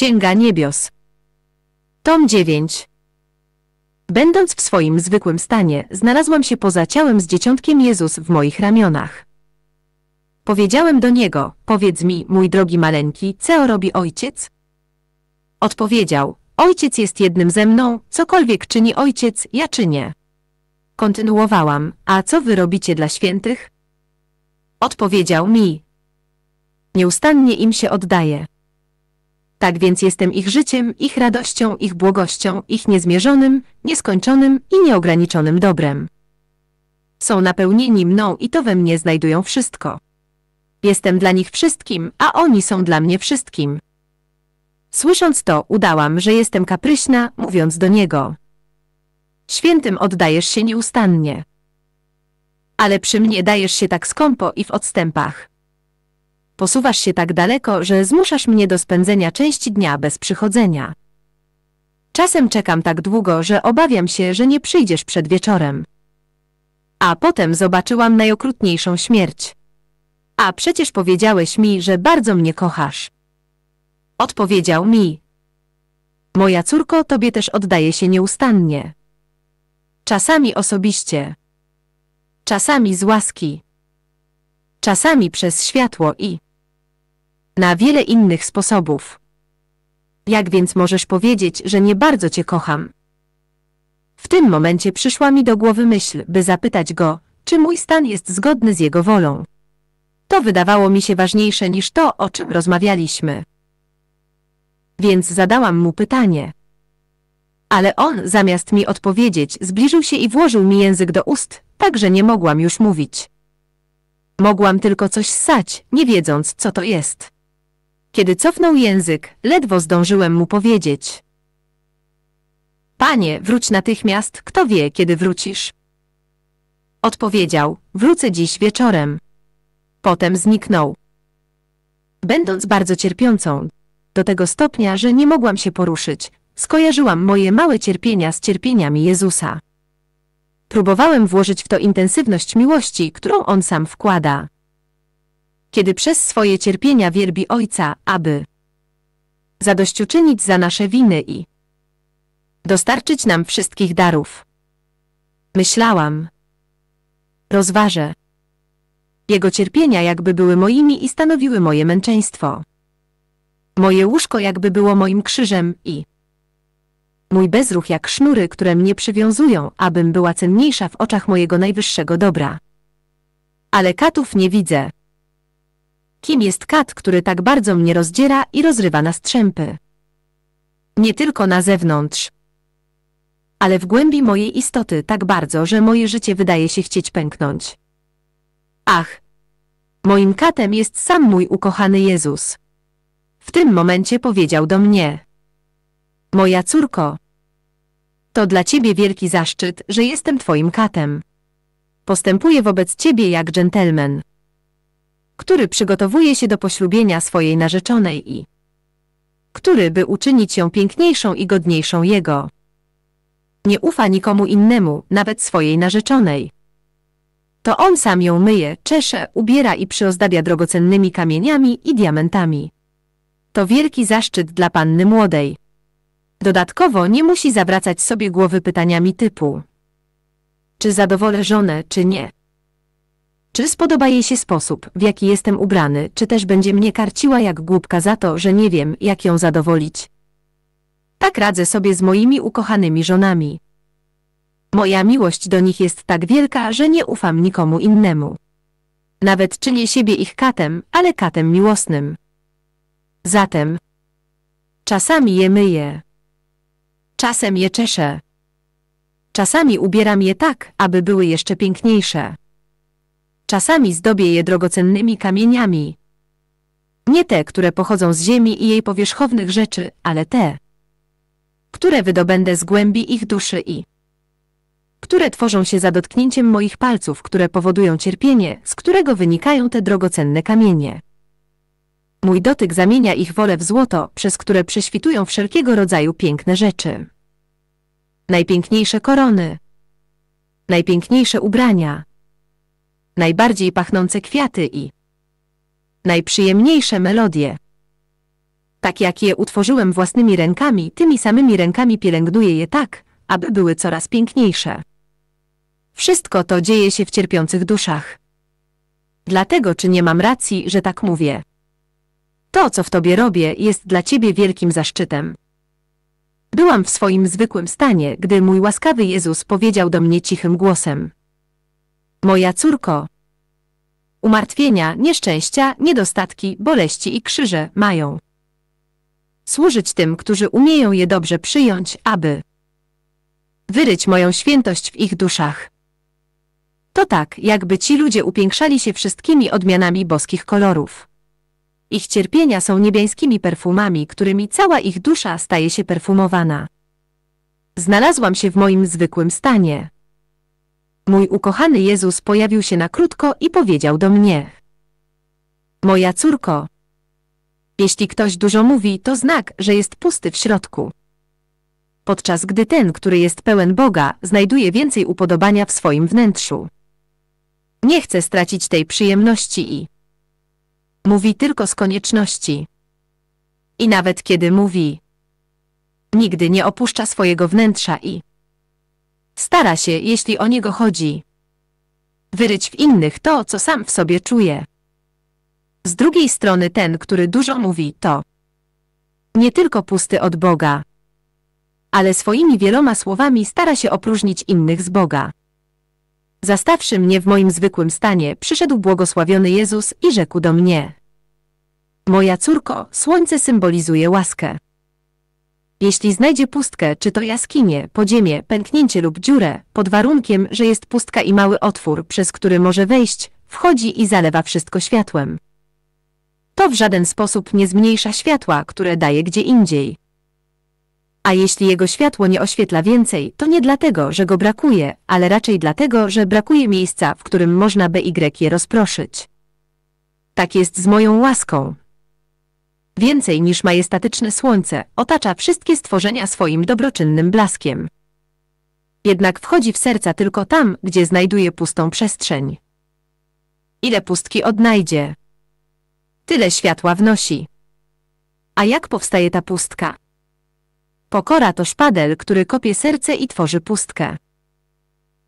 Księga Niebios. Tom 9. Będąc w swoim zwykłym stanie, znalazłam się poza ciałem z dzieciątkiem Jezus w moich ramionach. Powiedziałem do niego, powiedz mi, mój drogi maleńki, co robi ojciec? Odpowiedział, ojciec jest jednym ze mną, cokolwiek czyni ojciec, ja czynię. Kontynuowałam, a co wy robicie dla świętych? Odpowiedział mi. Nieustannie im się oddaję. Tak więc jestem ich życiem, ich radością, ich błogością, ich niezmierzonym, nieskończonym i nieograniczonym dobrem. Są napełnieni mną i to we mnie znajdują wszystko. Jestem dla nich wszystkim, a oni są dla mnie wszystkim. Słysząc to, udałam, że jestem kapryśna, mówiąc do niego. Świętym oddajesz się nieustannie. Ale przy mnie dajesz się tak skąpo i w odstępach. Posuwasz się tak daleko, że zmuszasz mnie do spędzenia części dnia bez przychodzenia. Czasem czekam tak długo, że obawiam się, że nie przyjdziesz przed wieczorem. A potem zobaczyłam najokrutniejszą śmierć. A przecież powiedziałeś mi, że bardzo mnie kochasz. Odpowiedział mi. Moja córko, tobie też oddaje się nieustannie. Czasami osobiście. Czasami z łaski. Czasami przez światło i na wiele innych sposobów. Jak więc możesz powiedzieć, że nie bardzo cię kocham? W tym momencie przyszła mi do głowy myśl, by zapytać go, czy mój stan jest zgodny z jego wolą. To wydawało mi się ważniejsze niż to, o czym rozmawialiśmy. Więc zadałam mu pytanie. Ale on, zamiast mi odpowiedzieć, zbliżył się i włożył mi język do ust, tak że nie mogłam już mówić. Mogłam tylko coś ssać, nie wiedząc, co to jest. Kiedy cofnął język, ledwo zdążyłem mu powiedzieć. Panie, wróć natychmiast, kto wie, kiedy wrócisz. Odpowiedział, wrócę dziś wieczorem. Potem zniknął. Będąc bardzo cierpiącą, do tego stopnia, że nie mogłam się poruszyć, skojarzyłam moje małe cierpienia z cierpieniami Jezusa. Próbowałem włożyć w to intensywność miłości, którą On sam wkłada kiedy przez swoje cierpienia wierbi Ojca, aby zadośćuczynić za nasze winy i dostarczyć nam wszystkich darów. Myślałam, rozważę. Jego cierpienia jakby były moimi i stanowiły moje męczeństwo. Moje łóżko jakby było moim krzyżem i mój bezruch jak sznury, które mnie przywiązują, abym była cenniejsza w oczach mojego najwyższego dobra. Ale katów nie widzę. Kim jest kat, który tak bardzo mnie rozdziera i rozrywa na strzępy? Nie tylko na zewnątrz, ale w głębi mojej istoty tak bardzo, że moje życie wydaje się chcieć pęknąć. Ach! Moim katem jest sam mój ukochany Jezus. W tym momencie powiedział do mnie. Moja córko. To dla ciebie wielki zaszczyt, że jestem twoim katem. Postępuję wobec ciebie jak dżentelmen który przygotowuje się do poślubienia swojej narzeczonej i który by uczynić ją piękniejszą i godniejszą jego. Nie ufa nikomu innemu, nawet swojej narzeczonej. To on sam ją myje, czesze, ubiera i przyozdabia drogocennymi kamieniami i diamentami. To wielki zaszczyt dla panny młodej. Dodatkowo nie musi zawracać sobie głowy pytaniami typu czy zadowolę żonę, czy nie. Czy spodoba jej się sposób, w jaki jestem ubrany, czy też będzie mnie karciła jak głupka za to, że nie wiem, jak ją zadowolić? Tak radzę sobie z moimi ukochanymi żonami. Moja miłość do nich jest tak wielka, że nie ufam nikomu innemu. Nawet czynię siebie ich katem, ale katem miłosnym. Zatem czasami je myję. Czasem je czeszę. Czasami ubieram je tak, aby były jeszcze piękniejsze. Czasami zdobię je drogocennymi kamieniami. Nie te, które pochodzą z ziemi i jej powierzchownych rzeczy, ale te, które wydobędę z głębi ich duszy i które tworzą się za dotknięciem moich palców, które powodują cierpienie, z którego wynikają te drogocenne kamienie. Mój dotyk zamienia ich wolę w złoto, przez które prześwitują wszelkiego rodzaju piękne rzeczy. Najpiękniejsze korony. Najpiękniejsze ubrania najbardziej pachnące kwiaty i najprzyjemniejsze melodie. Tak jak je utworzyłem własnymi rękami, tymi samymi rękami pielęgnuję je tak, aby były coraz piękniejsze. Wszystko to dzieje się w cierpiących duszach. Dlatego czy nie mam racji, że tak mówię? To, co w tobie robię, jest dla ciebie wielkim zaszczytem. Byłam w swoim zwykłym stanie, gdy mój łaskawy Jezus powiedział do mnie cichym głosem. Moja córko. Umartwienia, nieszczęścia, niedostatki, boleści i krzyże mają służyć tym, którzy umieją je dobrze przyjąć, aby wyryć moją świętość w ich duszach. To tak, jakby ci ludzie upiększali się wszystkimi odmianami boskich kolorów. Ich cierpienia są niebiańskimi perfumami, którymi cała ich dusza staje się perfumowana. Znalazłam się w moim zwykłym stanie mój ukochany Jezus pojawił się na krótko i powiedział do mnie. Moja córko. Jeśli ktoś dużo mówi, to znak, że jest pusty w środku. Podczas gdy ten, który jest pełen Boga, znajduje więcej upodobania w swoim wnętrzu. Nie chce stracić tej przyjemności i mówi tylko z konieczności. I nawet kiedy mówi, nigdy nie opuszcza swojego wnętrza i Stara się, jeśli o niego chodzi. Wyryć w innych to, co sam w sobie czuje. Z drugiej strony ten, który dużo mówi, to nie tylko pusty od Boga, ale swoimi wieloma słowami stara się opróżnić innych z Boga. Zastawszy mnie w moim zwykłym stanie, przyszedł błogosławiony Jezus i rzekł do mnie. Moja córko, słońce symbolizuje łaskę jeśli znajdzie pustkę, czy to jaskinię, podziemie, pęknięcie lub dziurę, pod warunkiem, że jest pustka i mały otwór, przez który może wejść, wchodzi i zalewa wszystko światłem. To w żaden sposób nie zmniejsza światła, które daje gdzie indziej. A jeśli jego światło nie oświetla więcej, to nie dlatego, że go brakuje, ale raczej dlatego, że brakuje miejsca, w którym można by je y rozproszyć. Tak jest z moją łaską więcej niż majestatyczne słońce, otacza wszystkie stworzenia swoim dobroczynnym blaskiem. Jednak wchodzi w serca tylko tam, gdzie znajduje pustą przestrzeń. Ile pustki odnajdzie? Tyle światła wnosi. A jak powstaje ta pustka? Pokora to szpadel, który kopie serce i tworzy pustkę.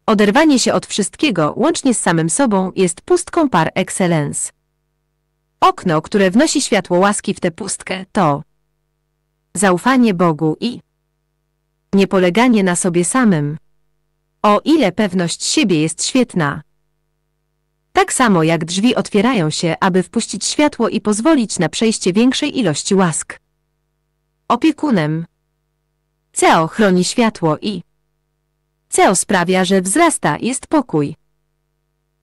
Oderwanie się od wszystkiego, łącznie z samym sobą, jest pustką par excellence. Okno, które wnosi światło łaski w tę pustkę, to zaufanie Bogu i niepoleganie na sobie samym. O ile pewność siebie jest świetna. Tak samo jak drzwi otwierają się, aby wpuścić światło i pozwolić na przejście większej ilości łask. Opiekunem. CEO chroni światło i CEO sprawia, że wzrasta jest pokój.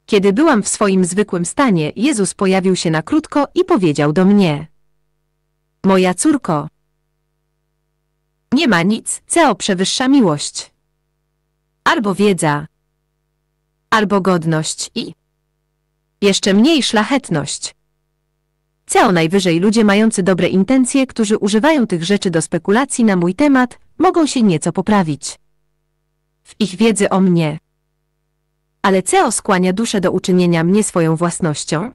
Kiedy byłam w swoim zwykłym stanie, Jezus pojawił się na krótko i powiedział do mnie: Moja córko, nie ma nic, co przewyższa miłość. Albo wiedza, albo godność i jeszcze mniej szlachetność. Co najwyżej ludzie mający dobre intencje, którzy używają tych rzeczy do spekulacji na mój temat, mogą się nieco poprawić. W ich wiedzy o mnie ale CEO skłania duszę do uczynienia mnie swoją własnością?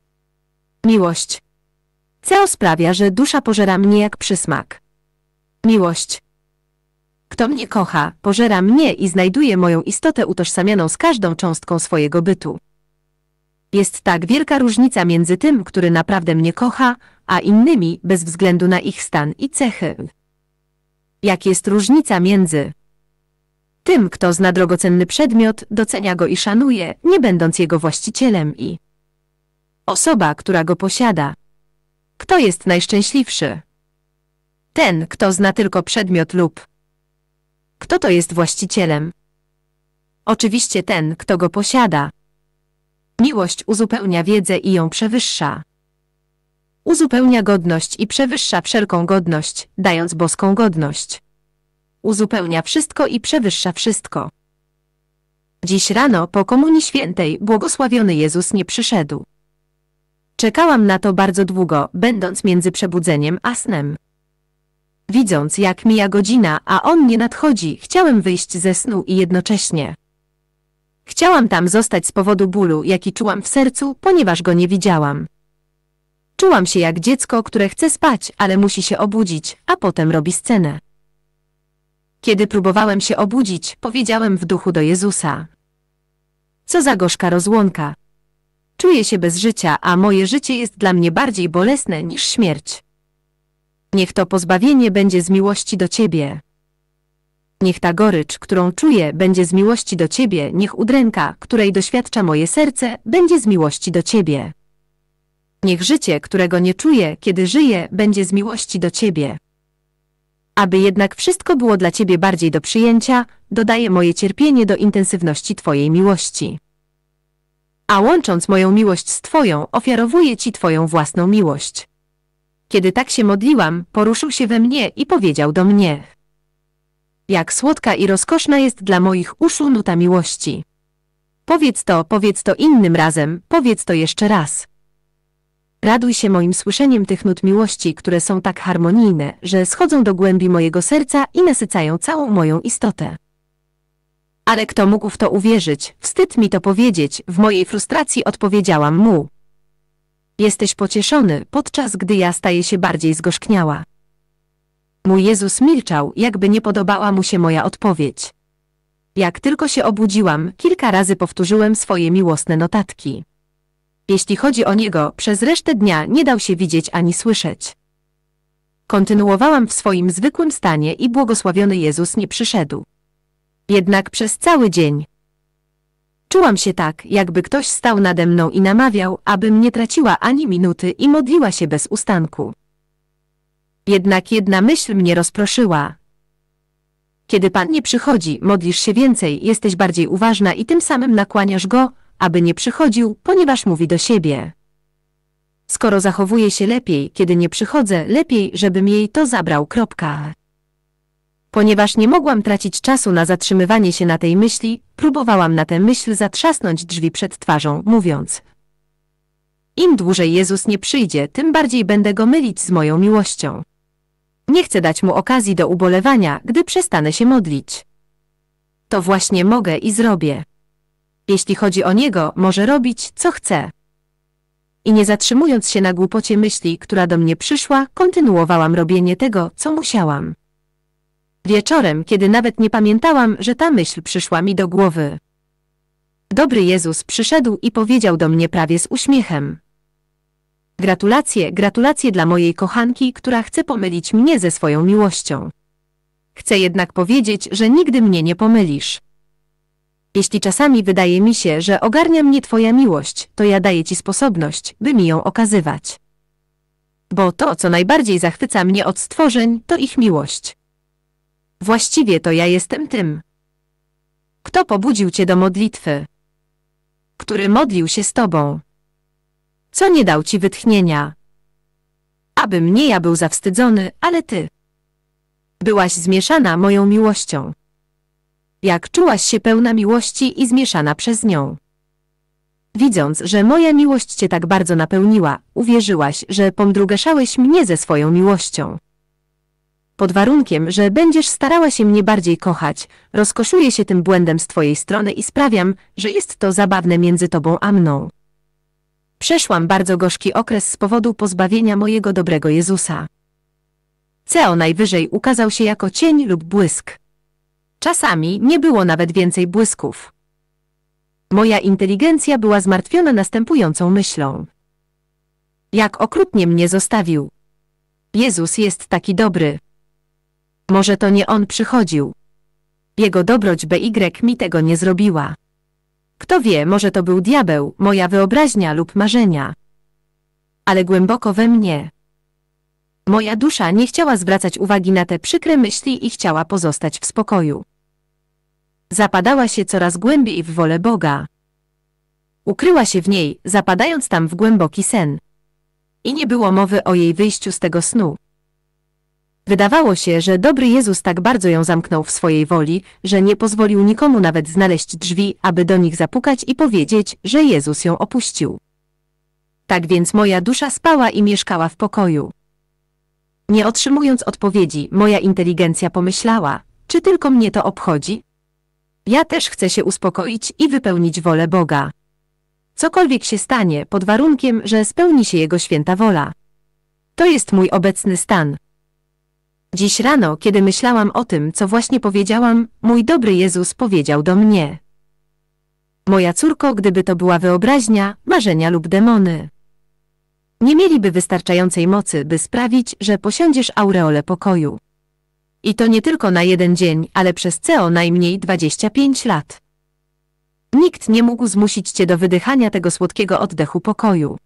Miłość. CEO sprawia, że dusza pożera mnie jak przysmak. Miłość. Kto mnie kocha, pożera mnie i znajduje moją istotę utożsamianą z każdą cząstką swojego bytu. Jest tak wielka różnica między tym, który naprawdę mnie kocha, a innymi bez względu na ich stan i cechy. Jak jest różnica między tym, kto zna drogocenny przedmiot, docenia go i szanuje, nie będąc jego właścicielem i osoba, która go posiada. Kto jest najszczęśliwszy? Ten, kto zna tylko przedmiot lub kto to jest właścicielem? Oczywiście ten, kto go posiada. Miłość uzupełnia wiedzę i ją przewyższa. Uzupełnia godność i przewyższa wszelką godność, dając boską godność uzupełnia wszystko i przewyższa wszystko. Dziś rano po Komunii Świętej błogosławiony Jezus nie przyszedł. Czekałam na to bardzo długo, będąc między przebudzeniem a snem. Widząc, jak mija godzina, a on nie nadchodzi, chciałem wyjść ze snu i jednocześnie. Chciałam tam zostać z powodu bólu, jaki czułam w sercu, ponieważ go nie widziałam. Czułam się jak dziecko, które chce spać, ale musi się obudzić, a potem robi scenę. Kiedy próbowałem się obudzić, powiedziałem w duchu do Jezusa. Co za gorzka rozłąka. Czuję się bez życia, a moje życie jest dla mnie bardziej bolesne niż śmierć. Niech to pozbawienie będzie z miłości do Ciebie. Niech ta gorycz, którą czuję, będzie z miłości do Ciebie, niech udręka, której doświadcza moje serce, będzie z miłości do Ciebie. Niech życie, którego nie czuję, kiedy żyję, będzie z miłości do Ciebie. Aby jednak wszystko było dla Ciebie bardziej do przyjęcia, dodaję moje cierpienie do intensywności Twojej miłości. A łącząc moją miłość z Twoją, ofiarowuję Ci Twoją własną miłość. Kiedy tak się modliłam, poruszył się we mnie i powiedział do mnie. Jak słodka i rozkoszna jest dla moich uszu nuta miłości. Powiedz to, powiedz to innym razem, powiedz to jeszcze raz. Raduj się moim słyszeniem tych nut miłości, które są tak harmonijne, że schodzą do głębi mojego serca i nasycają całą moją istotę. Ale kto mógł w to uwierzyć? Wstyd mi to powiedzieć, w mojej frustracji odpowiedziałam mu. Jesteś pocieszony, podczas gdy ja staję się bardziej zgorzkniała. Mój Jezus milczał, jakby nie podobała mu się moja odpowiedź. Jak tylko się obudziłam, kilka razy powtórzyłem swoje miłosne notatki. Jeśli chodzi o niego, przez resztę dnia nie dał się widzieć ani słyszeć. Kontynuowałam w swoim zwykłym stanie i błogosławiony Jezus nie przyszedł. Jednak przez cały dzień czułam się tak, jakby ktoś stał nade mną i namawiał, abym nie traciła ani minuty i modliła się bez ustanku. Jednak jedna myśl mnie rozproszyła. Kiedy Pan nie przychodzi, modlisz się więcej, jesteś bardziej uważna i tym samym nakłaniasz Go, aby nie przychodził, ponieważ mówi do siebie. Skoro zachowuje się lepiej, kiedy nie przychodzę, lepiej, żebym jej to zabrał. Kropka. Ponieważ nie mogłam tracić czasu na zatrzymywanie się na tej myśli, próbowałam na tę myśl zatrzasnąć drzwi przed twarzą, mówiąc: Im dłużej Jezus nie przyjdzie, tym bardziej będę go mylić z moją miłością. Nie chcę dać mu okazji do ubolewania, gdy przestanę się modlić. To właśnie mogę i zrobię. Jeśli chodzi o niego, może robić, co chce. I nie zatrzymując się na głupocie myśli, która do mnie przyszła, kontynuowałam robienie tego, co musiałam. Wieczorem, kiedy nawet nie pamiętałam, że ta myśl przyszła mi do głowy. Dobry Jezus przyszedł i powiedział do mnie prawie z uśmiechem. Gratulacje, gratulacje dla mojej kochanki, która chce pomylić mnie ze swoją miłością. Chcę jednak powiedzieć, że nigdy mnie nie pomylisz. Jeśli czasami wydaje mi się, że ogarnia mnie Twoja miłość, to ja daję Ci sposobność, by mi ją okazywać. Bo to, co najbardziej zachwyca mnie od stworzeń, to ich miłość. Właściwie to ja jestem tym. Kto pobudził Cię do modlitwy? Który modlił się z Tobą? Co nie dał Ci wytchnienia? Abym nie ja był zawstydzony, ale Ty. Byłaś zmieszana moją miłością jak czułaś się pełna miłości i zmieszana przez nią. Widząc, że moja miłość cię tak bardzo napełniła, uwierzyłaś, że pomdrugaszałeś mnie ze swoją miłością. Pod warunkiem, że będziesz starała się mnie bardziej kochać, rozkoszuję się tym błędem z twojej strony i sprawiam, że jest to zabawne między tobą a mną. Przeszłam bardzo gorzki okres z powodu pozbawienia mojego dobrego Jezusa. Ceo najwyżej ukazał się jako cień lub błysk. Czasami nie było nawet więcej błysków. Moja inteligencja była zmartwiona następującą myślą. Jak okrutnie mnie zostawił. Jezus jest taki dobry. Może to nie on przychodził. Jego dobroć BY mi tego nie zrobiła. Kto wie, może to był diabeł, moja wyobraźnia lub marzenia. Ale głęboko we mnie. Moja dusza nie chciała zwracać uwagi na te przykre myśli i chciała pozostać w spokoju. Zapadała się coraz głębiej w wolę Boga. Ukryła się w niej, zapadając tam w głęboki sen. I nie było mowy o jej wyjściu z tego snu. Wydawało się, że dobry Jezus tak bardzo ją zamknął w swojej woli, że nie pozwolił nikomu nawet znaleźć drzwi, aby do nich zapukać i powiedzieć, że Jezus ją opuścił. Tak więc moja dusza spała i mieszkała w pokoju. Nie otrzymując odpowiedzi, moja inteligencja pomyślała, czy tylko mnie to obchodzi? Ja też chcę się uspokoić i wypełnić wolę Boga. Cokolwiek się stanie, pod warunkiem, że spełni się Jego święta wola. To jest mój obecny stan. Dziś rano, kiedy myślałam o tym, co właśnie powiedziałam, mój dobry Jezus powiedział do mnie. Moja córko, gdyby to była wyobraźnia, marzenia lub demony. Nie mieliby wystarczającej mocy, by sprawić, że posiądziesz aureole pokoju. I to nie tylko na jeden dzień, ale przez CO najmniej 25 lat. Nikt nie mógł zmusić cię do wydychania tego słodkiego oddechu pokoju.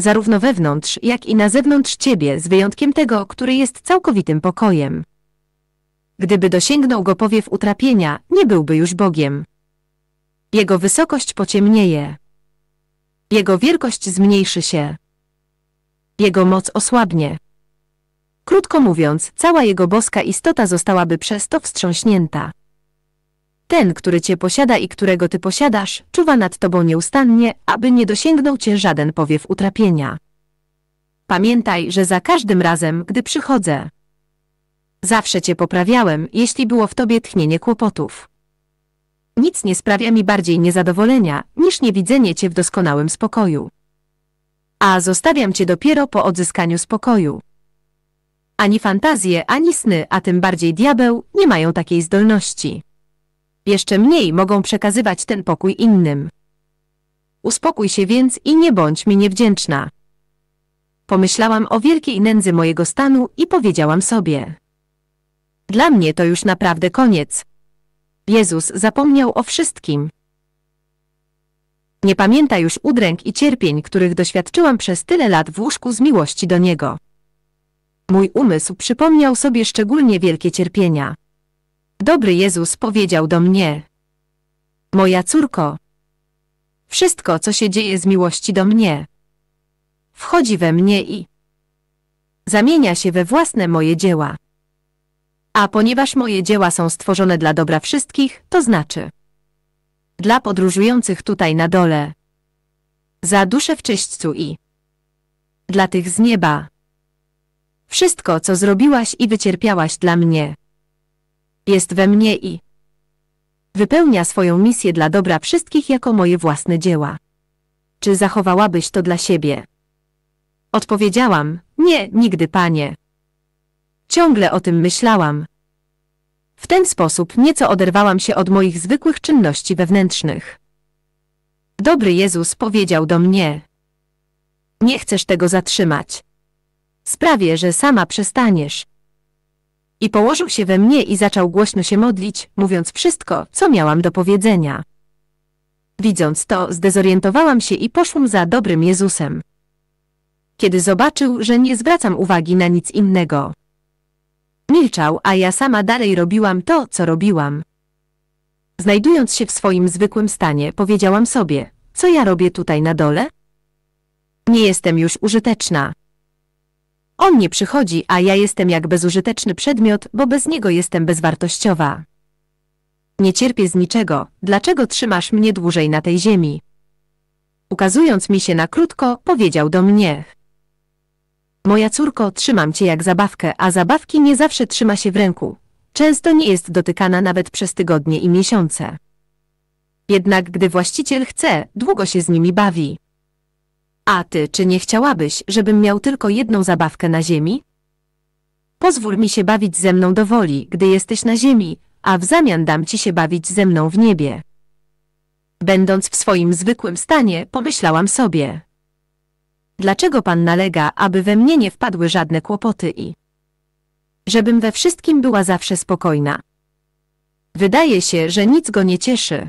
Zarówno wewnątrz, jak i na zewnątrz ciebie, z wyjątkiem tego, który jest całkowitym pokojem. Gdyby dosięgnął go powiew utrapienia, nie byłby już Bogiem. Jego wysokość pociemnieje. Jego wielkość zmniejszy się. Jego moc osłabnie. Krótko mówiąc, cała jego boska istota zostałaby przez to wstrząśnięta. Ten, który cię posiada i którego ty posiadasz, czuwa nad tobą nieustannie, aby nie dosięgnął cię żaden powiew utrapienia. Pamiętaj, że za każdym razem, gdy przychodzę, zawsze cię poprawiałem, jeśli było w tobie tchnienie kłopotów. Nic nie sprawia mi bardziej niezadowolenia, niż niewidzenie cię w doskonałym spokoju. A zostawiam cię dopiero po odzyskaniu spokoju. Ani fantazje, ani sny, a tym bardziej diabeł, nie mają takiej zdolności. Jeszcze mniej mogą przekazywać ten pokój innym. Uspokój się więc i nie bądź mi niewdzięczna. Pomyślałam o wielkiej nędzy mojego stanu i powiedziałam sobie. Dla mnie to już naprawdę koniec. Jezus zapomniał o wszystkim. Nie pamięta już udręk i cierpień, których doświadczyłam przez tyle lat w łóżku z miłości do Niego. Mój umysł przypomniał sobie szczególnie wielkie cierpienia. Dobry Jezus powiedział do mnie. Moja córko. Wszystko, co się dzieje z miłości do mnie, wchodzi we mnie i zamienia się we własne moje dzieła. A ponieważ moje dzieła są stworzone dla dobra wszystkich, to znaczy dla podróżujących tutaj na dole, za duszę w czyśćcu i dla tych z nieba. Wszystko, co zrobiłaś i wycierpiałaś dla mnie, jest we mnie i wypełnia swoją misję dla dobra wszystkich jako moje własne dzieła. Czy zachowałabyś to dla siebie? Odpowiedziałam, nie, nigdy panie. Ciągle o tym myślałam. W ten sposób nieco oderwałam się od moich zwykłych czynności wewnętrznych. Dobry Jezus powiedział do mnie: Nie chcesz tego zatrzymać. Sprawię, że sama przestaniesz. I położył się we mnie i zaczął głośno się modlić, mówiąc wszystko, co miałam do powiedzenia. Widząc to, zdezorientowałam się i poszłam za dobrym Jezusem. Kiedy zobaczył, że nie zwracam uwagi na nic innego. Milczał, a ja sama dalej robiłam to, co robiłam. Znajdując się w swoim zwykłym stanie, powiedziałam sobie, co ja robię tutaj na dole? Nie jestem już użyteczna. On nie przychodzi, a ja jestem jak bezużyteczny przedmiot, bo bez niego jestem bezwartościowa. Nie cierpię z niczego, dlaczego trzymasz mnie dłużej na tej ziemi? Ukazując mi się na krótko, powiedział do mnie. Moja córko, trzymam cię jak zabawkę, a zabawki nie zawsze trzyma się w ręku. Często nie jest dotykana nawet przez tygodnie i miesiące. Jednak gdy właściciel chce, długo się z nimi bawi. A ty czy nie chciałabyś, żebym miał tylko jedną zabawkę na ziemi? Pozwól mi się bawić ze mną do woli, gdy jesteś na ziemi, a w zamian dam ci się bawić ze mną w niebie. Będąc w swoim zwykłym stanie, pomyślałam sobie. Dlaczego pan nalega, aby we mnie nie wpadły żadne kłopoty i żebym we wszystkim była zawsze spokojna? Wydaje się, że nic go nie cieszy.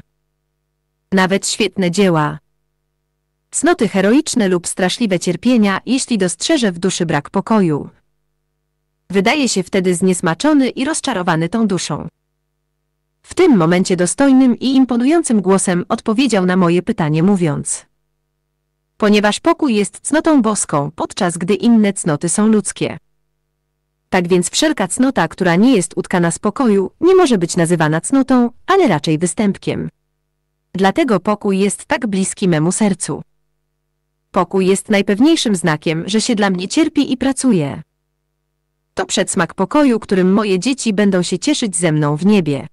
Nawet świetne dzieła, cnoty heroiczne lub straszliwe cierpienia, jeśli dostrzeże w duszy brak pokoju. Wydaje się wtedy zniesmaczony i rozczarowany tą duszą. W tym momencie dostojnym i imponującym głosem odpowiedział na moje pytanie mówiąc. Ponieważ pokój jest cnotą boską, podczas gdy inne cnoty są ludzkie. Tak więc wszelka cnota, która nie jest utkana z pokoju, nie może być nazywana cnotą, ale raczej występkiem. Dlatego pokój jest tak bliski memu sercu. Pokój jest najpewniejszym znakiem, że się dla mnie cierpi i pracuje. To przedsmak pokoju, którym moje dzieci będą się cieszyć ze mną w niebie.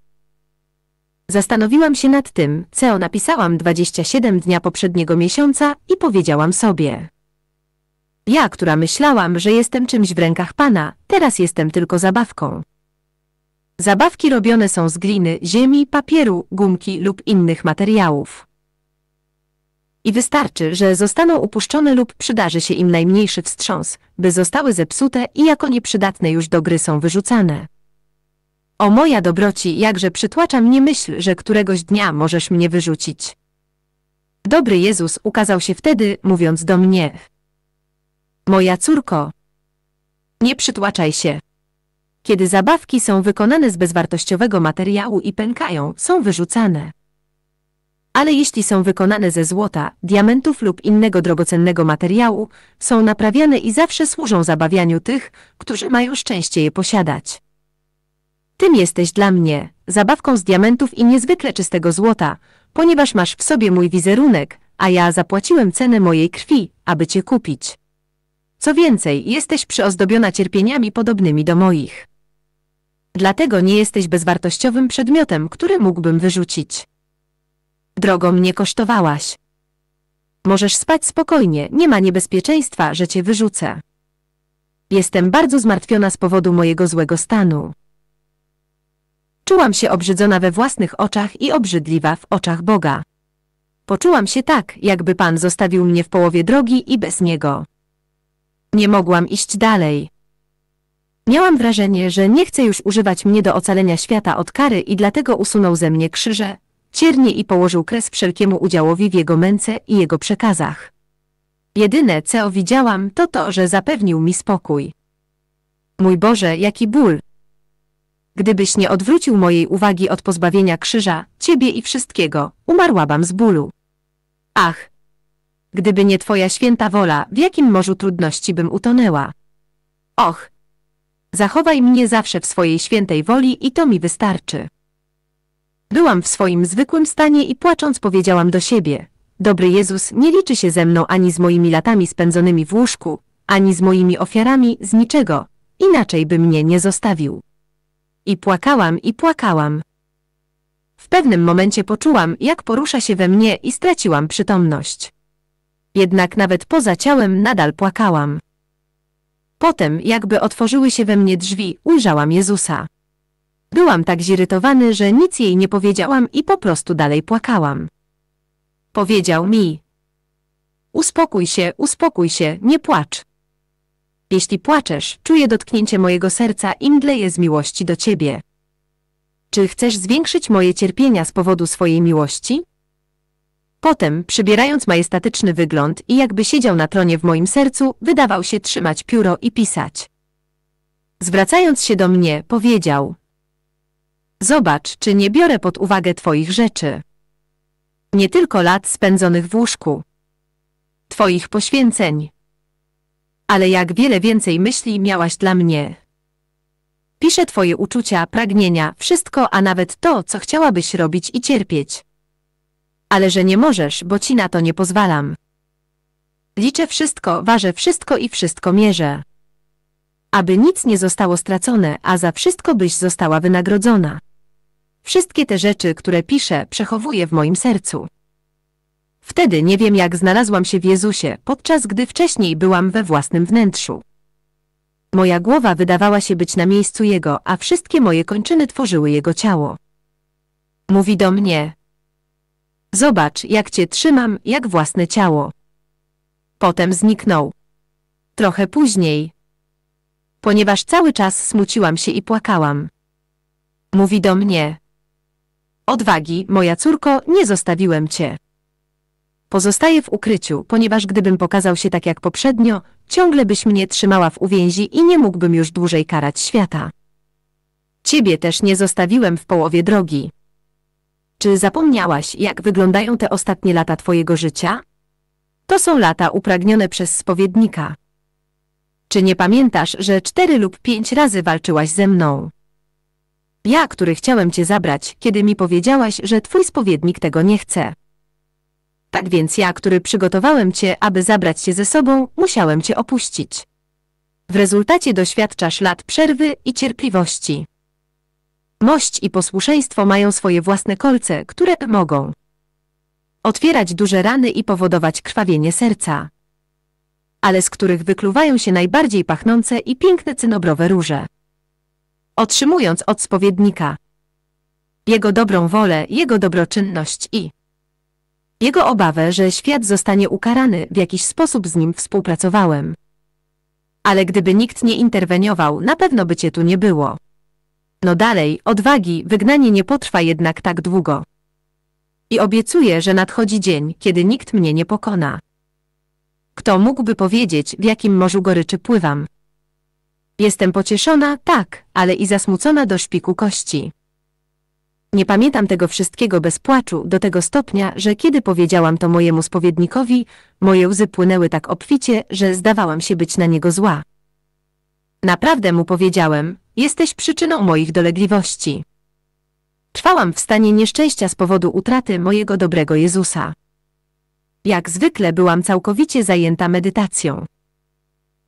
Zastanowiłam się nad tym, co napisałam 27 dnia poprzedniego miesiąca i powiedziałam sobie. Ja, która myślałam, że jestem czymś w rękach Pana, teraz jestem tylko zabawką. Zabawki robione są z gliny, ziemi, papieru, gumki lub innych materiałów i wystarczy, że zostaną upuszczone lub przydarzy się im najmniejszy wstrząs, by zostały zepsute i jako nieprzydatne już do gry są wyrzucane. O moja dobroci, jakże przytłacza mnie myśl, że któregoś dnia możesz mnie wyrzucić. Dobry Jezus ukazał się wtedy, mówiąc do mnie. Moja córko, nie przytłaczaj się. Kiedy zabawki są wykonane z bezwartościowego materiału i pękają, są wyrzucane ale jeśli są wykonane ze złota, diamentów lub innego drogocennego materiału, są naprawiane i zawsze służą zabawianiu tych, którzy mają szczęście je posiadać. Tym jesteś dla mnie, zabawką z diamentów i niezwykle czystego złota, ponieważ masz w sobie mój wizerunek, a ja zapłaciłem cenę mojej krwi, aby cię kupić. Co więcej, jesteś przyozdobiona cierpieniami podobnymi do moich. Dlatego nie jesteś bezwartościowym przedmiotem, który mógłbym wyrzucić. Drogo mnie kosztowałaś. Możesz spać spokojnie, nie ma niebezpieczeństwa, że cię wyrzucę. Jestem bardzo zmartwiona z powodu mojego złego stanu. Czułam się obrzydzona we własnych oczach i obrzydliwa w oczach Boga. Poczułam się tak, jakby Pan zostawił mnie w połowie drogi i bez niego. Nie mogłam iść dalej. Miałam wrażenie, że nie chce już używać mnie do ocalenia świata od kary i dlatego usunął ze mnie krzyże, ciernie i położył kres wszelkiemu udziałowi w jego męce i jego przekazach. Jedyne, co widziałam, to to, że zapewnił mi spokój. Mój Boże, jaki ból! Gdybyś nie odwrócił mojej uwagi od pozbawienia krzyża, ciebie i wszystkiego, umarłabym z bólu. Ach! Gdyby nie Twoja święta wola, w jakim morzu trudności bym utonęła? Och! Zachowaj mnie zawsze w swojej świętej woli i to mi wystarczy. Byłam w swoim zwykłym stanie i płacząc powiedziałam do siebie, dobry Jezus nie liczy się ze mną ani z moimi latami spędzonymi w łóżku, ani z moimi ofiarami, z niczego, inaczej by mnie nie zostawił. I płakałam i płakałam. W pewnym momencie poczułam, jak porusza się we mnie i straciłam przytomność. Jednak nawet poza ciałem nadal płakałam. Potem, jakby otworzyły się we mnie drzwi, ujrzałam Jezusa. Byłam tak zirytowany, że nic jej nie powiedziałam i po prostu dalej płakałam. Powiedział mi. Uspokój się, uspokój się, nie płacz. Jeśli płaczesz, czuję dotknięcie mojego serca i mdleję z miłości do ciebie. Czy chcesz zwiększyć moje cierpienia z powodu swojej miłości? Potem, przybierając majestatyczny wygląd i jakby siedział na tronie w moim sercu, wydawał się trzymać pióro i pisać. Zwracając się do mnie, powiedział: Zobacz, czy nie biorę pod uwagę Twoich rzeczy. Nie tylko lat spędzonych w łóżku. Twoich poświęceń. Ale jak wiele więcej myśli miałaś dla mnie. Piszę Twoje uczucia, pragnienia, wszystko, a nawet to, co chciałabyś robić i cierpieć. Ale że nie możesz, bo ci na to nie pozwalam. Liczę wszystko, ważę wszystko i wszystko mierzę. Aby nic nie zostało stracone, a za wszystko byś została wynagrodzona. Wszystkie te rzeczy, które piszę, przechowuję w moim sercu. Wtedy nie wiem, jak znalazłam się w Jezusie, podczas gdy wcześniej byłam we własnym wnętrzu. Moja głowa wydawała się być na miejscu Jego, a wszystkie moje kończyny tworzyły Jego ciało. Mówi do mnie. Zobacz, jak cię trzymam, jak własne ciało. Potem zniknął. Trochę później. Ponieważ cały czas smuciłam się i płakałam. Mówi do mnie. Odwagi, moja córko, nie zostawiłem cię. Pozostaję w ukryciu, ponieważ gdybym pokazał się tak jak poprzednio, ciągle byś mnie trzymała w uwięzi i nie mógłbym już dłużej karać świata. Ciebie też nie zostawiłem w połowie drogi. Czy zapomniałaś, jak wyglądają te ostatnie lata twojego życia? To są lata upragnione przez spowiednika. Czy nie pamiętasz, że cztery lub pięć razy walczyłaś ze mną? Ja, który chciałem cię zabrać, kiedy mi powiedziałaś, że twój spowiednik tego nie chce. Tak więc ja, który przygotowałem cię, aby zabrać cię ze sobą, musiałem cię opuścić. W rezultacie doświadczasz lat przerwy i cierpliwości. Mość i posłuszeństwo mają swoje własne kolce, które mogą otwierać duże rany i powodować krwawienie serca, ale z których wykluwają się najbardziej pachnące i piękne cynobrowe róże otrzymując od spowiednika jego dobrą wolę, jego dobroczynność i jego obawę, że świat zostanie ukarany, w jakiś sposób z nim współpracowałem. Ale gdyby nikt nie interweniował, na pewno by cię tu nie było. No dalej, odwagi, wygnanie nie potrwa jednak tak długo. I obiecuję, że nadchodzi dzień, kiedy nikt mnie nie pokona. Kto mógłby powiedzieć, w jakim morzu goryczy pływam? Jestem pocieszona, tak, ale i zasmucona do szpiku kości. Nie pamiętam tego wszystkiego bez płaczu, do tego stopnia, że kiedy powiedziałam to mojemu spowiednikowi, moje łzy płynęły tak obficie, że zdawałam się być na niego zła. Naprawdę mu powiedziałem, jesteś przyczyną moich dolegliwości. Trwałam w stanie nieszczęścia z powodu utraty mojego dobrego Jezusa. Jak zwykle byłam całkowicie zajęta medytacją.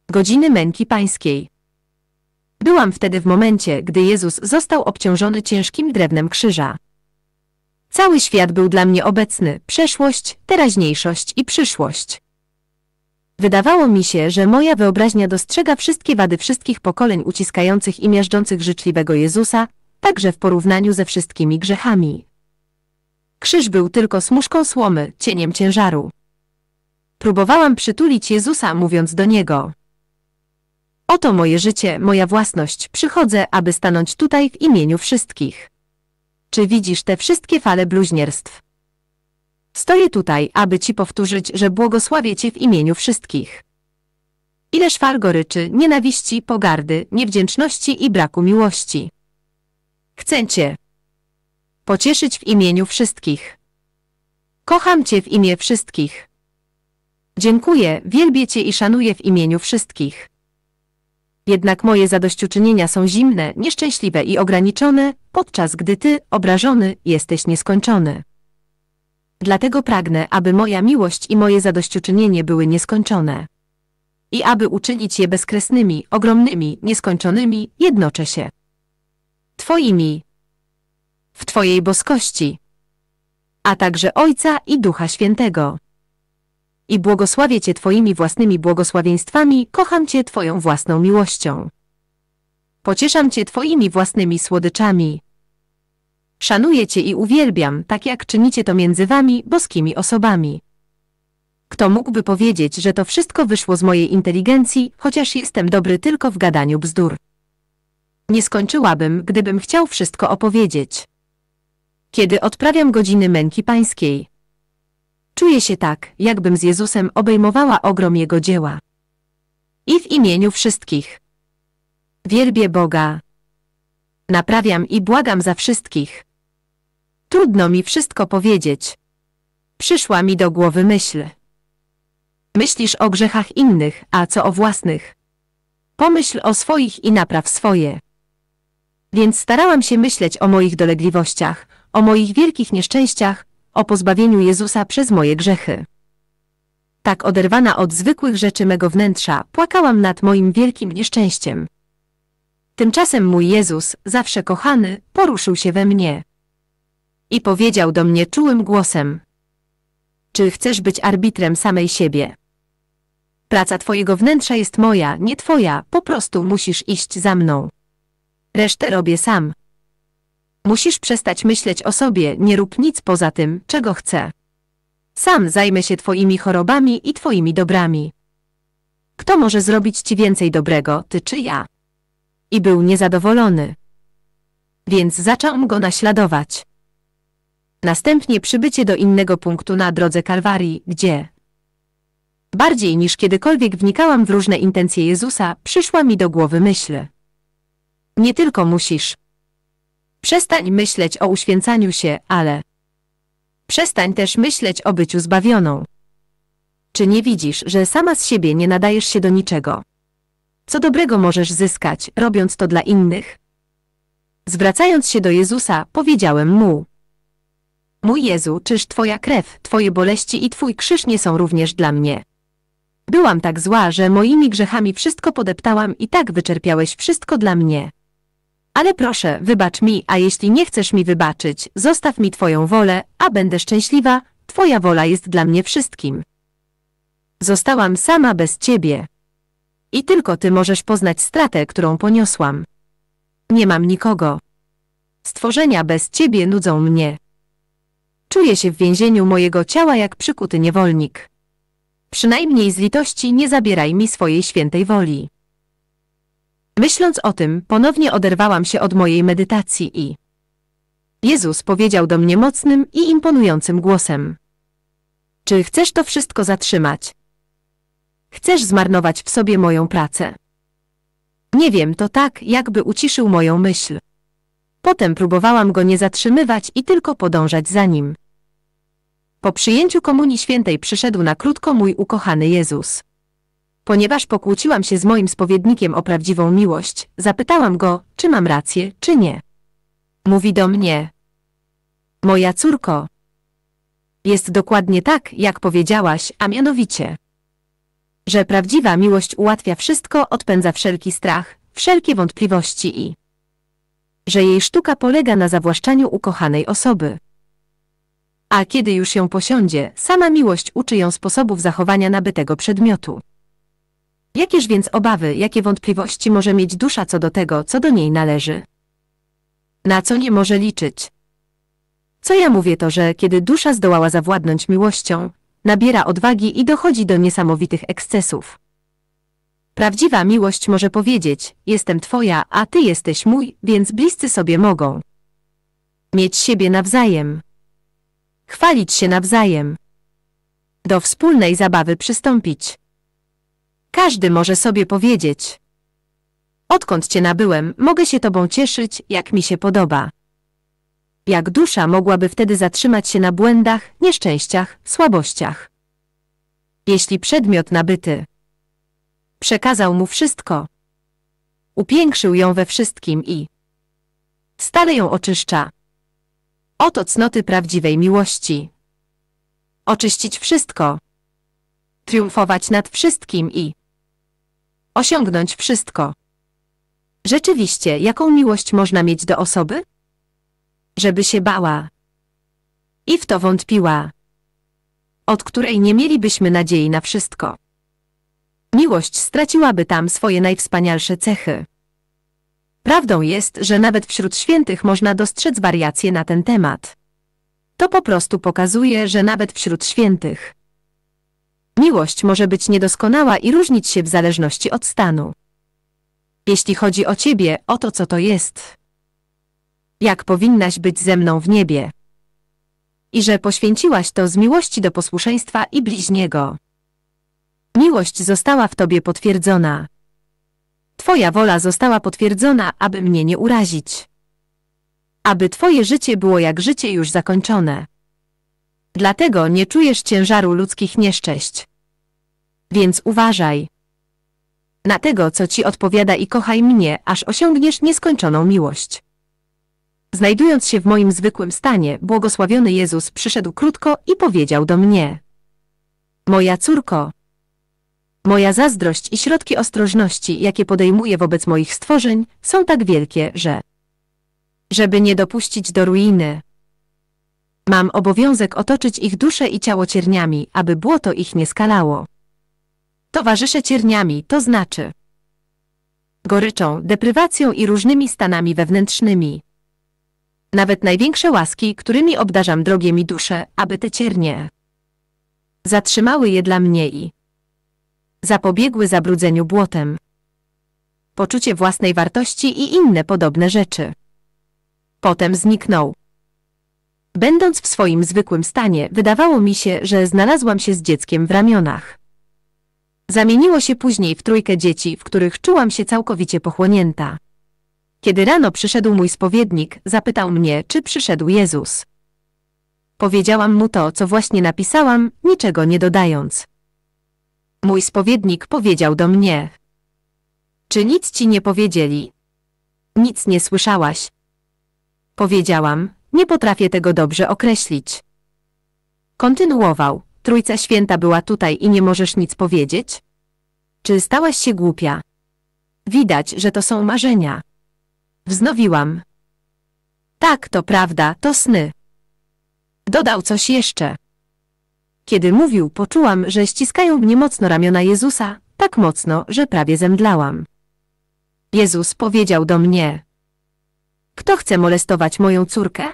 Godziny męki pańskiej. Byłam wtedy w momencie, gdy Jezus został obciążony ciężkim drewnem krzyża. Cały świat był dla mnie obecny, przeszłość, teraźniejszość i przyszłość. Wydawało mi się, że moja wyobraźnia dostrzega wszystkie wady wszystkich pokoleń uciskających i miażdżących życzliwego Jezusa, także w porównaniu ze wszystkimi grzechami. Krzyż był tylko smuszką słomy, cieniem ciężaru. Próbowałam przytulić Jezusa, mówiąc do niego – Oto moje życie, moja własność, przychodzę, aby stanąć tutaj w imieniu wszystkich. Czy widzisz te wszystkie fale bluźnierstw? Stoję tutaj, aby Ci powtórzyć, że błogosławię Cię w imieniu wszystkich. Ileż fal goryczy, nienawiści, pogardy, niewdzięczności i braku miłości. Chcę Cię pocieszyć w imieniu wszystkich. Kocham Cię w imię wszystkich. Dziękuję, wielbię Cię i szanuję w imieniu wszystkich. Jednak moje zadośćuczynienia są zimne, nieszczęśliwe i ograniczone, podczas gdy Ty, obrażony, jesteś nieskończony. Dlatego pragnę, aby moja miłość i moje zadośćuczynienie były nieskończone. I aby uczynić je bezkresnymi, ogromnymi, nieskończonymi, jednoczę się. Twoimi. W Twojej boskości. A także Ojca i Ducha Świętego i błogosławię Cię Twoimi własnymi błogosławieństwami, kocham Cię Twoją własną miłością. Pocieszam Cię Twoimi własnymi słodyczami. Szanuję Cię i uwielbiam, tak jak czynicie to między Wami, boskimi osobami. Kto mógłby powiedzieć, że to wszystko wyszło z mojej inteligencji, chociaż jestem dobry tylko w gadaniu bzdur. Nie skończyłabym, gdybym chciał wszystko opowiedzieć. Kiedy odprawiam godziny męki pańskiej, Czuję się tak, jakbym z Jezusem obejmowała ogrom Jego dzieła. I w imieniu wszystkich. Wielbię Boga. Naprawiam i błagam za wszystkich. Trudno mi wszystko powiedzieć. Przyszła mi do głowy myśl. Myślisz o grzechach innych, a co o własnych? Pomyśl o swoich i napraw swoje. Więc starałam się myśleć o moich dolegliwościach, o moich wielkich nieszczęściach, o pozbawieniu Jezusa przez moje grzechy. Tak oderwana od zwykłych rzeczy mego wnętrza, płakałam nad moim wielkim nieszczęściem. Tymczasem mój Jezus, zawsze kochany, poruszył się we mnie. I powiedział do mnie czułym głosem. Czy chcesz być arbitrem samej siebie? Praca twojego wnętrza jest moja, nie twoja, po prostu musisz iść za mną. Resztę robię sam. Musisz przestać myśleć o sobie, nie rób nic poza tym, czego chcę. Sam zajmę się twoimi chorobami i twoimi dobrami. Kto może zrobić ci więcej dobrego, ty czy ja? I był niezadowolony. Więc zaczął go naśladować. Następnie przybycie do innego punktu na drodze Kalwarii, gdzie bardziej niż kiedykolwiek wnikałam w różne intencje Jezusa, przyszła mi do głowy myśl. Nie tylko musisz, Przestań myśleć o uświęcaniu się, ale przestań też myśleć o byciu zbawioną. Czy nie widzisz, że sama z siebie nie nadajesz się do niczego? Co dobrego możesz zyskać, robiąc to dla innych? Zwracając się do Jezusa, powiedziałem mu: Mój Jezu, czyż Twoja krew, Twoje boleści i Twój krzyż nie są również dla mnie? Byłam tak zła, że moimi grzechami wszystko podeptałam i tak wyczerpiałeś wszystko dla mnie ale proszę, wybacz mi, a jeśli nie chcesz mi wybaczyć, zostaw mi Twoją wolę, a będę szczęśliwa, Twoja wola jest dla mnie wszystkim. Zostałam sama bez Ciebie. I tylko Ty możesz poznać stratę, którą poniosłam. Nie mam nikogo. Stworzenia bez Ciebie nudzą mnie. Czuję się w więzieniu mojego ciała jak przykuty niewolnik. Przynajmniej z litości nie zabieraj mi swojej świętej woli. Myśląc o tym, ponownie oderwałam się od mojej medytacji i Jezus powiedział do mnie mocnym i imponującym głosem. Czy chcesz to wszystko zatrzymać? Chcesz zmarnować w sobie moją pracę? Nie wiem, to tak, jakby uciszył moją myśl. Potem próbowałam go nie zatrzymywać i tylko podążać za nim. Po przyjęciu Komunii Świętej przyszedł na krótko mój ukochany Jezus. Ponieważ pokłóciłam się z moim spowiednikiem o prawdziwą miłość, zapytałam go, czy mam rację, czy nie. Mówi do mnie. Moja córko. Jest dokładnie tak, jak powiedziałaś, a mianowicie, że prawdziwa miłość ułatwia wszystko, odpędza wszelki strach, wszelkie wątpliwości i że jej sztuka polega na zawłaszczaniu ukochanej osoby. A kiedy już ją posiądzie, sama miłość uczy ją sposobów zachowania nabytego przedmiotu. Jakież więc obawy, jakie wątpliwości może mieć dusza co do tego, co do niej należy? Na co nie może liczyć? Co ja mówię to, że kiedy dusza zdołała zawładnąć miłością, nabiera odwagi i dochodzi do niesamowitych ekscesów. Prawdziwa miłość może powiedzieć, jestem twoja, a ty jesteś mój, więc bliscy sobie mogą. Mieć siebie nawzajem. Chwalić się nawzajem. Do wspólnej zabawy przystąpić. Każdy może sobie powiedzieć. Odkąd cię nabyłem, mogę się tobą cieszyć, jak mi się podoba. Jak dusza mogłaby wtedy zatrzymać się na błędach, nieszczęściach, słabościach. Jeśli przedmiot nabyty przekazał mu wszystko, upiększył ją we wszystkim i stale ją oczyszcza. Oto cnoty prawdziwej miłości. Oczyścić wszystko, triumfować nad wszystkim i Osiągnąć wszystko. Rzeczywiście, jaką miłość można mieć do osoby? Żeby się bała. I w to wątpiła. Od której nie mielibyśmy nadziei na wszystko. Miłość straciłaby tam swoje najwspanialsze cechy. Prawdą jest, że nawet wśród świętych można dostrzec wariacje na ten temat. To po prostu pokazuje, że nawet wśród świętych Miłość może być niedoskonała i różnić się w zależności od stanu. Jeśli chodzi o ciebie, o to co to jest. Jak powinnaś być ze mną w niebie. I że poświęciłaś to z miłości do posłuszeństwa i bliźniego. Miłość została w tobie potwierdzona. Twoja wola została potwierdzona, aby mnie nie urazić. Aby twoje życie było jak życie już zakończone. Dlatego nie czujesz ciężaru ludzkich nieszczęść. Więc uważaj na tego, co ci odpowiada i kochaj mnie, aż osiągniesz nieskończoną miłość. Znajdując się w moim zwykłym stanie, błogosławiony Jezus przyszedł krótko i powiedział do mnie: Moja córko, moja zazdrość i środki ostrożności, jakie podejmuję wobec moich stworzeń, są tak wielkie, że żeby nie dopuścić do ruiny, Mam obowiązek otoczyć ich duszę i ciało cierniami, aby błoto ich nie skalało. Towarzyszę cierniami, to znaczy goryczą, deprywacją i różnymi stanami wewnętrznymi. Nawet największe łaski, którymi obdarzam drogie mi dusze, aby te ciernie zatrzymały je dla mnie i zapobiegły zabrudzeniu błotem. Poczucie własnej wartości i inne podobne rzeczy. Potem zniknął. Będąc w swoim zwykłym stanie, wydawało mi się, że znalazłam się z dzieckiem w ramionach. Zamieniło się później w trójkę dzieci, w których czułam się całkowicie pochłonięta. Kiedy rano przyszedł mój spowiednik, zapytał mnie, czy przyszedł Jezus. Powiedziałam mu to, co właśnie napisałam, niczego nie dodając. Mój spowiednik powiedział do mnie: Czy nic ci nie powiedzieli? Nic nie słyszałaś? Powiedziałam: nie potrafię tego dobrze określić. Kontynuował. Trójca Święta była tutaj i nie możesz nic powiedzieć? Czy stałaś się głupia? Widać, że to są marzenia. Wznowiłam. Tak, to prawda, to sny. Dodał coś jeszcze. Kiedy mówił, poczułam, że ściskają mnie mocno ramiona Jezusa, tak mocno, że prawie zemdlałam. Jezus powiedział do mnie: Kto chce molestować moją córkę?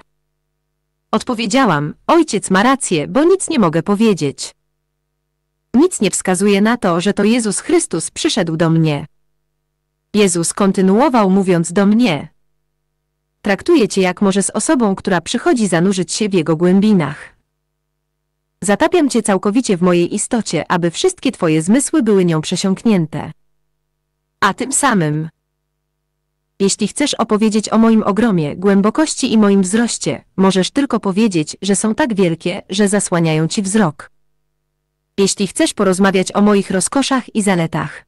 Odpowiedziałam, ojciec ma rację, bo nic nie mogę powiedzieć. Nic nie wskazuje na to, że to Jezus Chrystus przyszedł do mnie. Jezus kontynuował mówiąc do mnie. Traktuję cię jak może z osobą, która przychodzi zanurzyć się w jego głębinach. Zatapiam cię całkowicie w mojej istocie, aby wszystkie twoje zmysły były nią przesiąknięte. A tym samym jeśli chcesz opowiedzieć o moim ogromie, głębokości i moim wzroście, możesz tylko powiedzieć, że są tak wielkie, że zasłaniają ci wzrok. Jeśli chcesz porozmawiać o moich rozkoszach i zaletach.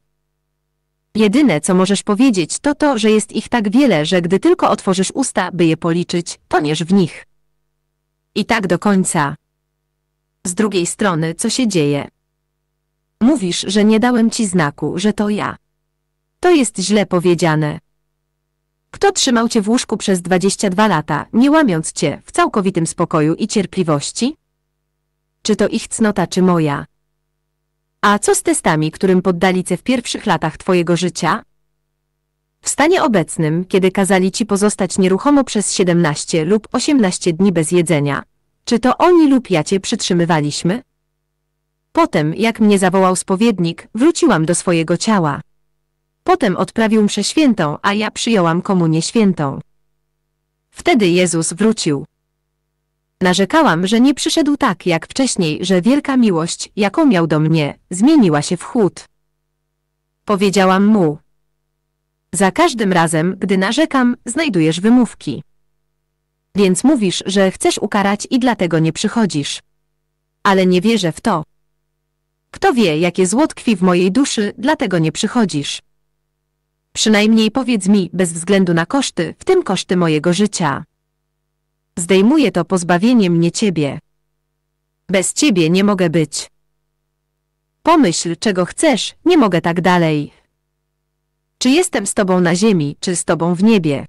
Jedyne, co możesz powiedzieć, to to, że jest ich tak wiele, że gdy tylko otworzysz usta, by je policzyć, toniesz w nich. I tak do końca. Z drugiej strony, co się dzieje? Mówisz, że nie dałem ci znaku, że to ja. To jest źle powiedziane. Kto trzymał cię w łóżku przez 22 lata, nie łamiąc cię, w całkowitym spokoju i cierpliwości? Czy to ich cnota, czy moja? A co z testami, którym poddali cię w pierwszych latach twojego życia? W stanie obecnym, kiedy kazali ci pozostać nieruchomo przez 17 lub 18 dni bez jedzenia, czy to oni lub ja cię przytrzymywaliśmy? Potem, jak mnie zawołał spowiednik, wróciłam do swojego ciała. Potem odprawił mszę świętą, a ja przyjąłam komunię świętą. Wtedy Jezus wrócił. Narzekałam, że nie przyszedł tak jak wcześniej, że wielka miłość, jaką miał do mnie, zmieniła się w chłód. Powiedziałam mu. Za każdym razem, gdy narzekam, znajdujesz wymówki. Więc mówisz, że chcesz ukarać i dlatego nie przychodzisz. Ale nie wierzę w to. Kto wie, jakie zło tkwi w mojej duszy, dlatego nie przychodzisz. Przynajmniej powiedz mi, bez względu na koszty, w tym koszty mojego życia. Zdejmuje to pozbawienie mnie ciebie. Bez ciebie nie mogę być. Pomyśl, czego chcesz, nie mogę tak dalej. Czy jestem z tobą na ziemi, czy z tobą w niebie?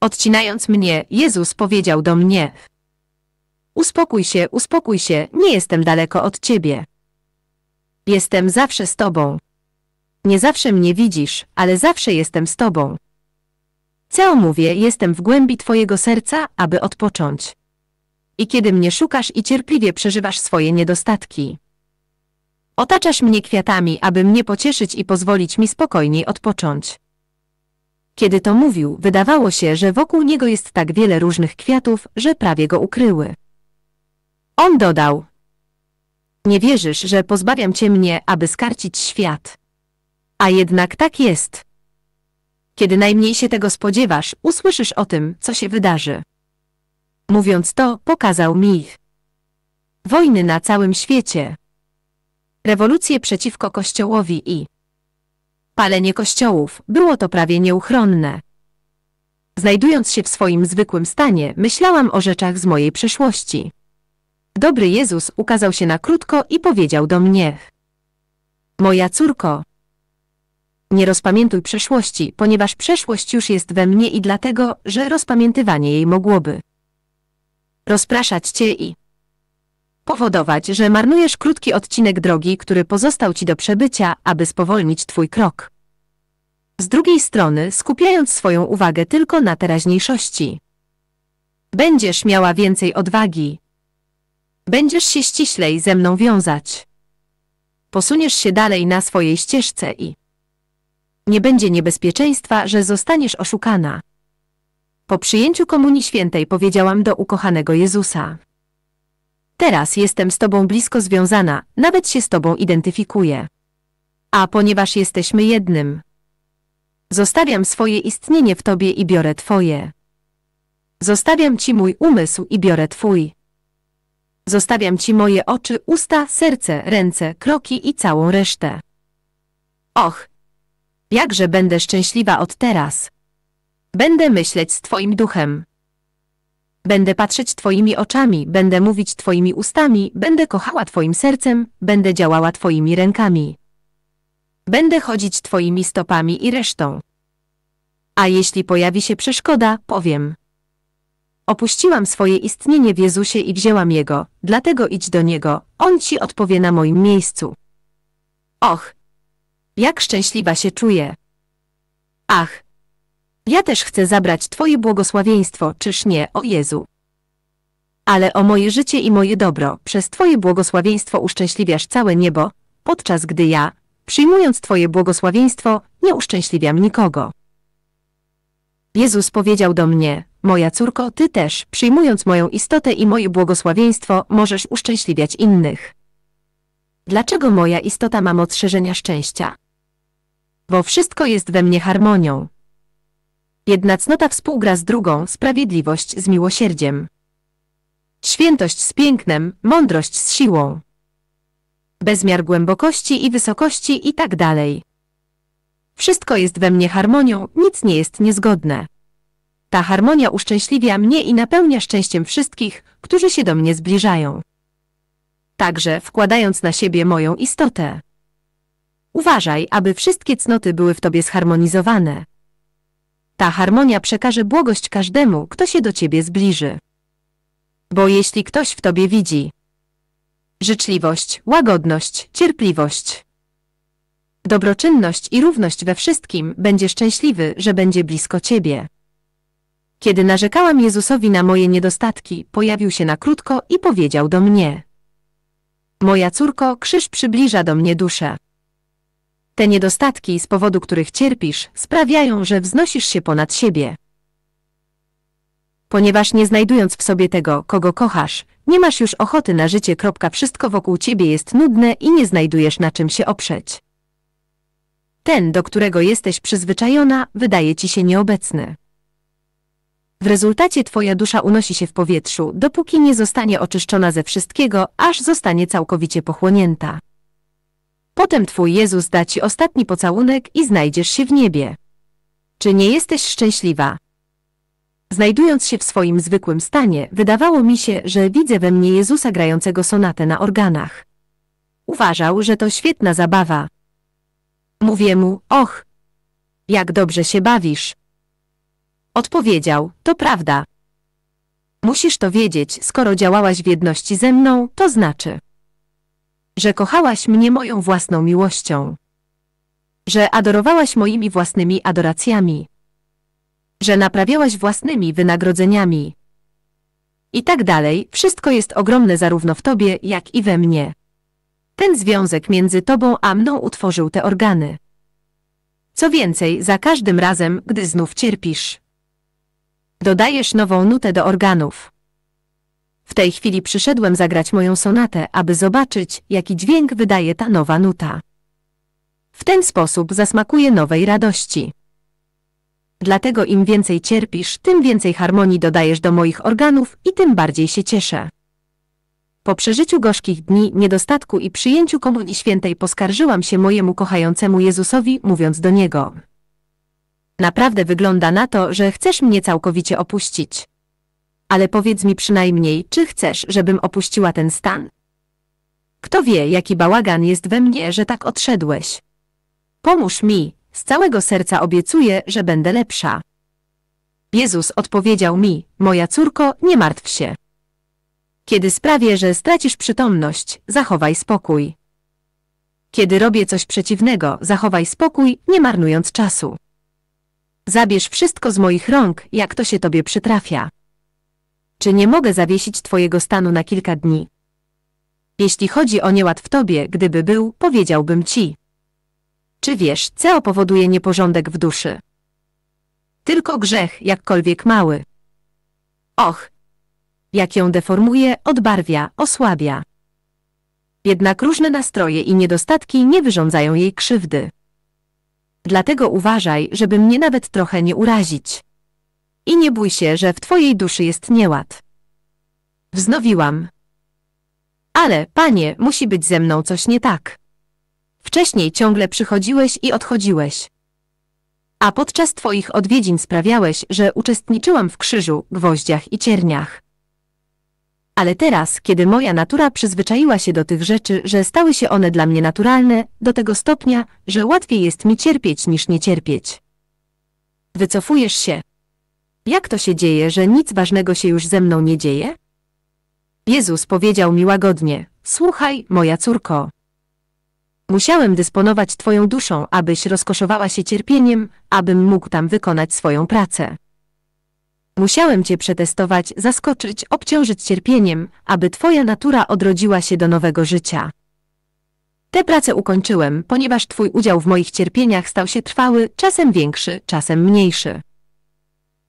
Odcinając mnie, Jezus powiedział do mnie. Uspokój się, uspokój się, nie jestem daleko od ciebie. Jestem zawsze z tobą. Nie zawsze mnie widzisz, ale zawsze jestem z tobą. Co mówię, jestem w głębi twojego serca, aby odpocząć. I kiedy mnie szukasz i cierpliwie przeżywasz swoje niedostatki. Otaczasz mnie kwiatami, aby mnie pocieszyć i pozwolić mi spokojniej odpocząć. Kiedy to mówił, wydawało się, że wokół niego jest tak wiele różnych kwiatów, że prawie go ukryły. On dodał: Nie wierzysz, że pozbawiam cię mnie, aby skarcić świat. A jednak tak jest. Kiedy najmniej się tego spodziewasz, usłyszysz o tym, co się wydarzy. Mówiąc to, pokazał mi ich. Wojny na całym świecie. Rewolucje przeciwko Kościołowi i palenie kościołów, było to prawie nieuchronne. Znajdując się w swoim zwykłym stanie, myślałam o rzeczach z mojej przeszłości. Dobry Jezus ukazał się na krótko i powiedział do mnie: Moja córko, nie rozpamiętuj przeszłości, ponieważ przeszłość już jest we mnie i dlatego, że rozpamiętywanie jej mogłoby rozpraszać cię i powodować, że marnujesz krótki odcinek drogi, który pozostał ci do przebycia, aby spowolnić twój krok. Z drugiej strony, skupiając swoją uwagę tylko na teraźniejszości, będziesz miała więcej odwagi. Będziesz się ściślej ze mną wiązać. Posuniesz się dalej na swojej ścieżce i nie będzie niebezpieczeństwa, że zostaniesz oszukana. Po przyjęciu Komunii Świętej powiedziałam do ukochanego Jezusa. Teraz jestem z Tobą blisko związana, nawet się z Tobą identyfikuję. A ponieważ jesteśmy jednym, zostawiam swoje istnienie w Tobie i biorę Twoje. Zostawiam Ci mój umysł i biorę Twój. Zostawiam Ci moje oczy, usta, serce, ręce, kroki i całą resztę. Och, Jakże będę szczęśliwa od teraz. Będę myśleć z Twoim duchem. Będę patrzeć Twoimi oczami, będę mówić Twoimi ustami, będę kochała Twoim sercem, będę działała Twoimi rękami. Będę chodzić Twoimi stopami i resztą. A jeśli pojawi się przeszkoda, powiem. Opuściłam swoje istnienie w Jezusie i wzięłam Jego, dlatego idź do Niego, On Ci odpowie na moim miejscu. Och, jak szczęśliwa się czuję. Ach. Ja też chcę zabrać Twoje błogosławieństwo, czyż nie, o Jezu. Ale o moje życie i moje dobro, przez Twoje błogosławieństwo uszczęśliwiasz całe niebo, podczas gdy ja, przyjmując Twoje błogosławieństwo, nie uszczęśliwiam nikogo. Jezus powiedział do mnie, moja córko, Ty też, przyjmując moją istotę i moje błogosławieństwo, możesz uszczęśliwiać innych. Dlaczego moja istota ma moc szerzenia szczęścia? bo wszystko jest we mnie harmonią. Jedna cnota współgra z drugą, sprawiedliwość z miłosierdziem. Świętość z pięknem, mądrość z siłą. Bezmiar głębokości i wysokości i tak dalej. Wszystko jest we mnie harmonią, nic nie jest niezgodne. Ta harmonia uszczęśliwia mnie i napełnia szczęściem wszystkich, którzy się do mnie zbliżają. Także wkładając na siebie moją istotę. Uważaj, aby wszystkie cnoty były w tobie zharmonizowane. Ta harmonia przekaże błogość każdemu, kto się do ciebie zbliży. Bo jeśli ktoś w tobie widzi życzliwość, łagodność, cierpliwość, dobroczynność i równość we wszystkim, będzie szczęśliwy, że będzie blisko ciebie. Kiedy narzekałam Jezusowi na moje niedostatki, pojawił się na krótko i powiedział do mnie: Moja córko, krzyż przybliża do mnie duszę. Te niedostatki, z powodu których cierpisz, sprawiają, że wznosisz się ponad siebie. Ponieważ nie znajdując w sobie tego, kogo kochasz, nie masz już ochoty na życie. Wszystko wokół ciebie jest nudne i nie znajdujesz na czym się oprzeć. Ten, do którego jesteś przyzwyczajona, wydaje ci się nieobecny. W rezultacie twoja dusza unosi się w powietrzu, dopóki nie zostanie oczyszczona ze wszystkiego, aż zostanie całkowicie pochłonięta. Potem Twój Jezus da Ci ostatni pocałunek i znajdziesz się w niebie. Czy nie jesteś szczęśliwa? Znajdując się w swoim zwykłym stanie, wydawało mi się, że widzę we mnie Jezusa grającego sonatę na organach. Uważał, że to świetna zabawa. Mówię mu, och, jak dobrze się bawisz. Odpowiedział, to prawda. Musisz to wiedzieć, skoro działałaś w jedności ze mną, to znaczy że kochałaś mnie moją własną miłością, że adorowałaś moimi własnymi adoracjami, że naprawiałaś własnymi wynagrodzeniami. I tak dalej, wszystko jest ogromne zarówno w tobie, jak i we mnie. Ten związek między tobą a mną utworzył te organy. Co więcej, za każdym razem, gdy znów cierpisz, dodajesz nową nutę do organów. W tej chwili przyszedłem zagrać moją sonatę, aby zobaczyć, jaki dźwięk wydaje ta nowa nuta. W ten sposób zasmakuje nowej radości. Dlatego im więcej cierpisz, tym więcej harmonii dodajesz do moich organów i tym bardziej się cieszę. Po przeżyciu gorzkich dni, niedostatku i przyjęciu Komunii Świętej poskarżyłam się mojemu kochającemu Jezusowi, mówiąc do Niego. Naprawdę wygląda na to, że chcesz mnie całkowicie opuścić ale powiedz mi przynajmniej, czy chcesz, żebym opuściła ten stan? Kto wie, jaki bałagan jest we mnie, że tak odszedłeś? Pomóż mi, z całego serca obiecuję, że będę lepsza. Jezus odpowiedział mi, moja córko, nie martw się. Kiedy sprawię, że stracisz przytomność, zachowaj spokój. Kiedy robię coś przeciwnego, zachowaj spokój, nie marnując czasu. Zabierz wszystko z moich rąk, jak to się tobie przytrafia. Czy nie mogę zawiesić twojego stanu na kilka dni? Jeśli chodzi o nieład w tobie, gdyby był, powiedziałbym ci. Czy wiesz, co powoduje nieporządek w duszy? Tylko grzech, jakkolwiek mały. Och! Jak ją deformuje, odbarwia, osłabia. Jednak różne nastroje i niedostatki nie wyrządzają jej krzywdy. Dlatego uważaj, żeby mnie nawet trochę nie urazić i nie bój się, że w twojej duszy jest nieład. Wznowiłam. Ale, panie, musi być ze mną coś nie tak. Wcześniej ciągle przychodziłeś i odchodziłeś. A podczas twoich odwiedzin sprawiałeś, że uczestniczyłam w krzyżu, gwoździach i cierniach. Ale teraz, kiedy moja natura przyzwyczaiła się do tych rzeczy, że stały się one dla mnie naturalne, do tego stopnia, że łatwiej jest mi cierpieć niż nie cierpieć. Wycofujesz się. Jak to się dzieje, że nic ważnego się już ze mną nie dzieje? Jezus powiedział mi łagodnie: Słuchaj, moja córko. Musiałem dysponować Twoją duszą, abyś rozkoszowała się cierpieniem, abym mógł tam wykonać swoją pracę. Musiałem Cię przetestować, zaskoczyć, obciążyć cierpieniem, aby Twoja natura odrodziła się do nowego życia. Te prace ukończyłem, ponieważ Twój udział w moich cierpieniach stał się trwały, czasem większy, czasem mniejszy.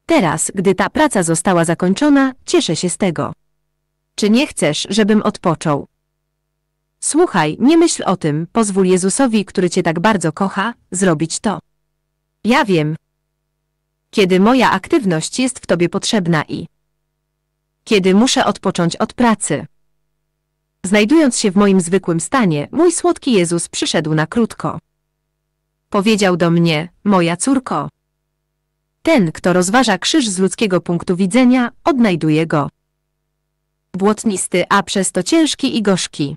Teraz, gdy ta praca została zakończona, cieszę się z tego. Czy nie chcesz, żebym odpoczął? Słuchaj, nie myśl o tym, pozwól Jezusowi, który cię tak bardzo kocha, zrobić to. Ja wiem. Kiedy moja aktywność jest w tobie potrzebna i kiedy muszę odpocząć od pracy. Znajdując się w moim zwykłym stanie, mój słodki Jezus przyszedł na krótko. Powiedział do mnie, moja córko. Ten, kto rozważa krzyż z ludzkiego punktu widzenia, odnajduje go błotnisty, a przez to ciężki i gorzki.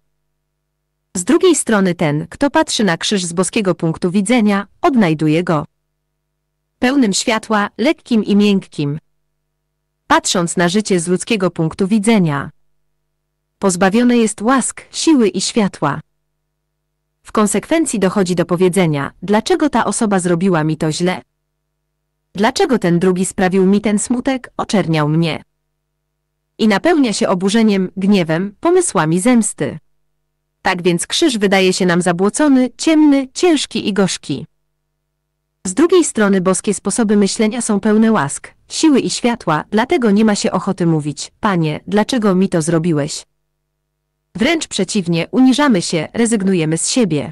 Z drugiej strony ten, kto patrzy na krzyż z boskiego punktu widzenia, odnajduje go pełnym światła, lekkim i miękkim. Patrząc na życie z ludzkiego punktu widzenia, pozbawione jest łask, siły i światła. W konsekwencji dochodzi do powiedzenia, dlaczego ta osoba zrobiła mi to źle, Dlaczego ten drugi sprawił mi ten smutek, oczerniał mnie? I napełnia się oburzeniem, gniewem, pomysłami zemsty. Tak więc krzyż wydaje się nam zabłocony, ciemny, ciężki i gorzki. Z drugiej strony boskie sposoby myślenia są pełne łask, siły i światła, dlatego nie ma się ochoty mówić, panie, dlaczego mi to zrobiłeś? Wręcz przeciwnie, uniżamy się, rezygnujemy z siebie.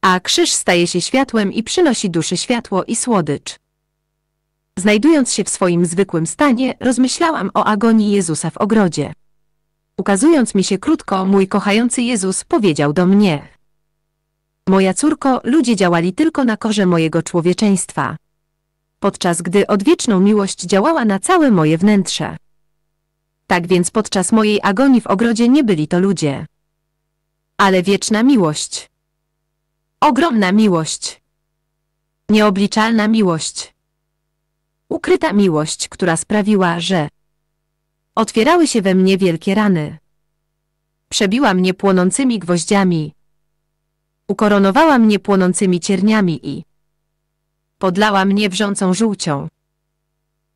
A krzyż staje się światłem i przynosi duszy światło i słodycz. Znajdując się w swoim zwykłym stanie, rozmyślałam o agonii Jezusa w ogrodzie. Ukazując mi się krótko, mój kochający Jezus powiedział do mnie. Moja córko, ludzie działali tylko na korze mojego człowieczeństwa. Podczas gdy odwieczną miłość działała na całe moje wnętrze. Tak więc podczas mojej agonii w ogrodzie nie byli to ludzie. Ale wieczna miłość. Ogromna miłość. Nieobliczalna miłość ukryta miłość, która sprawiła, że otwierały się we mnie wielkie rany. Przebiła mnie płonącymi gwoździami, ukoronowała mnie płonącymi cierniami i podlała mnie wrzącą żółcią.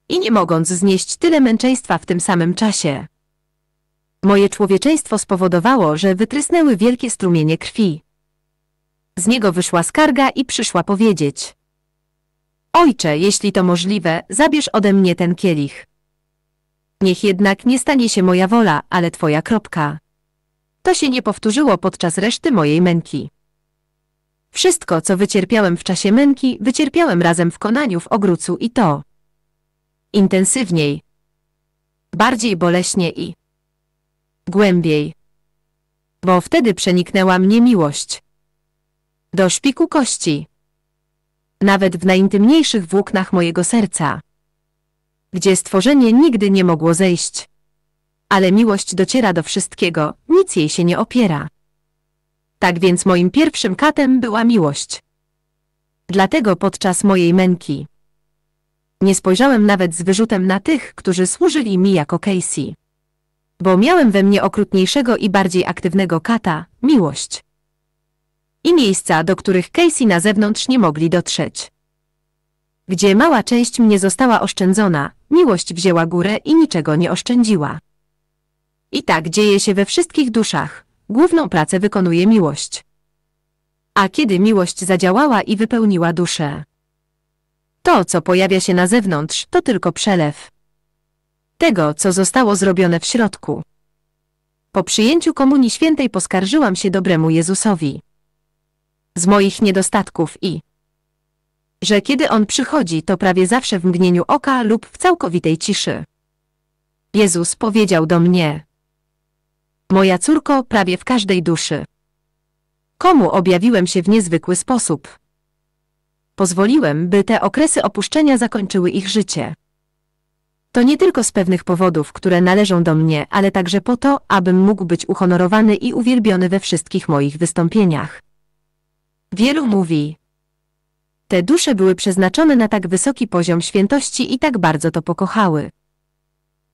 I nie mogąc znieść tyle męczeństwa w tym samym czasie. Moje człowieczeństwo spowodowało, że wytrysnęły wielkie strumienie krwi. Z niego wyszła skarga i przyszła powiedzieć – Ojcze, jeśli to możliwe, zabierz ode mnie ten kielich. Niech jednak nie stanie się moja wola, ale Twoja kropka. To się nie powtórzyło podczas reszty mojej męki. Wszystko, co wycierpiałem w czasie męki, wycierpiałem razem w konaniu w ogródcu i to. Intensywniej. Bardziej boleśnie i. Głębiej. Bo wtedy przeniknęła mnie miłość. Do szpiku kości nawet w najintymniejszych włóknach mojego serca, gdzie stworzenie nigdy nie mogło zejść. Ale miłość dociera do wszystkiego, nic jej się nie opiera. Tak więc moim pierwszym katem była miłość. Dlatego podczas mojej męki nie spojrzałem nawet z wyrzutem na tych, którzy służyli mi jako Casey. Bo miałem we mnie okrutniejszego i bardziej aktywnego kata, miłość i miejsca, do których Casey na zewnątrz nie mogli dotrzeć. Gdzie mała część mnie została oszczędzona, miłość wzięła górę i niczego nie oszczędziła. I tak dzieje się we wszystkich duszach. Główną pracę wykonuje miłość. A kiedy miłość zadziałała i wypełniła duszę? To, co pojawia się na zewnątrz, to tylko przelew. Tego, co zostało zrobione w środku. Po przyjęciu Komunii Świętej poskarżyłam się dobremu Jezusowi z moich niedostatków i że kiedy on przychodzi, to prawie zawsze w mgnieniu oka lub w całkowitej ciszy. Jezus powiedział do mnie: Moja córko, prawie w każdej duszy. Komu objawiłem się w niezwykły sposób? Pozwoliłem, by te okresy opuszczenia zakończyły ich życie. To nie tylko z pewnych powodów, które należą do mnie, ale także po to, abym mógł być uhonorowany i uwielbiony we wszystkich moich wystąpieniach. Wielu mówi. Te dusze były przeznaczone na tak wysoki poziom świętości i tak bardzo to pokochały.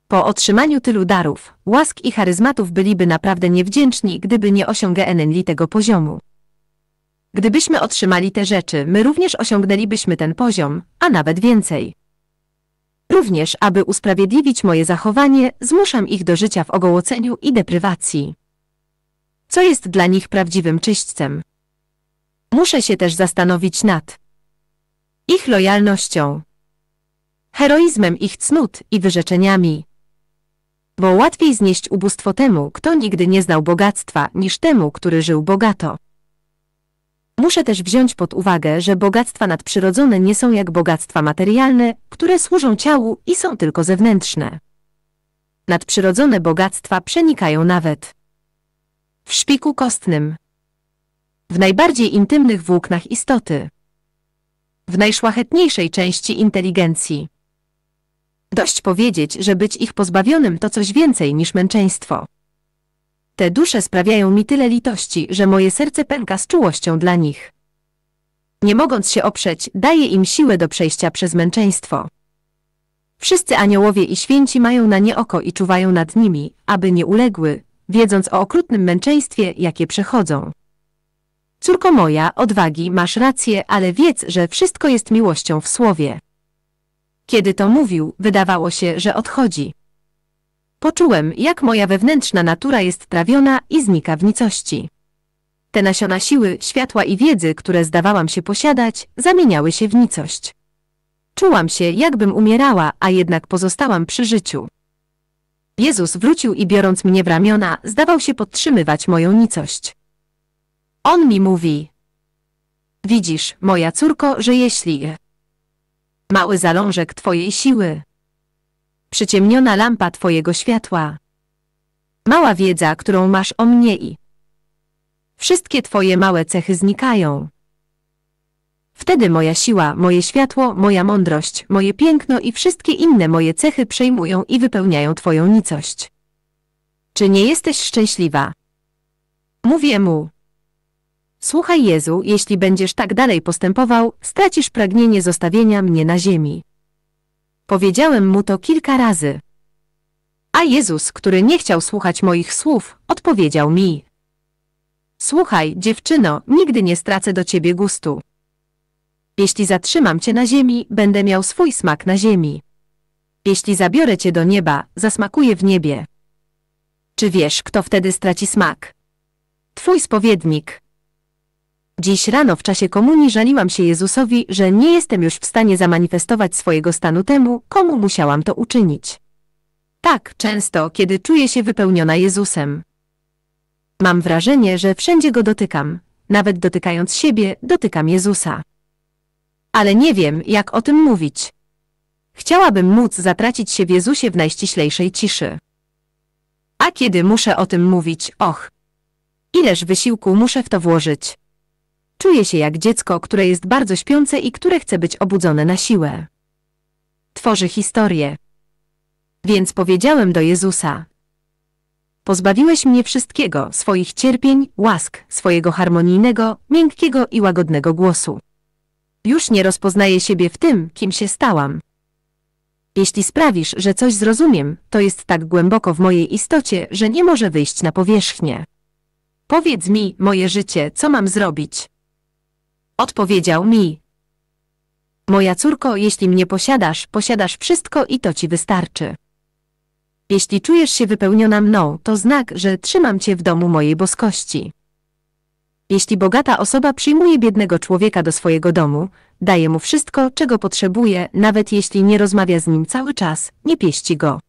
Po otrzymaniu tylu darów, łask i charyzmatów byliby naprawdę niewdzięczni, gdyby nie osiągnęli tego poziomu. Gdybyśmy otrzymali te rzeczy, my również osiągnęlibyśmy ten poziom, a nawet więcej. Również, aby usprawiedliwić moje zachowanie, zmuszam ich do życia w ogołoceniu i deprywacji. Co jest dla nich prawdziwym czyśćcem? Muszę się też zastanowić nad ich lojalnością, heroizmem ich cnót i wyrzeczeniami. Bo łatwiej znieść ubóstwo temu, kto nigdy nie znał bogactwa, niż temu, który żył bogato. Muszę też wziąć pod uwagę, że bogactwa nadprzyrodzone nie są jak bogactwa materialne, które służą ciału i są tylko zewnętrzne. Nadprzyrodzone bogactwa przenikają nawet w szpiku kostnym w najbardziej intymnych włóknach istoty, w najszlachetniejszej części inteligencji. Dość powiedzieć, że być ich pozbawionym to coś więcej niż męczeństwo. Te dusze sprawiają mi tyle litości, że moje serce pęka z czułością dla nich. Nie mogąc się oprzeć, daję im siłę do przejścia przez męczeństwo. Wszyscy aniołowie i święci mają na nie oko i czuwają nad nimi, aby nie uległy, wiedząc o okrutnym męczeństwie, jakie przechodzą. Córko moja, odwagi, masz rację, ale wiedz, że wszystko jest miłością w słowie. Kiedy to mówił, wydawało się, że odchodzi. Poczułem, jak moja wewnętrzna natura jest trawiona i znika w nicości. Te nasiona siły, światła i wiedzy, które zdawałam się posiadać, zamieniały się w nicość. Czułam się, jakbym umierała, a jednak pozostałam przy życiu. Jezus wrócił i biorąc mnie w ramiona, zdawał się podtrzymywać moją nicość. On mi mówi. Widzisz, moja córko, że jeśli... Mały zalążek twojej siły. Przyciemniona lampa twojego światła. Mała wiedza, którą masz o mnie i... Wszystkie twoje małe cechy znikają. Wtedy moja siła, moje światło, moja mądrość, moje piękno i wszystkie inne moje cechy przejmują i wypełniają twoją nicość. Czy nie jesteś szczęśliwa? Mówię mu, Słuchaj Jezu, jeśli będziesz tak dalej postępował, stracisz pragnienie zostawienia mnie na ziemi. Powiedziałem mu to kilka razy. A Jezus, który nie chciał słuchać moich słów, odpowiedział mi. Słuchaj, dziewczyno, nigdy nie stracę do ciebie gustu. Jeśli zatrzymam cię na ziemi, będę miał swój smak na ziemi. Jeśli zabiorę cię do nieba, zasmakuję w niebie. Czy wiesz, kto wtedy straci smak? Twój spowiednik, Dziś rano w czasie komunii żaliłam się Jezusowi, że nie jestem już w stanie zamanifestować swojego stanu temu, komu musiałam to uczynić. Tak, często, kiedy czuję się wypełniona Jezusem. Mam wrażenie, że wszędzie go dotykam. Nawet dotykając siebie, dotykam Jezusa. Ale nie wiem, jak o tym mówić. Chciałabym móc zatracić się w Jezusie w najściślejszej ciszy. A kiedy muszę o tym mówić, och, ileż wysiłku muszę w to włożyć. Czuję się jak dziecko, które jest bardzo śpiące i które chce być obudzone na siłę. Tworzy historię. Więc powiedziałem do Jezusa. Pozbawiłeś mnie wszystkiego, swoich cierpień, łask, swojego harmonijnego, miękkiego i łagodnego głosu. Już nie rozpoznaję siebie w tym, kim się stałam. Jeśli sprawisz, że coś zrozumiem, to jest tak głęboko w mojej istocie, że nie może wyjść na powierzchnię. Powiedz mi, moje życie, co mam zrobić? Odpowiedział mi. Moja córko, jeśli mnie posiadasz, posiadasz wszystko i to ci wystarczy. Jeśli czujesz się wypełniona mną, to znak, że trzymam cię w domu mojej boskości. Jeśli bogata osoba przyjmuje biednego człowieka do swojego domu, daje mu wszystko, czego potrzebuje, nawet jeśli nie rozmawia z nim cały czas, nie pieści go.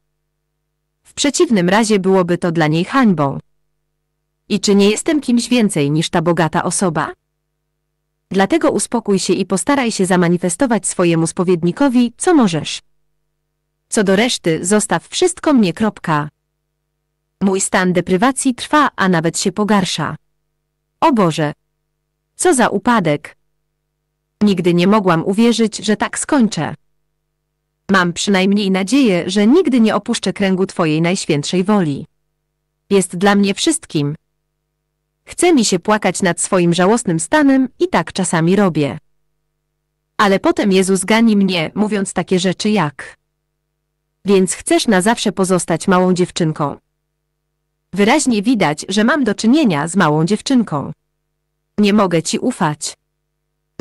W przeciwnym razie byłoby to dla niej hańbą. I czy nie jestem kimś więcej niż ta bogata osoba? dlatego uspokój się i postaraj się zamanifestować swojemu spowiednikowi, co możesz. Co do reszty, zostaw wszystko mnie. Kropka. Mój stan deprywacji trwa, a nawet się pogarsza. O Boże! Co za upadek! Nigdy nie mogłam uwierzyć, że tak skończę. Mam przynajmniej nadzieję, że nigdy nie opuszczę kręgu Twojej najświętszej woli. Jest dla mnie wszystkim. Chce mi się płakać nad swoim żałosnym stanem i tak czasami robię. Ale potem Jezus gani mnie, mówiąc takie rzeczy jak. Więc chcesz na zawsze pozostać małą dziewczynką. Wyraźnie widać, że mam do czynienia z małą dziewczynką. Nie mogę ci ufać.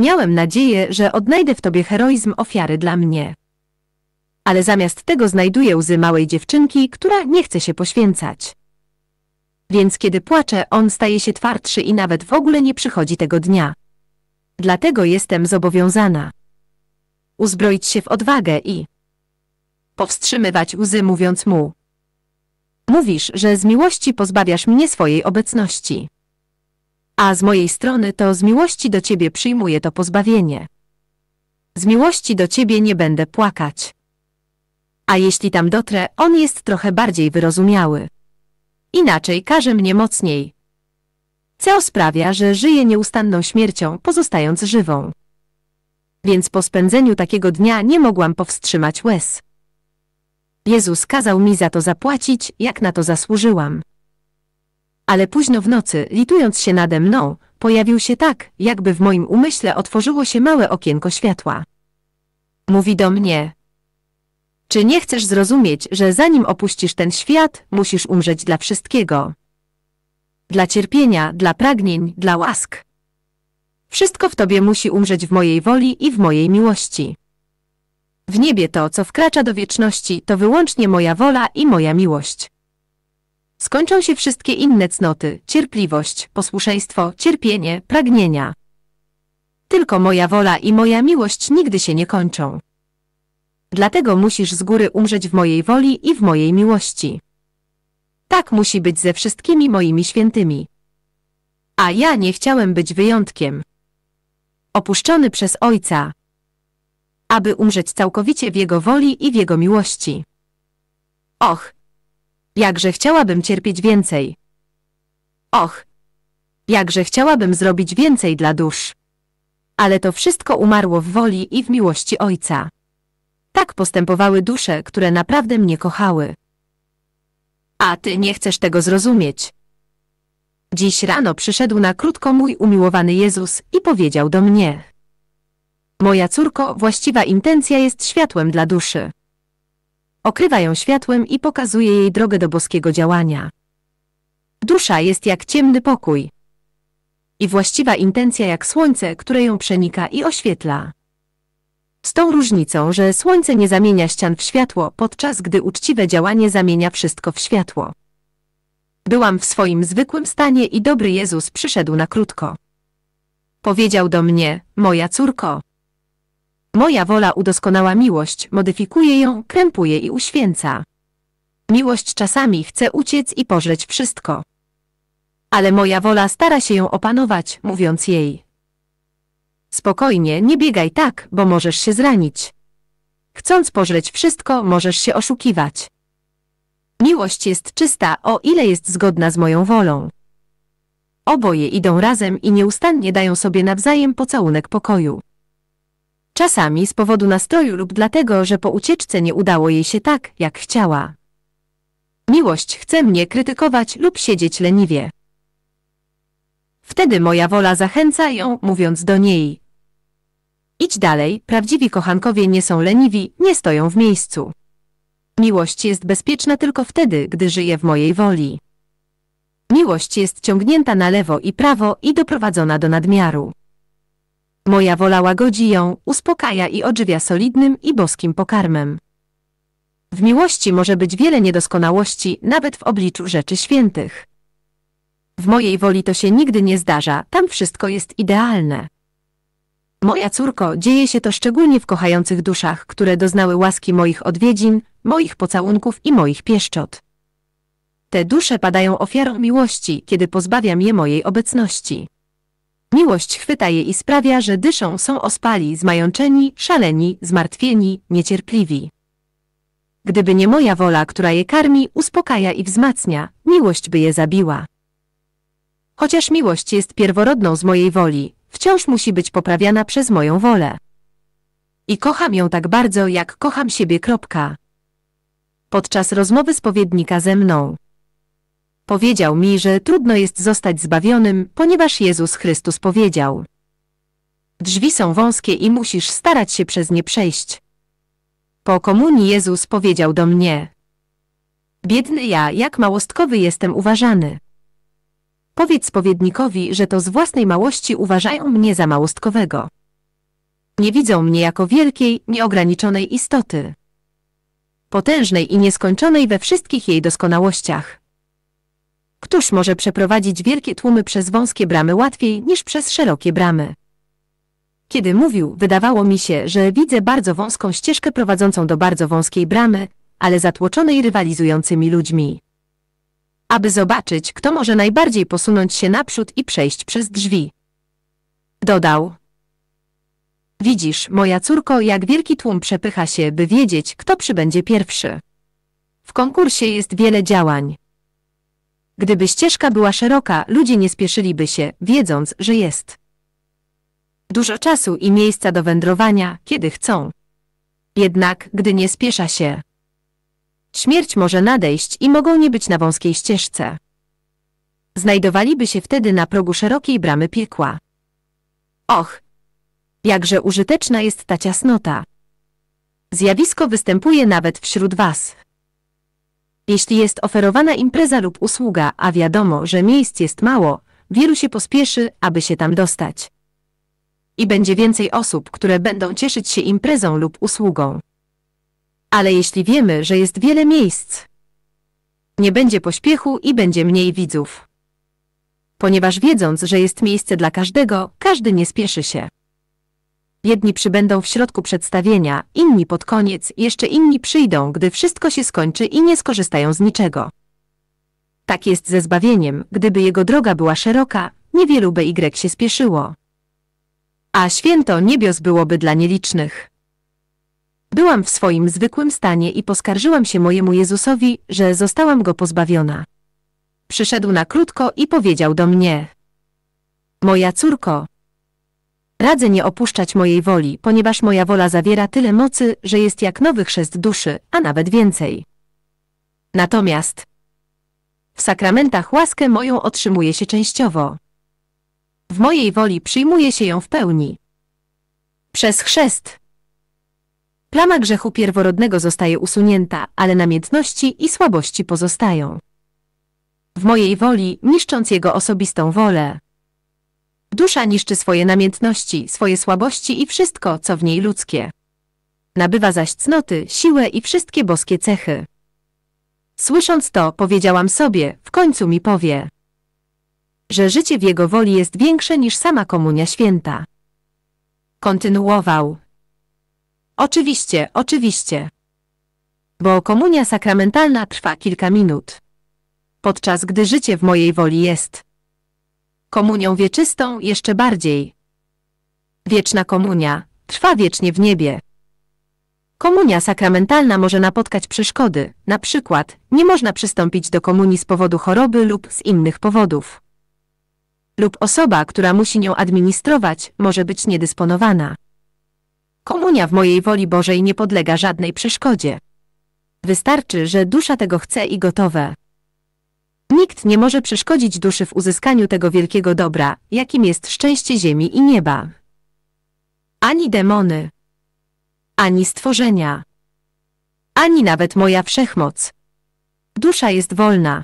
Miałem nadzieję, że odnajdę w tobie heroizm ofiary dla mnie. Ale zamiast tego znajduję łzy małej dziewczynki, która nie chce się poświęcać. Więc kiedy płacze, on staje się twardszy i nawet w ogóle nie przychodzi tego dnia. Dlatego jestem zobowiązana uzbroić się w odwagę i powstrzymywać łzy mówiąc mu. Mówisz, że z miłości pozbawiasz mnie swojej obecności. A z mojej strony to z miłości do ciebie przyjmuję to pozbawienie. Z miłości do ciebie nie będę płakać. A jeśli tam dotrę, on jest trochę bardziej wyrozumiały. Inaczej każe mnie mocniej. Co sprawia, że żyję nieustanną śmiercią, pozostając żywą. Więc po spędzeniu takiego dnia nie mogłam powstrzymać łez. Jezus kazał mi za to zapłacić, jak na to zasłużyłam. Ale późno w nocy, litując się nade mną, pojawił się tak, jakby w moim umyśle otworzyło się małe okienko światła. Mówi do mnie, czy nie chcesz zrozumieć, że zanim opuścisz ten świat, musisz umrzeć dla wszystkiego? Dla cierpienia, dla pragnień, dla łask. Wszystko w tobie musi umrzeć w mojej woli i w mojej miłości. W niebie to, co wkracza do wieczności, to wyłącznie moja wola i moja miłość. Skończą się wszystkie inne cnoty, cierpliwość, posłuszeństwo, cierpienie, pragnienia. Tylko moja wola i moja miłość nigdy się nie kończą. Dlatego musisz z góry umrzeć w mojej woli i w mojej miłości. Tak musi być ze wszystkimi moimi świętymi. A ja nie chciałem być wyjątkiem. Opuszczony przez Ojca. Aby umrzeć całkowicie w Jego woli i w Jego miłości. Och! Jakże chciałabym cierpieć więcej. Och! Jakże chciałabym zrobić więcej dla dusz. Ale to wszystko umarło w woli i w miłości Ojca. Tak postępowały dusze, które naprawdę mnie kochały. A ty nie chcesz tego zrozumieć. Dziś rano przyszedł na krótko mój umiłowany Jezus i powiedział do mnie. Moja córko, właściwa intencja jest światłem dla duszy. Okrywa ją światłem i pokazuje jej drogę do boskiego działania. Dusza jest jak ciemny pokój. I właściwa intencja jak słońce, które ją przenika i oświetla. Z tą różnicą, że słońce nie zamienia ścian w światło, podczas gdy uczciwe działanie zamienia wszystko w światło. Byłam w swoim zwykłym stanie i dobry Jezus przyszedł na krótko. Powiedział do mnie, moja córko. Moja wola udoskonała miłość, modyfikuje ją, krępuje i uświęca. Miłość czasami chce uciec i pożreć wszystko. Ale moja wola stara się ją opanować, mówiąc jej, Spokojnie, nie biegaj tak, bo możesz się zranić. Chcąc pożreć wszystko, możesz się oszukiwać. Miłość jest czysta, o ile jest zgodna z moją wolą. Oboje idą razem i nieustannie dają sobie nawzajem pocałunek pokoju. Czasami z powodu nastroju lub dlatego, że po ucieczce nie udało jej się tak, jak chciała. Miłość chce mnie krytykować lub siedzieć leniwie. Wtedy moja wola zachęca ją, mówiąc do niej. Idź dalej, prawdziwi kochankowie nie są leniwi, nie stoją w miejscu. Miłość jest bezpieczna tylko wtedy, gdy żyje w mojej woli. Miłość jest ciągnięta na lewo i prawo i doprowadzona do nadmiaru. Moja wola łagodzi ją, uspokaja i odżywia solidnym i boskim pokarmem. W miłości może być wiele niedoskonałości, nawet w obliczu rzeczy świętych. W mojej woli to się nigdy nie zdarza, tam wszystko jest idealne. Moja córko, dzieje się to szczególnie w kochających duszach, które doznały łaski moich odwiedzin, moich pocałunków i moich pieszczot. Te dusze padają ofiarą miłości, kiedy pozbawiam je mojej obecności. Miłość chwyta je i sprawia, że dyszą, są ospali, zmajączeni, szaleni, zmartwieni, niecierpliwi. Gdyby nie moja wola, która je karmi, uspokaja i wzmacnia, miłość by je zabiła. Chociaż miłość jest pierworodną z mojej woli, wciąż musi być poprawiana przez moją wolę. I kocham ją tak bardzo, jak kocham siebie. Kropka. Podczas rozmowy spowiednika ze mną powiedział mi, że trudno jest zostać zbawionym, ponieważ Jezus Chrystus powiedział: Drzwi są wąskie i musisz starać się przez nie przejść. Po komunii Jezus powiedział do mnie: Biedny ja, jak małostkowy jestem uważany. Powiedz spowiednikowi, że to z własnej małości uważają mnie za małostkowego. Nie widzą mnie jako wielkiej, nieograniczonej istoty. Potężnej i nieskończonej we wszystkich jej doskonałościach. Któż może przeprowadzić wielkie tłumy przez wąskie bramy łatwiej niż przez szerokie bramy? Kiedy mówił, wydawało mi się, że widzę bardzo wąską ścieżkę prowadzącą do bardzo wąskiej bramy, ale zatłoczonej rywalizującymi ludźmi aby zobaczyć, kto może najbardziej posunąć się naprzód i przejść przez drzwi. Dodał. Widzisz, moja córko, jak wielki tłum przepycha się, by wiedzieć, kto przybędzie pierwszy. W konkursie jest wiele działań. Gdyby ścieżka była szeroka, ludzie nie spieszyliby się, wiedząc, że jest. Dużo czasu i miejsca do wędrowania, kiedy chcą. Jednak, gdy nie spiesza się, Śmierć może nadejść i mogą nie być na wąskiej ścieżce. Znajdowaliby się wtedy na progu szerokiej bramy piekła. Och! Jakże użyteczna jest ta ciasnota. Zjawisko występuje nawet wśród Was. Jeśli jest oferowana impreza lub usługa, a wiadomo, że miejsc jest mało, wielu się pospieszy, aby się tam dostać. I będzie więcej osób, które będą cieszyć się imprezą lub usługą. Ale jeśli wiemy, że jest wiele miejsc, nie będzie pośpiechu i będzie mniej widzów. Ponieważ wiedząc, że jest miejsce dla każdego, każdy nie spieszy się. Jedni przybędą w środku przedstawienia, inni pod koniec, jeszcze inni przyjdą, gdy wszystko się skończy i nie skorzystają z niczego. Tak jest ze zbawieniem, gdyby jego droga była szeroka, niewielu by Y się spieszyło. A święto niebios byłoby dla nielicznych. Byłam w swoim zwykłym stanie i poskarżyłam się mojemu Jezusowi, że zostałam go pozbawiona. Przyszedł na krótko i powiedział do mnie: Moja córko, radzę nie opuszczać mojej woli, ponieważ moja wola zawiera tyle mocy, że jest jak nowy chrzest duszy, a nawet więcej. Natomiast w sakramentach łaskę moją otrzymuje się częściowo. W mojej woli przyjmuje się ją w pełni. Przez chrzest Plama grzechu pierworodnego zostaje usunięta, ale namiętności i słabości pozostają. W mojej woli, niszcząc jego osobistą wolę. Dusza niszczy swoje namiętności, swoje słabości i wszystko, co w niej ludzkie. Nabywa zaś cnoty, siłę i wszystkie boskie cechy. Słysząc to, powiedziałam sobie, w końcu mi powie, że życie w jego woli jest większe niż sama komunia święta. Kontynuował, Oczywiście, oczywiście. Bo komunia sakramentalna trwa kilka minut. Podczas gdy życie w mojej woli jest komunią wieczystą jeszcze bardziej. Wieczna komunia trwa wiecznie w niebie. Komunia sakramentalna może napotkać przeszkody, na przykład nie można przystąpić do komunii z powodu choroby lub z innych powodów. Lub osoba, która musi nią administrować, może być niedysponowana. Komunia w mojej woli Bożej nie podlega żadnej przeszkodzie. Wystarczy, że dusza tego chce i gotowe. Nikt nie może przeszkodzić duszy w uzyskaniu tego wielkiego dobra, jakim jest szczęście ziemi i nieba. Ani demony, ani stworzenia, ani nawet moja wszechmoc. Dusza jest wolna.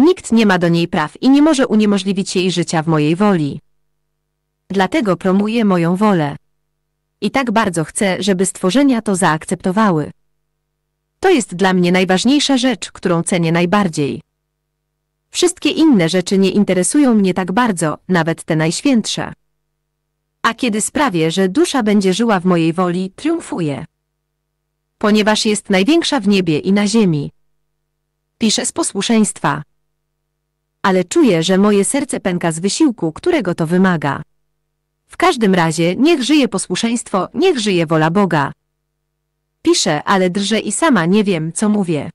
Nikt nie ma do niej praw i nie może uniemożliwić jej życia w mojej woli. Dlatego promuję moją wolę. I tak bardzo chcę, żeby stworzenia to zaakceptowały. To jest dla mnie najważniejsza rzecz, którą cenię najbardziej. Wszystkie inne rzeczy nie interesują mnie tak bardzo, nawet te najświętsze. A kiedy sprawię, że dusza będzie żyła w mojej woli, triumfuje. Ponieważ jest największa w niebie i na ziemi. Piszę z posłuszeństwa. Ale czuję, że moje serce pęka z wysiłku, którego to wymaga. W każdym razie niech żyje posłuszeństwo, niech żyje wola Boga. Piszę, ale drżę i sama nie wiem, co mówię.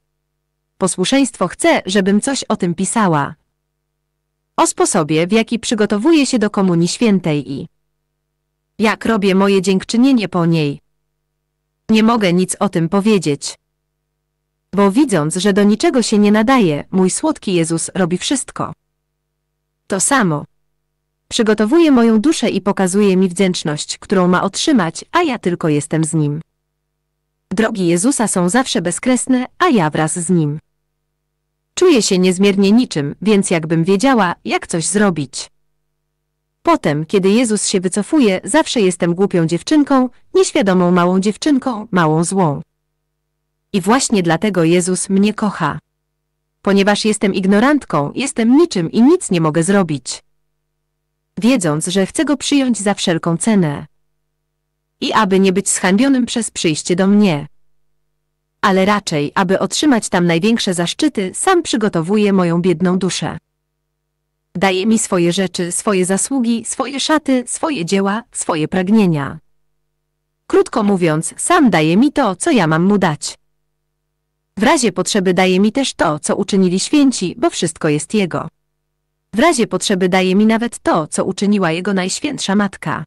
Posłuszeństwo chce, żebym coś o tym pisała. O sposobie, w jaki przygotowuję się do Komunii Świętej i jak robię moje dziękczynienie po niej. Nie mogę nic o tym powiedzieć. Bo widząc, że do niczego się nie nadaje, mój słodki Jezus robi wszystko. To samo. Przygotowuje moją duszę i pokazuje mi wdzięczność, którą ma otrzymać, a ja tylko jestem z Nim. Drogi Jezusa są zawsze bezkresne, a ja wraz z Nim. Czuję się niezmiernie niczym, więc jakbym wiedziała, jak coś zrobić. Potem, kiedy Jezus się wycofuje, zawsze jestem głupią dziewczynką, nieświadomą małą dziewczynką, małą złą. I właśnie dlatego Jezus mnie kocha. Ponieważ jestem ignorantką, jestem niczym i nic nie mogę zrobić wiedząc, że chce go przyjąć za wszelką cenę. I aby nie być zhańbionym przez przyjście do mnie. Ale raczej, aby otrzymać tam największe zaszczyty, sam przygotowuje moją biedną duszę. Daje mi swoje rzeczy, swoje zasługi, swoje szaty, swoje dzieła, swoje pragnienia. Krótko mówiąc, sam daje mi to, co ja mam mu dać. W razie potrzeby daje mi też to, co uczynili święci, bo wszystko jest Jego. W razie potrzeby daje mi nawet to, co uczyniła jego najświętsza matka.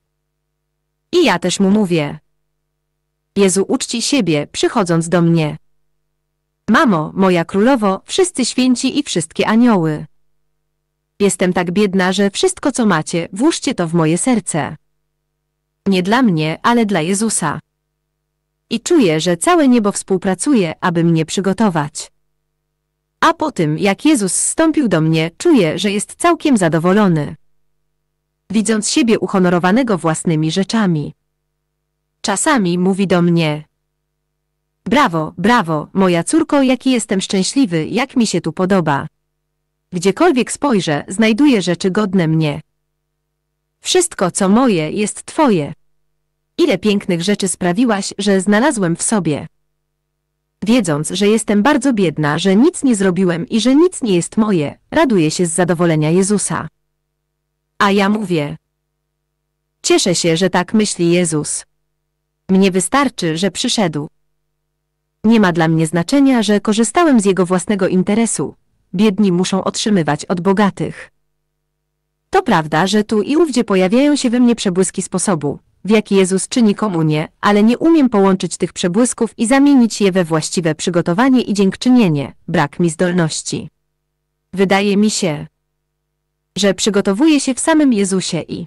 I ja też mu mówię. Jezu uczci siebie, przychodząc do mnie. Mamo, moja królowo, wszyscy święci i wszystkie anioły. Jestem tak biedna, że wszystko co macie, włóżcie to w moje serce. Nie dla mnie, ale dla Jezusa. I czuję, że całe niebo współpracuje, aby mnie przygotować a po tym jak Jezus zstąpił do mnie, czuję, że jest całkiem zadowolony. Widząc siebie uhonorowanego własnymi rzeczami. Czasami mówi do mnie. Brawo, brawo, moja córko, jaki jestem szczęśliwy, jak mi się tu podoba. Gdziekolwiek spojrzę, znajduję rzeczy godne mnie. Wszystko, co moje, jest Twoje. Ile pięknych rzeczy sprawiłaś, że znalazłem w sobie. Wiedząc, że jestem bardzo biedna, że nic nie zrobiłem i że nic nie jest moje, raduję się z zadowolenia Jezusa. A ja mówię. Cieszę się, że tak myśli Jezus. Mnie wystarczy, że przyszedł. Nie ma dla mnie znaczenia, że korzystałem z jego własnego interesu. Biedni muszą otrzymywać od bogatych. To prawda, że tu i ówdzie pojawiają się we mnie przebłyski sposobu, w jaki Jezus czyni komunię, ale nie umiem połączyć tych przebłysków i zamienić je we właściwe przygotowanie i dziękczynienie, brak mi zdolności. Wydaje mi się, że przygotowuję się w samym Jezusie i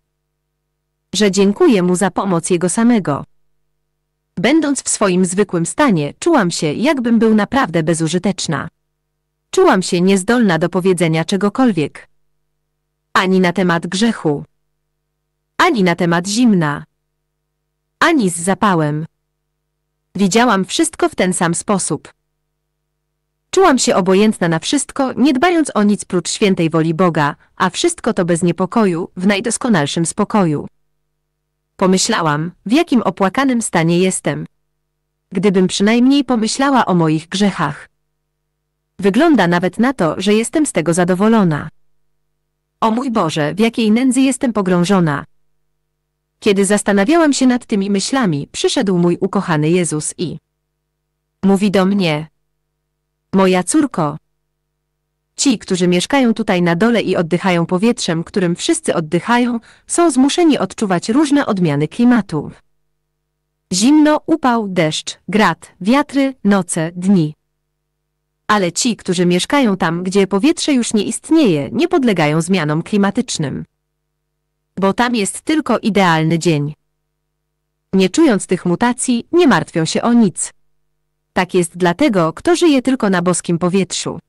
że dziękuję Mu za pomoc Jego samego. Będąc w swoim zwykłym stanie, czułam się, jakbym był naprawdę bezużyteczna. Czułam się niezdolna do powiedzenia czegokolwiek. Ani na temat grzechu, ani na temat zimna, ani z zapałem. Widziałam wszystko w ten sam sposób. Czułam się obojętna na wszystko, nie dbając o nic prócz świętej woli Boga, a wszystko to bez niepokoju, w najdoskonalszym spokoju. Pomyślałam, w jakim opłakanym stanie jestem. Gdybym przynajmniej pomyślała o moich grzechach. Wygląda nawet na to, że jestem z tego zadowolona. O mój Boże, w jakiej nędzy jestem pogrążona, kiedy zastanawiałam się nad tymi myślami, przyszedł mój ukochany Jezus i mówi do mnie: Moja córko, Ci, którzy mieszkają tutaj na dole i oddychają powietrzem, którym wszyscy oddychają, są zmuszeni odczuwać różne odmiany klimatu. Zimno, upał, deszcz, grat, wiatry, noce, dni. Ale ci, którzy mieszkają tam, gdzie powietrze już nie istnieje, nie podlegają zmianom klimatycznym bo tam jest tylko idealny dzień. Nie czując tych mutacji, nie martwią się o nic. Tak jest dlatego, kto żyje tylko na boskim powietrzu.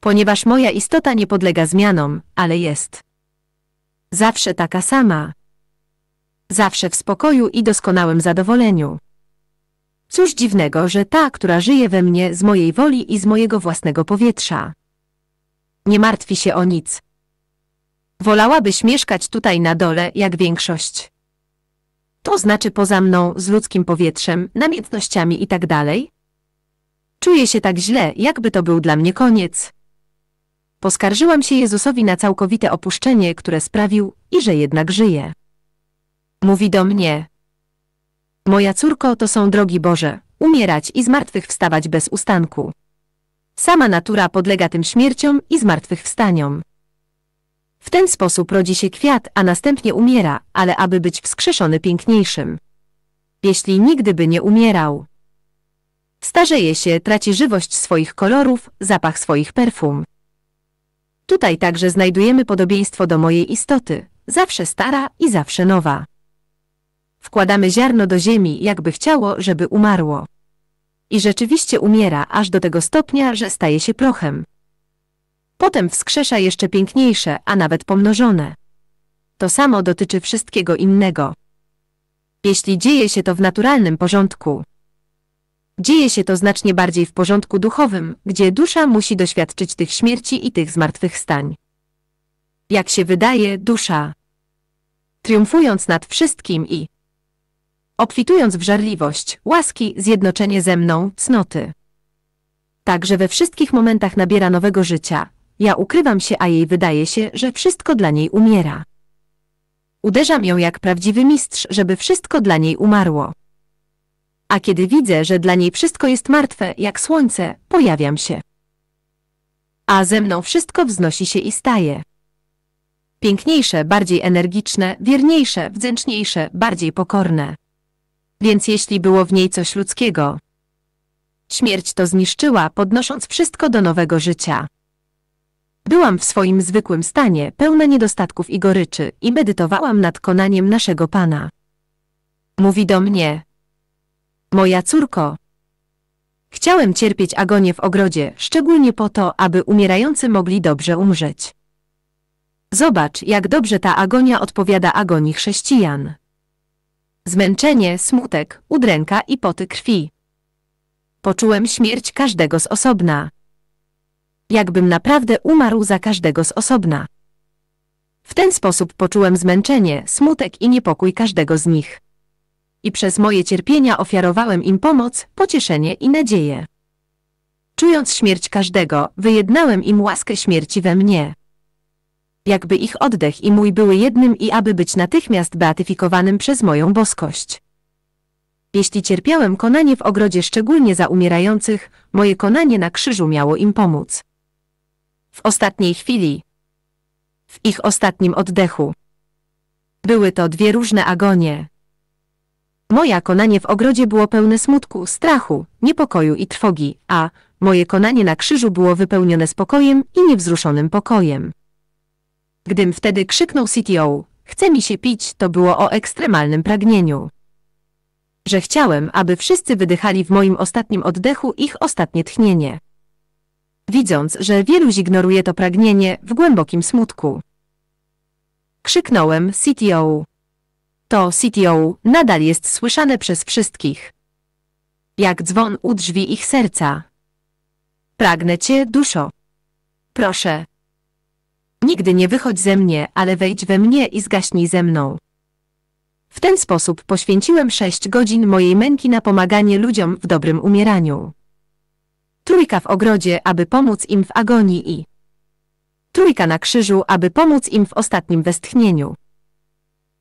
Ponieważ moja istota nie podlega zmianom, ale jest. Zawsze taka sama. Zawsze w spokoju i doskonałym zadowoleniu. Cóż dziwnego, że ta, która żyje we mnie z mojej woli i z mojego własnego powietrza. Nie martwi się o nic, Wolałabyś mieszkać tutaj na dole, jak większość. To znaczy poza mną, z ludzkim powietrzem, namiętnościami i tak dalej? Czuję się tak źle, jakby to był dla mnie koniec. Poskarżyłam się Jezusowi na całkowite opuszczenie, które sprawił, i że jednak żyje. Mówi do mnie. Moja córko, to są drogi Boże, umierać i zmartwychwstawać bez ustanku. Sama natura podlega tym śmierciom i zmartwychwstaniom. W ten sposób rodzi się kwiat, a następnie umiera, ale aby być wskrzeszony piękniejszym. Jeśli nigdy by nie umierał. Starzeje się, traci żywość swoich kolorów, zapach swoich perfum. Tutaj także znajdujemy podobieństwo do mojej istoty, zawsze stara i zawsze nowa. Wkładamy ziarno do ziemi, jakby chciało, żeby umarło. I rzeczywiście umiera aż do tego stopnia, że staje się prochem. Potem wskrzesza jeszcze piękniejsze, a nawet pomnożone. To samo dotyczy wszystkiego innego. Jeśli dzieje się to w naturalnym porządku, dzieje się to znacznie bardziej w porządku duchowym, gdzie dusza musi doświadczyć tych śmierci i tych zmartwychwstań. Jak się wydaje, dusza, triumfując nad wszystkim i obfitując w żarliwość, łaski, zjednoczenie ze mną, cnoty. Także we wszystkich momentach nabiera nowego życia, ja ukrywam się, a jej wydaje się, że wszystko dla niej umiera. Uderzam ją jak prawdziwy mistrz, żeby wszystko dla niej umarło. A kiedy widzę, że dla niej wszystko jest martwe, jak słońce, pojawiam się. A ze mną wszystko wznosi się i staje. Piękniejsze, bardziej energiczne, wierniejsze, wdzięczniejsze, bardziej pokorne. Więc jeśli było w niej coś ludzkiego, śmierć to zniszczyła, podnosząc wszystko do nowego życia. Byłam w swoim zwykłym stanie, pełna niedostatków i goryczy, i medytowałam nad konaniem naszego Pana. Mówi do mnie. Moja córko. Chciałem cierpieć agonię w ogrodzie, szczególnie po to, aby umierający mogli dobrze umrzeć. Zobacz, jak dobrze ta agonia odpowiada agonii chrześcijan. Zmęczenie, smutek, udręka i poty krwi. Poczułem śmierć każdego z osobna jakbym naprawdę umarł za każdego z osobna. W ten sposób poczułem zmęczenie, smutek i niepokój każdego z nich. I przez moje cierpienia ofiarowałem im pomoc, pocieszenie i nadzieję. Czując śmierć każdego, wyjednałem im łaskę śmierci we mnie. Jakby ich oddech i mój były jednym i aby być natychmiast beatyfikowanym przez moją boskość. Jeśli cierpiałem konanie w ogrodzie szczególnie za umierających, moje konanie na krzyżu miało im pomóc. W ostatniej chwili. W ich ostatnim oddechu. Były to dwie różne agonie. Moja konanie w ogrodzie było pełne smutku, strachu, niepokoju i trwogi, a moje konanie na krzyżu było wypełnione spokojem i niewzruszonym pokojem. Gdym wtedy krzyknął CTO, chce mi się pić, to było o ekstremalnym pragnieniu. Że chciałem, aby wszyscy wydychali w moim ostatnim oddechu ich ostatnie tchnienie widząc, że wielu zignoruje to pragnienie w głębokim smutku. Krzyknąłem CTO. To CTO nadal jest słyszane przez wszystkich. Jak dzwon u drzwi ich serca. Pragnę cię, duszo. Proszę. Nigdy nie wychodź ze mnie, ale wejdź we mnie i zgaśnij ze mną. W ten sposób poświęciłem sześć godzin mojej męki na pomaganie ludziom w dobrym umieraniu. Trójka w ogrodzie, aby pomóc im w agonii i Trójka na krzyżu, aby pomóc im w ostatnim westchnieniu.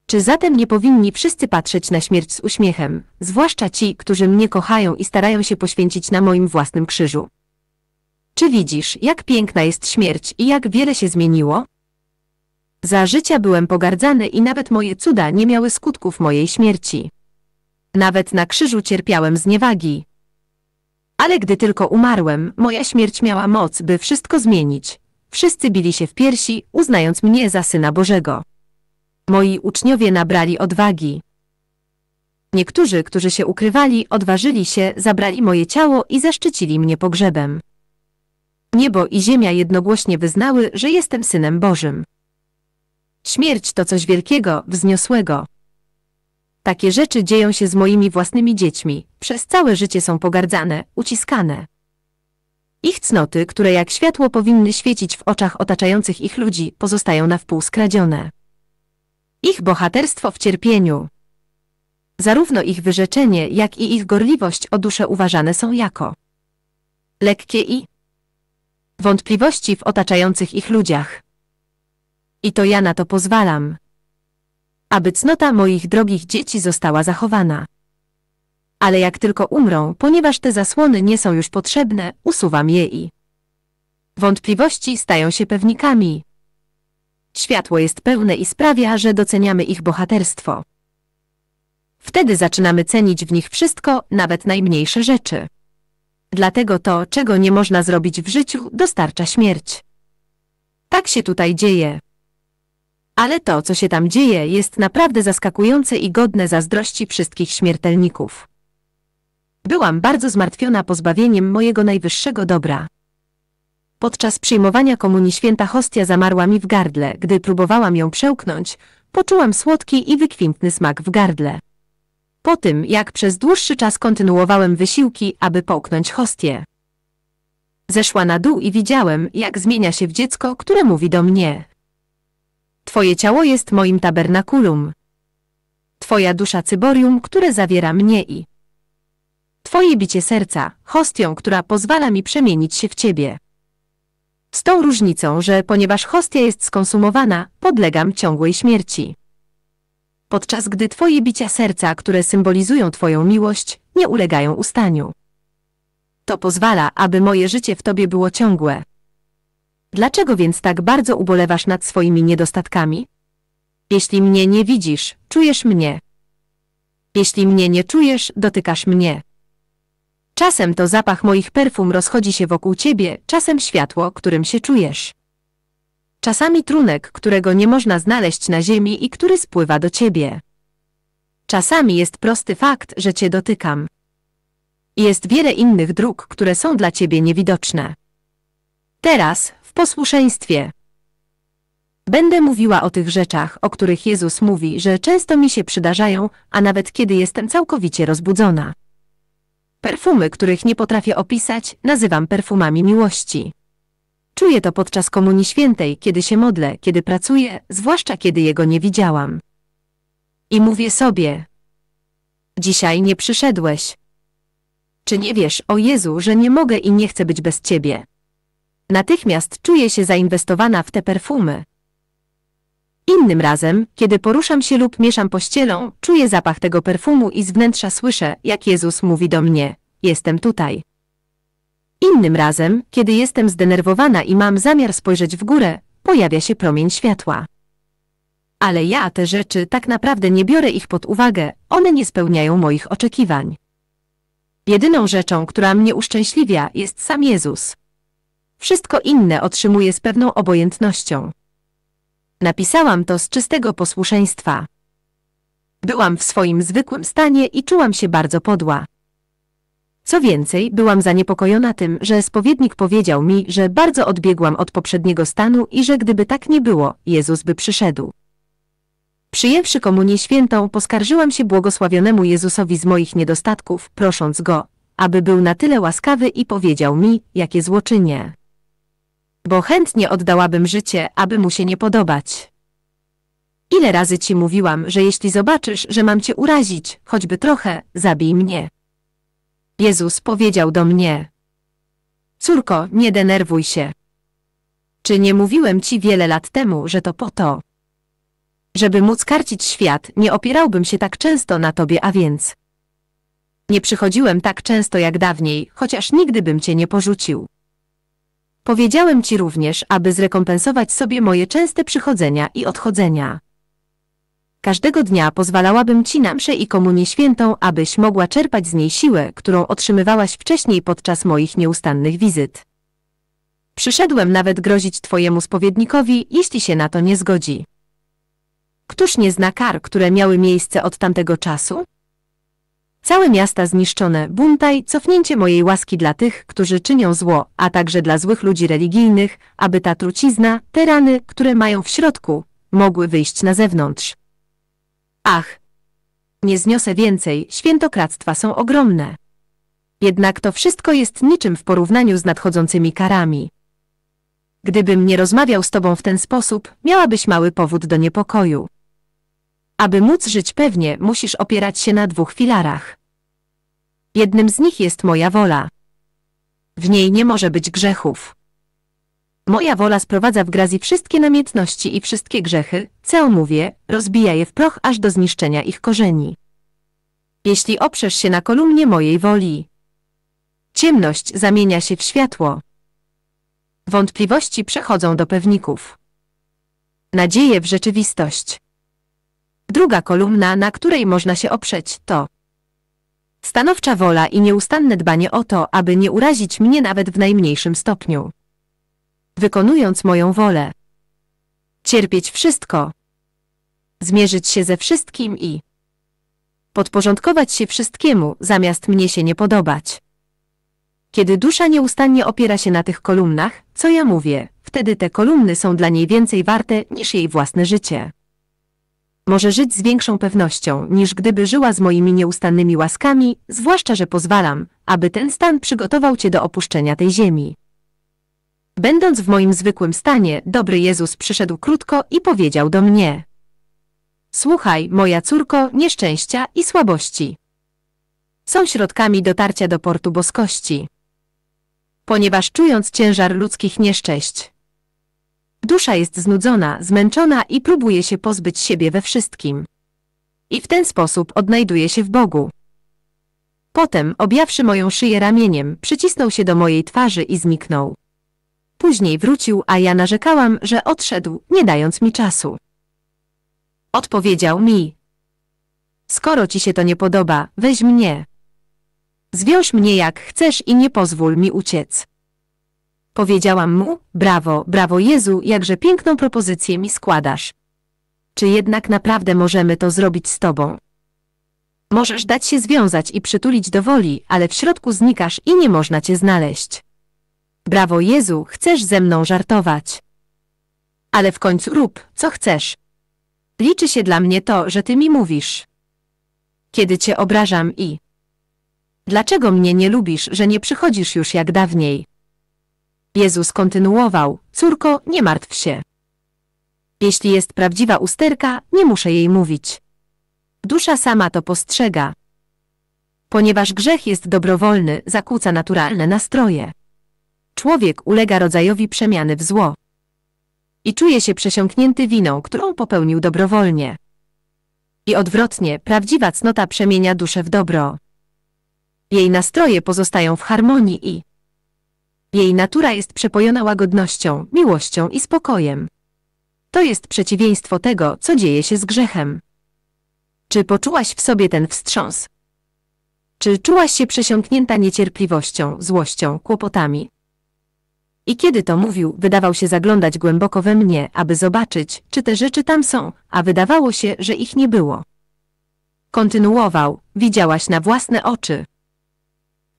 Czy zatem nie powinni wszyscy patrzeć na śmierć z uśmiechem, zwłaszcza ci, którzy mnie kochają i starają się poświęcić na moim własnym krzyżu? Czy widzisz, jak piękna jest śmierć i jak wiele się zmieniło? Za życia byłem pogardzany i nawet moje cuda nie miały skutków mojej śmierci. Nawet na krzyżu cierpiałem z niewagi. Ale gdy tylko umarłem, moja śmierć miała moc, by wszystko zmienić. Wszyscy bili się w piersi, uznając mnie za Syna Bożego. Moi uczniowie nabrali odwagi. Niektórzy, którzy się ukrywali, odważyli się, zabrali moje ciało i zaszczycili mnie pogrzebem. Niebo i ziemia jednogłośnie wyznały, że jestem Synem Bożym. Śmierć to coś wielkiego, wzniosłego. Takie rzeczy dzieją się z moimi własnymi dziećmi, przez całe życie są pogardzane, uciskane. Ich cnoty, które jak światło powinny świecić w oczach otaczających ich ludzi, pozostają na wpół skradzione. Ich bohaterstwo w cierpieniu. Zarówno ich wyrzeczenie, jak i ich gorliwość o duszę uważane są jako lekkie i wątpliwości w otaczających ich ludziach. I to ja na to pozwalam aby cnota moich drogich dzieci została zachowana. Ale jak tylko umrą, ponieważ te zasłony nie są już potrzebne, usuwam je i wątpliwości stają się pewnikami. Światło jest pełne i sprawia, że doceniamy ich bohaterstwo. Wtedy zaczynamy cenić w nich wszystko, nawet najmniejsze rzeczy. Dlatego to, czego nie można zrobić w życiu, dostarcza śmierć. Tak się tutaj dzieje ale to, co się tam dzieje, jest naprawdę zaskakujące i godne zazdrości wszystkich śmiertelników. Byłam bardzo zmartwiona pozbawieniem mojego najwyższego dobra. Podczas przyjmowania komunii święta hostia zamarła mi w gardle, gdy próbowałam ją przełknąć, poczułam słodki i wykwintny smak w gardle. Po tym, jak przez dłuższy czas kontynuowałem wysiłki, aby połknąć hostię. Zeszła na dół i widziałem, jak zmienia się w dziecko, które mówi do mnie, Twoje ciało jest moim tabernakulum. Twoja dusza cyborium, które zawiera mnie i Twoje bicie serca, hostią, która pozwala mi przemienić się w Ciebie. Z tą różnicą, że ponieważ hostia jest skonsumowana, podlegam ciągłej śmierci. Podczas gdy Twoje bicia serca, które symbolizują Twoją miłość, nie ulegają ustaniu. To pozwala, aby moje życie w Tobie było ciągłe. Dlaczego więc tak bardzo ubolewasz nad swoimi niedostatkami? Jeśli mnie nie widzisz, czujesz mnie. Jeśli mnie nie czujesz, dotykasz mnie. Czasem to zapach moich perfum rozchodzi się wokół ciebie, czasem światło, którym się czujesz. Czasami trunek, którego nie można znaleźć na ziemi i który spływa do ciebie. Czasami jest prosty fakt, że cię dotykam. Jest wiele innych dróg, które są dla ciebie niewidoczne. Teraz, Posłuszeństwie. Będę mówiła o tych rzeczach, o których Jezus mówi, że często mi się przydarzają, a nawet kiedy jestem całkowicie rozbudzona. Perfumy, których nie potrafię opisać, nazywam perfumami miłości. Czuję to podczas Komunii Świętej, kiedy się modlę, kiedy pracuję, zwłaszcza kiedy jego nie widziałam. I mówię sobie: Dzisiaj nie przyszedłeś. Czy nie wiesz, o Jezu, że nie mogę i nie chcę być bez ciebie? Natychmiast czuję się zainwestowana w te perfumy. Innym razem, kiedy poruszam się lub mieszam pościelą, czuję zapach tego perfumu i z wnętrza słyszę, jak Jezus mówi do mnie: Jestem tutaj. Innym razem, kiedy jestem zdenerwowana i mam zamiar spojrzeć w górę, pojawia się promień światła. Ale ja te rzeczy tak naprawdę nie biorę ich pod uwagę, one nie spełniają moich oczekiwań. Jedyną rzeczą, która mnie uszczęśliwia, jest sam Jezus. Wszystko inne otrzymuję z pewną obojętnością. Napisałam to z czystego posłuszeństwa. Byłam w swoim zwykłym stanie i czułam się bardzo podła. Co więcej, byłam zaniepokojona tym, że spowiednik powiedział mi, że bardzo odbiegłam od poprzedniego stanu i że gdyby tak nie było, Jezus by przyszedł. Przyjęwszy komunię świętą, poskarżyłam się błogosławionemu Jezusowi z moich niedostatków, prosząc Go, aby był na tyle łaskawy i powiedział mi, jakie złoczynie bo chętnie oddałabym życie, aby mu się nie podobać. Ile razy ci mówiłam, że jeśli zobaczysz, że mam cię urazić, choćby trochę, zabij mnie. Jezus powiedział do mnie. Córko, nie denerwuj się. Czy nie mówiłem ci wiele lat temu, że to po to? Żeby móc karcić świat, nie opierałbym się tak często na tobie, a więc. Nie przychodziłem tak często jak dawniej, chociaż nigdy bym cię nie porzucił. Powiedziałem ci również, aby zrekompensować sobie moje częste przychodzenia i odchodzenia. Każdego dnia pozwalałabym ci na mszę i komunię świętą, abyś mogła czerpać z niej siłę, którą otrzymywałaś wcześniej podczas moich nieustannych wizyt. Przyszedłem nawet grozić twojemu spowiednikowi, jeśli się na to nie zgodzi. Któż nie zna kar, które miały miejsce od tamtego czasu? Całe miasta zniszczone, buntaj, cofnięcie mojej łaski dla tych, którzy czynią zło, a także dla złych ludzi religijnych, aby ta trucizna, te rany, które mają w środku, mogły wyjść na zewnątrz. Ach! Nie zniosę więcej, świętokradztwa są ogromne. Jednak to wszystko jest niczym w porównaniu z nadchodzącymi karami. Gdybym nie rozmawiał z tobą w ten sposób, miałabyś mały powód do niepokoju. Aby móc żyć pewnie, musisz opierać się na dwóch filarach. Jednym z nich jest moja wola. W niej nie może być grzechów. Moja wola sprowadza w grazi wszystkie namiętności i wszystkie grzechy, co mówię, rozbija je w proch aż do zniszczenia ich korzeni. Jeśli oprzesz się na kolumnie mojej woli, ciemność zamienia się w światło. Wątpliwości przechodzą do pewników. Nadzieje w rzeczywistość. Druga kolumna, na której można się oprzeć, to Stanowcza wola i nieustanne dbanie o to, aby nie urazić mnie nawet w najmniejszym stopniu. Wykonując moją wolę. Cierpieć wszystko. Zmierzyć się ze wszystkim i podporządkować się wszystkiemu, zamiast mnie się nie podobać. Kiedy dusza nieustannie opiera się na tych kolumnach, co ja mówię, wtedy te kolumny są dla niej więcej warte niż jej własne życie może żyć z większą pewnością, niż gdyby żyła z moimi nieustannymi łaskami, zwłaszcza że pozwalam, aby ten stan przygotował Cię do opuszczenia tej ziemi. Będąc w moim zwykłym stanie, dobry Jezus przyszedł krótko i powiedział do mnie: Słuchaj, moja córko, nieszczęścia i słabości są środkami dotarcia do portu boskości. Ponieważ czując ciężar ludzkich nieszczęść, Dusza jest znudzona, zmęczona i próbuje się pozbyć siebie we wszystkim. I w ten sposób odnajduje się w Bogu. Potem, objawszy moją szyję ramieniem, przycisnął się do mojej twarzy i zniknął. Później wrócił, a ja narzekałam, że odszedł, nie dając mi czasu. Odpowiedział mi. Skoro ci się to nie podoba, weź mnie. Zwiąż mnie jak chcesz i nie pozwól mi uciec. Powiedziałam mu, brawo, brawo Jezu, jakże piękną propozycję mi składasz. Czy jednak naprawdę możemy to zrobić z tobą? Możesz dać się związać i przytulić do woli, ale w środku znikasz i nie można cię znaleźć. Brawo Jezu, chcesz ze mną żartować. Ale w końcu rób, co chcesz. Liczy się dla mnie to, że ty mi mówisz. Kiedy cię obrażam i... Dlaczego mnie nie lubisz, że nie przychodzisz już jak dawniej? Jezus kontynuował, córko, nie martw się. Jeśli jest prawdziwa usterka, nie muszę jej mówić. Dusza sama to postrzega. Ponieważ grzech jest dobrowolny, zakłóca naturalne nastroje. Człowiek ulega rodzajowi przemiany w zło. I czuje się przesiąknięty winą, którą popełnił dobrowolnie. I odwrotnie, prawdziwa cnota przemienia duszę w dobro. Jej nastroje pozostają w harmonii i jej natura jest przepojona łagodnością, miłością i spokojem. To jest przeciwieństwo tego, co dzieje się z grzechem. Czy poczułaś w sobie ten wstrząs? Czy czułaś się przesiąknięta niecierpliwością, złością, kłopotami? I kiedy to mówił, wydawał się zaglądać głęboko we mnie, aby zobaczyć, czy te rzeczy tam są, a wydawało się, że ich nie było. Kontynuował, widziałaś na własne oczy.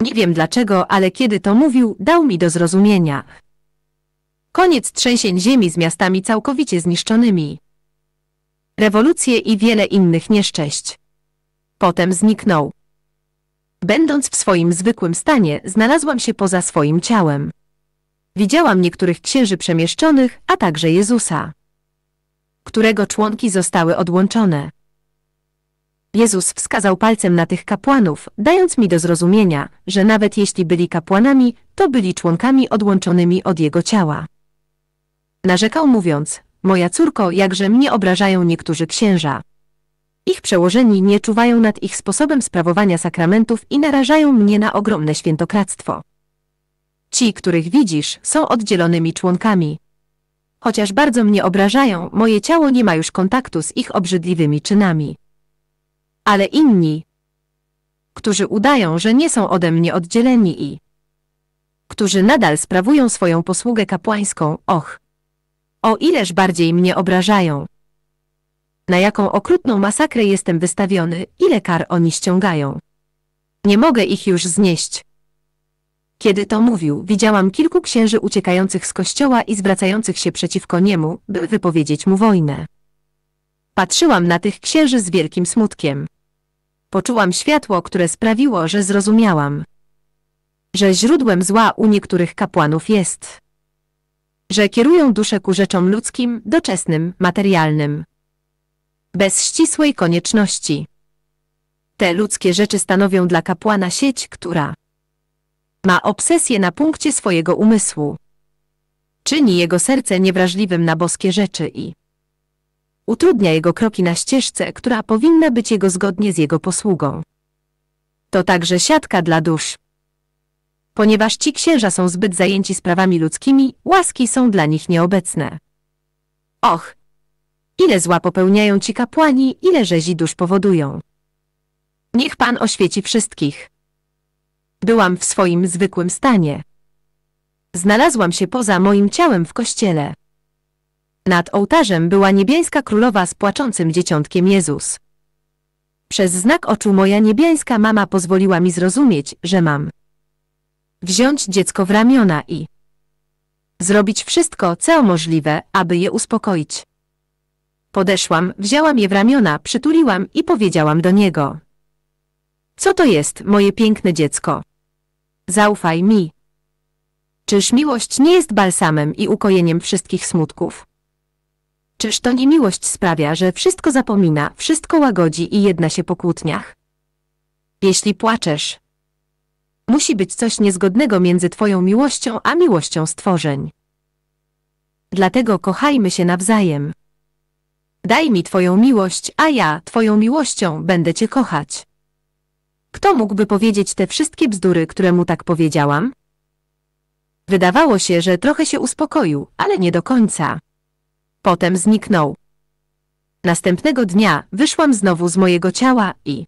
Nie wiem dlaczego, ale kiedy to mówił, dał mi do zrozumienia. Koniec trzęsień ziemi z miastami całkowicie zniszczonymi. Rewolucje i wiele innych nieszczęść. Potem zniknął. Będąc w swoim zwykłym stanie, znalazłam się poza swoim ciałem. Widziałam niektórych księży przemieszczonych, a także Jezusa, którego członki zostały odłączone. Jezus wskazał palcem na tych kapłanów, dając mi do zrozumienia, że nawet jeśli byli kapłanami, to byli członkami odłączonymi od jego ciała. Narzekał mówiąc, moja córko, jakże mnie obrażają niektórzy księża. Ich przełożeni nie czuwają nad ich sposobem sprawowania sakramentów i narażają mnie na ogromne świętokradztwo. Ci, których widzisz, są oddzielonymi członkami. Chociaż bardzo mnie obrażają, moje ciało nie ma już kontaktu z ich obrzydliwymi czynami ale inni, którzy udają, że nie są ode mnie oddzieleni i którzy nadal sprawują swoją posługę kapłańską, och, o ileż bardziej mnie obrażają. Na jaką okrutną masakrę jestem wystawiony, ile kar oni ściągają. Nie mogę ich już znieść. Kiedy to mówił, widziałam kilku księży uciekających z kościoła i zwracających się przeciwko niemu, by wypowiedzieć mu wojnę. Patrzyłam na tych księży z wielkim smutkiem poczułam światło, które sprawiło, że zrozumiałam, że źródłem zła u niektórych kapłanów jest, że kierują duszę ku rzeczom ludzkim, doczesnym, materialnym, bez ścisłej konieczności. Te ludzkie rzeczy stanowią dla kapłana sieć, która ma obsesję na punkcie swojego umysłu. Czyni jego serce niewrażliwym na boskie rzeczy i utrudnia jego kroki na ścieżce, która powinna być jego zgodnie z jego posługą. To także siatka dla dusz. Ponieważ ci księża są zbyt zajęci sprawami ludzkimi, łaski są dla nich nieobecne. Och! Ile zła popełniają ci kapłani, ile rzezi dusz powodują. Niech Pan oświeci wszystkich. Byłam w swoim zwykłym stanie. Znalazłam się poza moim ciałem w kościele. Nad ołtarzem była niebiańska królowa z płaczącym dzieciątkiem Jezus. Przez znak oczu moja niebiańska mama pozwoliła mi zrozumieć, że mam wziąć dziecko w ramiona i zrobić wszystko, co możliwe, aby je uspokoić. Podeszłam, wzięłam je w ramiona, przytuliłam i powiedziałam do niego. Co to jest, moje piękne dziecko? Zaufaj mi. Czyż miłość nie jest balsamem i ukojeniem wszystkich smutków? Czyż to nie miłość sprawia, że wszystko zapomina, wszystko łagodzi i jedna się po kłótniach? Jeśli płaczesz, musi być coś niezgodnego między Twoją miłością a miłością stworzeń. Dlatego kochajmy się nawzajem. Daj mi Twoją miłość, a ja Twoją miłością będę Cię kochać. Kto mógłby powiedzieć te wszystkie bzdury, które mu tak powiedziałam? Wydawało się, że trochę się uspokoił, ale nie do końca. Potem zniknął. Następnego dnia wyszłam znowu z mojego ciała i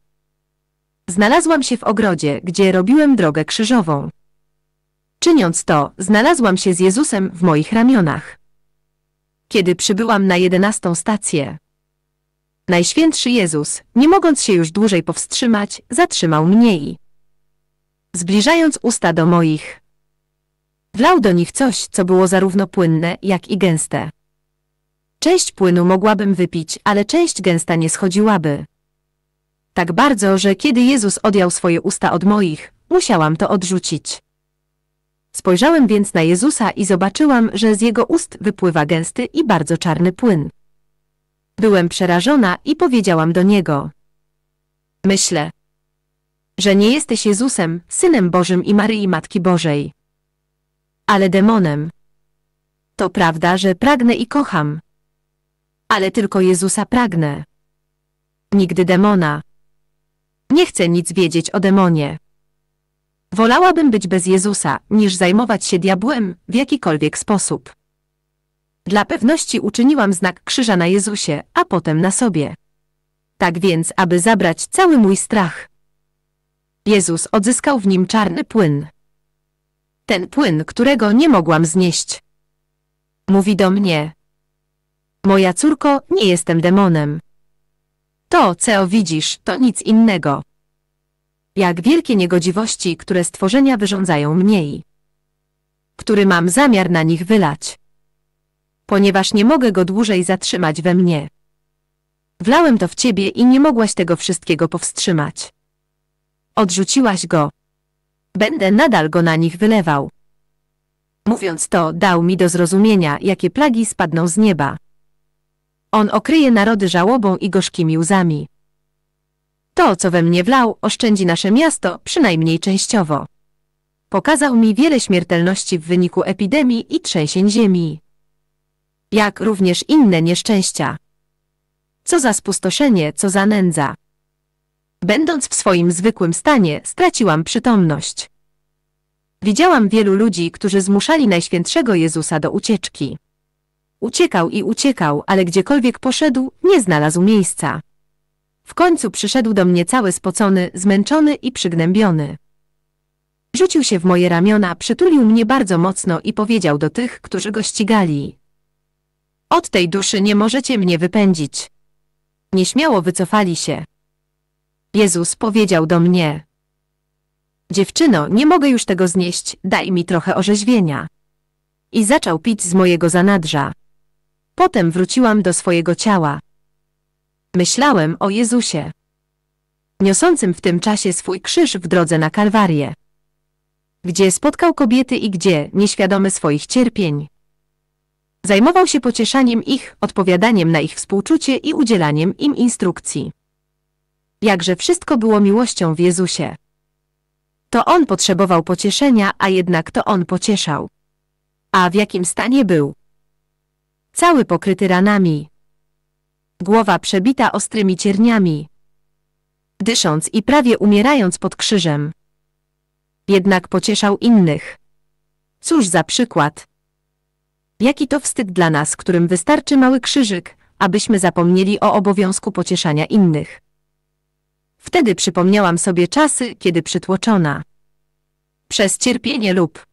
znalazłam się w ogrodzie, gdzie robiłem drogę krzyżową. Czyniąc to, znalazłam się z Jezusem w moich ramionach. Kiedy przybyłam na jedenastą stację, Najświętszy Jezus, nie mogąc się już dłużej powstrzymać, zatrzymał mnie i zbliżając usta do moich, wlał do nich coś, co było zarówno płynne, jak i gęste. Część płynu mogłabym wypić, ale część gęsta nie schodziłaby. Tak bardzo, że kiedy Jezus odjął swoje usta od moich, musiałam to odrzucić. Spojrzałem więc na Jezusa i zobaczyłam, że z jego ust wypływa gęsty i bardzo czarny płyn. Byłem przerażona i powiedziałam do niego: Myślę, że nie jesteś Jezusem, synem Bożym i Maryi Matki Bożej, ale demonem. To prawda, że pragnę i kocham ale tylko Jezusa pragnę. Nigdy demona. Nie chcę nic wiedzieć o demonie. Wolałabym być bez Jezusa, niż zajmować się diabłem w jakikolwiek sposób. Dla pewności uczyniłam znak krzyża na Jezusie, a potem na sobie. Tak więc, aby zabrać cały mój strach. Jezus odzyskał w nim czarny płyn. Ten płyn, którego nie mogłam znieść. Mówi do mnie, Moja córko, nie jestem demonem. To, co widzisz, to nic innego. Jak wielkie niegodziwości, które stworzenia wyrządzają mniej. Który mam zamiar na nich wylać. Ponieważ nie mogę go dłużej zatrzymać we mnie. Wlałem to w ciebie i nie mogłaś tego wszystkiego powstrzymać. Odrzuciłaś go. Będę nadal go na nich wylewał. Mówiąc to, dał mi do zrozumienia, jakie plagi spadną z nieba. On okryje narody żałobą i gorzkimi łzami. To, co we mnie wlał, oszczędzi nasze miasto, przynajmniej częściowo. Pokazał mi wiele śmiertelności w wyniku epidemii i trzęsień ziemi. Jak również inne nieszczęścia. Co za spustoszenie, co za nędza. Będąc w swoim zwykłym stanie, straciłam przytomność. Widziałam wielu ludzi, którzy zmuszali Najświętszego Jezusa do ucieczki. Uciekał i uciekał, ale gdziekolwiek poszedł, nie znalazł miejsca. W końcu przyszedł do mnie cały spocony, zmęczony i przygnębiony. Rzucił się w moje ramiona, przytulił mnie bardzo mocno i powiedział do tych, którzy go ścigali. Od tej duszy nie możecie mnie wypędzić. Nieśmiało wycofali się. Jezus powiedział do mnie. Dziewczyno, nie mogę już tego znieść, daj mi trochę orzeźwienia. I zaczął pić z mojego zanadrza. Potem wróciłam do swojego ciała. Myślałem o Jezusie, niosącym w tym czasie swój krzyż w drodze na Kalwarię, gdzie spotkał kobiety i gdzie, nieświadomy swoich cierpień, zajmował się pocieszaniem ich, odpowiadaniem na ich współczucie i udzielaniem im instrukcji. Jakże wszystko było miłością w Jezusie. To On potrzebował pocieszenia, a jednak to On pocieszał. A w jakim stanie był? Cały pokryty ranami. Głowa przebita ostrymi cierniami. Dysząc i prawie umierając pod krzyżem. Jednak pocieszał innych. Cóż za przykład. Jaki to wstyd dla nas, którym wystarczy mały krzyżyk, abyśmy zapomnieli o obowiązku pocieszania innych. Wtedy przypomniałam sobie czasy, kiedy przytłoczona przez cierpienie lub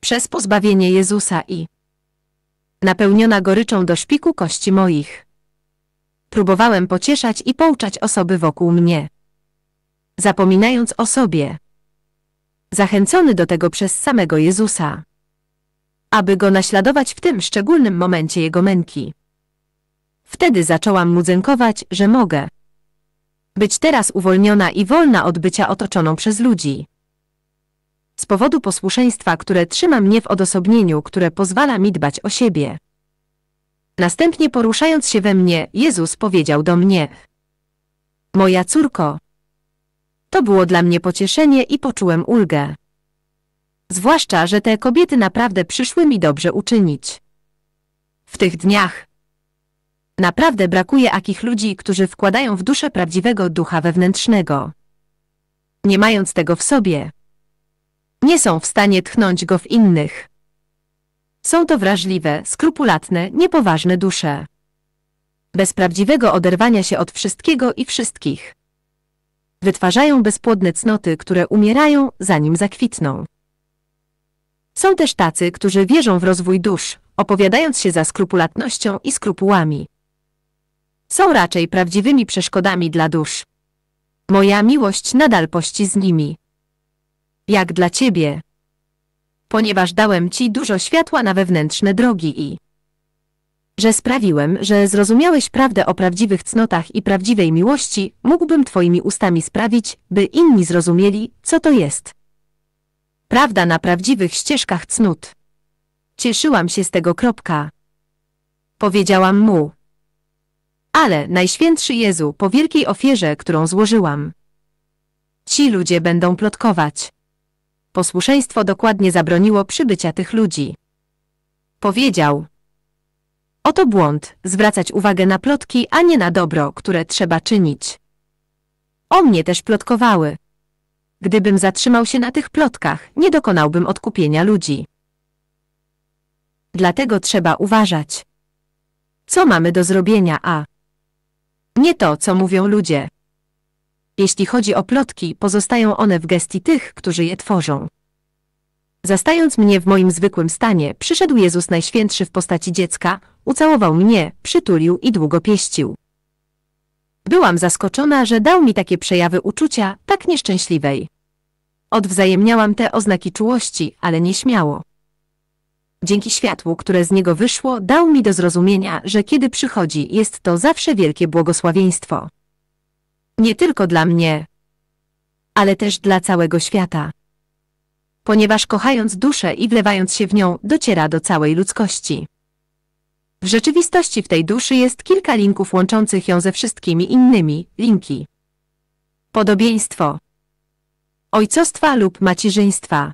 przez pozbawienie Jezusa i napełniona goryczą do szpiku kości moich. Próbowałem pocieszać i pouczać osoby wokół mnie, zapominając o sobie. Zachęcony do tego przez samego Jezusa, aby go naśladować w tym szczególnym momencie jego męki. Wtedy zaczęłam mu dziękować, że mogę być teraz uwolniona i wolna od bycia otoczoną przez ludzi z powodu posłuszeństwa, które trzyma mnie w odosobnieniu, które pozwala mi dbać o siebie. Następnie poruszając się we mnie, Jezus powiedział do mnie: Moja córko. To było dla mnie pocieszenie i poczułem ulgę. Zwłaszcza, że te kobiety naprawdę przyszły mi dobrze uczynić. W tych dniach naprawdę brakuje akich ludzi, którzy wkładają w duszę prawdziwego ducha wewnętrznego. Nie mając tego w sobie, nie są w stanie tchnąć go w innych. Są to wrażliwe, skrupulatne, niepoważne dusze. Bez prawdziwego oderwania się od wszystkiego i wszystkich. Wytwarzają bezpłodne cnoty, które umierają, zanim zakwitną. Są też tacy, którzy wierzą w rozwój dusz, opowiadając się za skrupulatnością i skrupułami. Są raczej prawdziwymi przeszkodami dla dusz. Moja miłość nadal pości z nimi jak dla ciebie. Ponieważ dałem ci dużo światła na wewnętrzne drogi i że sprawiłem, że zrozumiałeś prawdę o prawdziwych cnotach i prawdziwej miłości, mógłbym twoimi ustami sprawić, by inni zrozumieli, co to jest. Prawda na prawdziwych ścieżkach cnót. Cieszyłam się z tego kropka. Powiedziałam mu. Ale, Najświętszy Jezu, po wielkiej ofierze, którą złożyłam. Ci ludzie będą plotkować. Posłuszeństwo dokładnie zabroniło przybycia tych ludzi. Powiedział. Oto błąd, zwracać uwagę na plotki, a nie na dobro, które trzeba czynić. O mnie też plotkowały. Gdybym zatrzymał się na tych plotkach, nie dokonałbym odkupienia ludzi. Dlatego trzeba uważać. Co mamy do zrobienia, a nie to, co mówią ludzie. Jeśli chodzi o plotki, pozostają one w gestii tych, którzy je tworzą. Zastając mnie w moim zwykłym stanie, przyszedł Jezus Najświętszy w postaci dziecka, ucałował mnie, przytulił i długo pieścił. Byłam zaskoczona, że dał mi takie przejawy uczucia, tak nieszczęśliwej. Odwzajemniałam te oznaki czułości, ale nieśmiało. Dzięki światłu, które z niego wyszło, dał mi do zrozumienia, że kiedy przychodzi, jest to zawsze wielkie błogosławieństwo. Nie tylko dla mnie, ale też dla całego świata. Ponieważ kochając duszę i wlewając się w nią, dociera do całej ludzkości. W rzeczywistości w tej duszy jest kilka linków łączących ją ze wszystkimi innymi, linki. Podobieństwo. Ojcostwa lub macierzyństwa.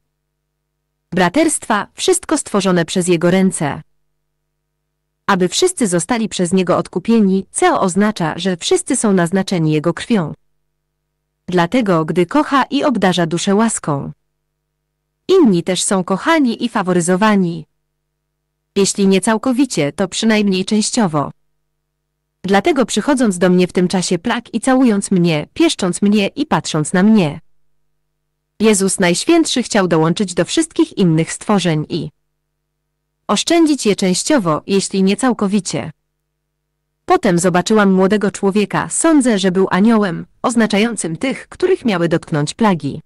Braterstwa, wszystko stworzone przez jego ręce aby wszyscy zostali przez Niego odkupieni, co oznacza, że wszyscy są naznaczeni Jego krwią. Dlatego, gdy kocha i obdarza duszę łaską. Inni też są kochani i faworyzowani. Jeśli nie całkowicie, to przynajmniej częściowo. Dlatego przychodząc do mnie w tym czasie plak i całując mnie, pieszcząc mnie i patrząc na mnie. Jezus Najświętszy chciał dołączyć do wszystkich innych stworzeń i oszczędzić je częściowo, jeśli nie całkowicie. Potem zobaczyłam młodego człowieka, sądzę, że był aniołem, oznaczającym tych, których miały dotknąć plagi.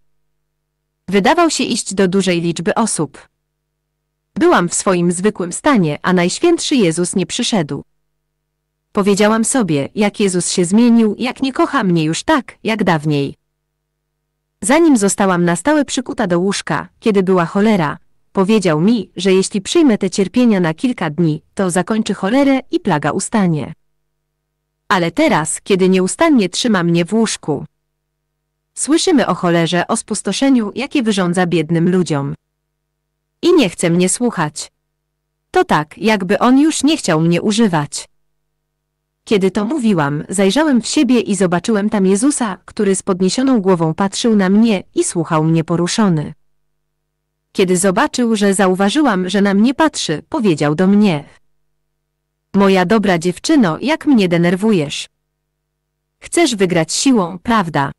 Wydawał się iść do dużej liczby osób. Byłam w swoim zwykłym stanie, a Najświętszy Jezus nie przyszedł. Powiedziałam sobie, jak Jezus się zmienił, jak nie kocha mnie już tak, jak dawniej. Zanim zostałam na stałe przykuta do łóżka, kiedy była cholera, Powiedział mi, że jeśli przyjmę te cierpienia na kilka dni, to zakończy cholerę i plaga ustanie. Ale teraz, kiedy nieustannie trzyma mnie w łóżku, słyszymy o cholerze, o spustoszeniu, jakie wyrządza biednym ludziom. I nie chce mnie słuchać. To tak, jakby on już nie chciał mnie używać. Kiedy to mówiłam, zajrzałem w siebie i zobaczyłem tam Jezusa, który z podniesioną głową patrzył na mnie i słuchał mnie poruszony. Kiedy zobaczył, że zauważyłam, że na mnie patrzy, powiedział do mnie. Moja dobra dziewczyno, jak mnie denerwujesz. Chcesz wygrać siłą, prawda?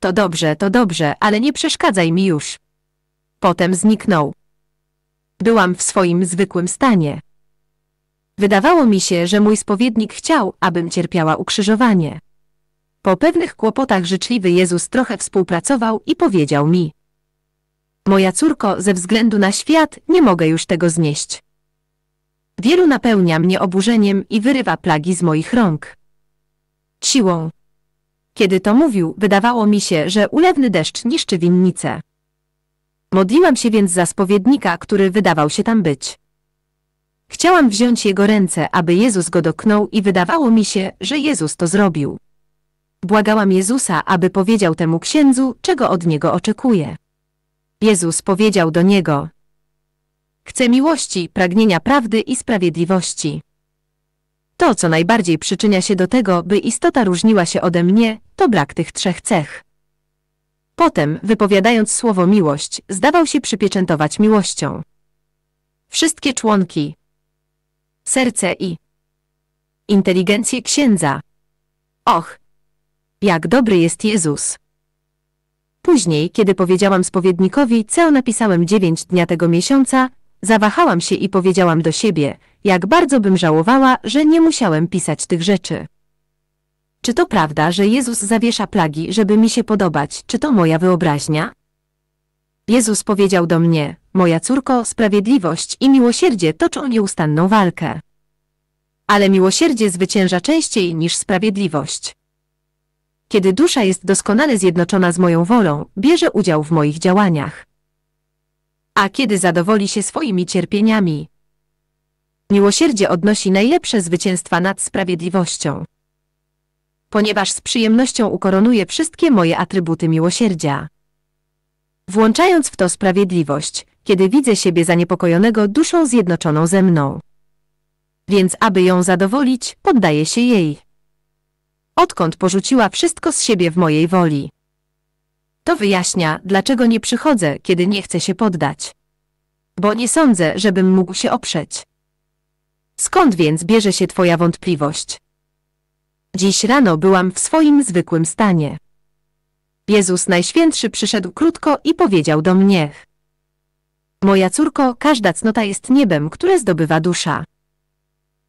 To dobrze, to dobrze, ale nie przeszkadzaj mi już. Potem zniknął. Byłam w swoim zwykłym stanie. Wydawało mi się, że mój spowiednik chciał, abym cierpiała ukrzyżowanie. Po pewnych kłopotach życzliwy Jezus trochę współpracował i powiedział mi: Moja córko, ze względu na świat, nie mogę już tego znieść. Wielu napełnia mnie oburzeniem i wyrywa plagi z moich rąk. Siłą. Kiedy to mówił, wydawało mi się, że ulewny deszcz niszczy winnicę. Modliłam się więc za spowiednika, który wydawał się tam być. Chciałam wziąć jego ręce, aby Jezus go doknął i wydawało mi się, że Jezus to zrobił. Błagałam Jezusa, aby powiedział temu księdzu, czego od niego oczekuję. Jezus powiedział do niego: Chcę miłości, pragnienia prawdy i sprawiedliwości. To, co najbardziej przyczynia się do tego, by istota różniła się ode mnie, to brak tych trzech cech. Potem, wypowiadając słowo miłość, zdawał się przypieczętować miłością. Wszystkie członki, serce i inteligencję księdza. Och, jak dobry jest Jezus! Później, kiedy powiedziałam spowiednikowi, co napisałem dziewięć dnia tego miesiąca, zawahałam się i powiedziałam do siebie, jak bardzo bym żałowała, że nie musiałem pisać tych rzeczy. Czy to prawda, że Jezus zawiesza plagi, żeby mi się podobać, czy to moja wyobraźnia? Jezus powiedział do mnie, moja córko, sprawiedliwość i miłosierdzie toczą nieustanną walkę. Ale miłosierdzie zwycięża częściej niż sprawiedliwość. Kiedy dusza jest doskonale zjednoczona z moją wolą, bierze udział w moich działaniach. A kiedy zadowoli się swoimi cierpieniami, miłosierdzie odnosi najlepsze zwycięstwa nad sprawiedliwością. Ponieważ z przyjemnością ukoronuje wszystkie moje atrybuty miłosierdzia. Włączając w to sprawiedliwość, kiedy widzę siebie zaniepokojonego duszą zjednoczoną ze mną. Więc aby ją zadowolić, poddaję się jej odkąd porzuciła wszystko z siebie w mojej woli. To wyjaśnia, dlaczego nie przychodzę, kiedy nie chcę się poddać. Bo nie sądzę, żebym mógł się oprzeć. Skąd więc bierze się Twoja wątpliwość? Dziś rano byłam w swoim zwykłym stanie. Jezus Najświętszy przyszedł krótko i powiedział do mnie. Moja córko, każda cnota jest niebem, które zdobywa dusza.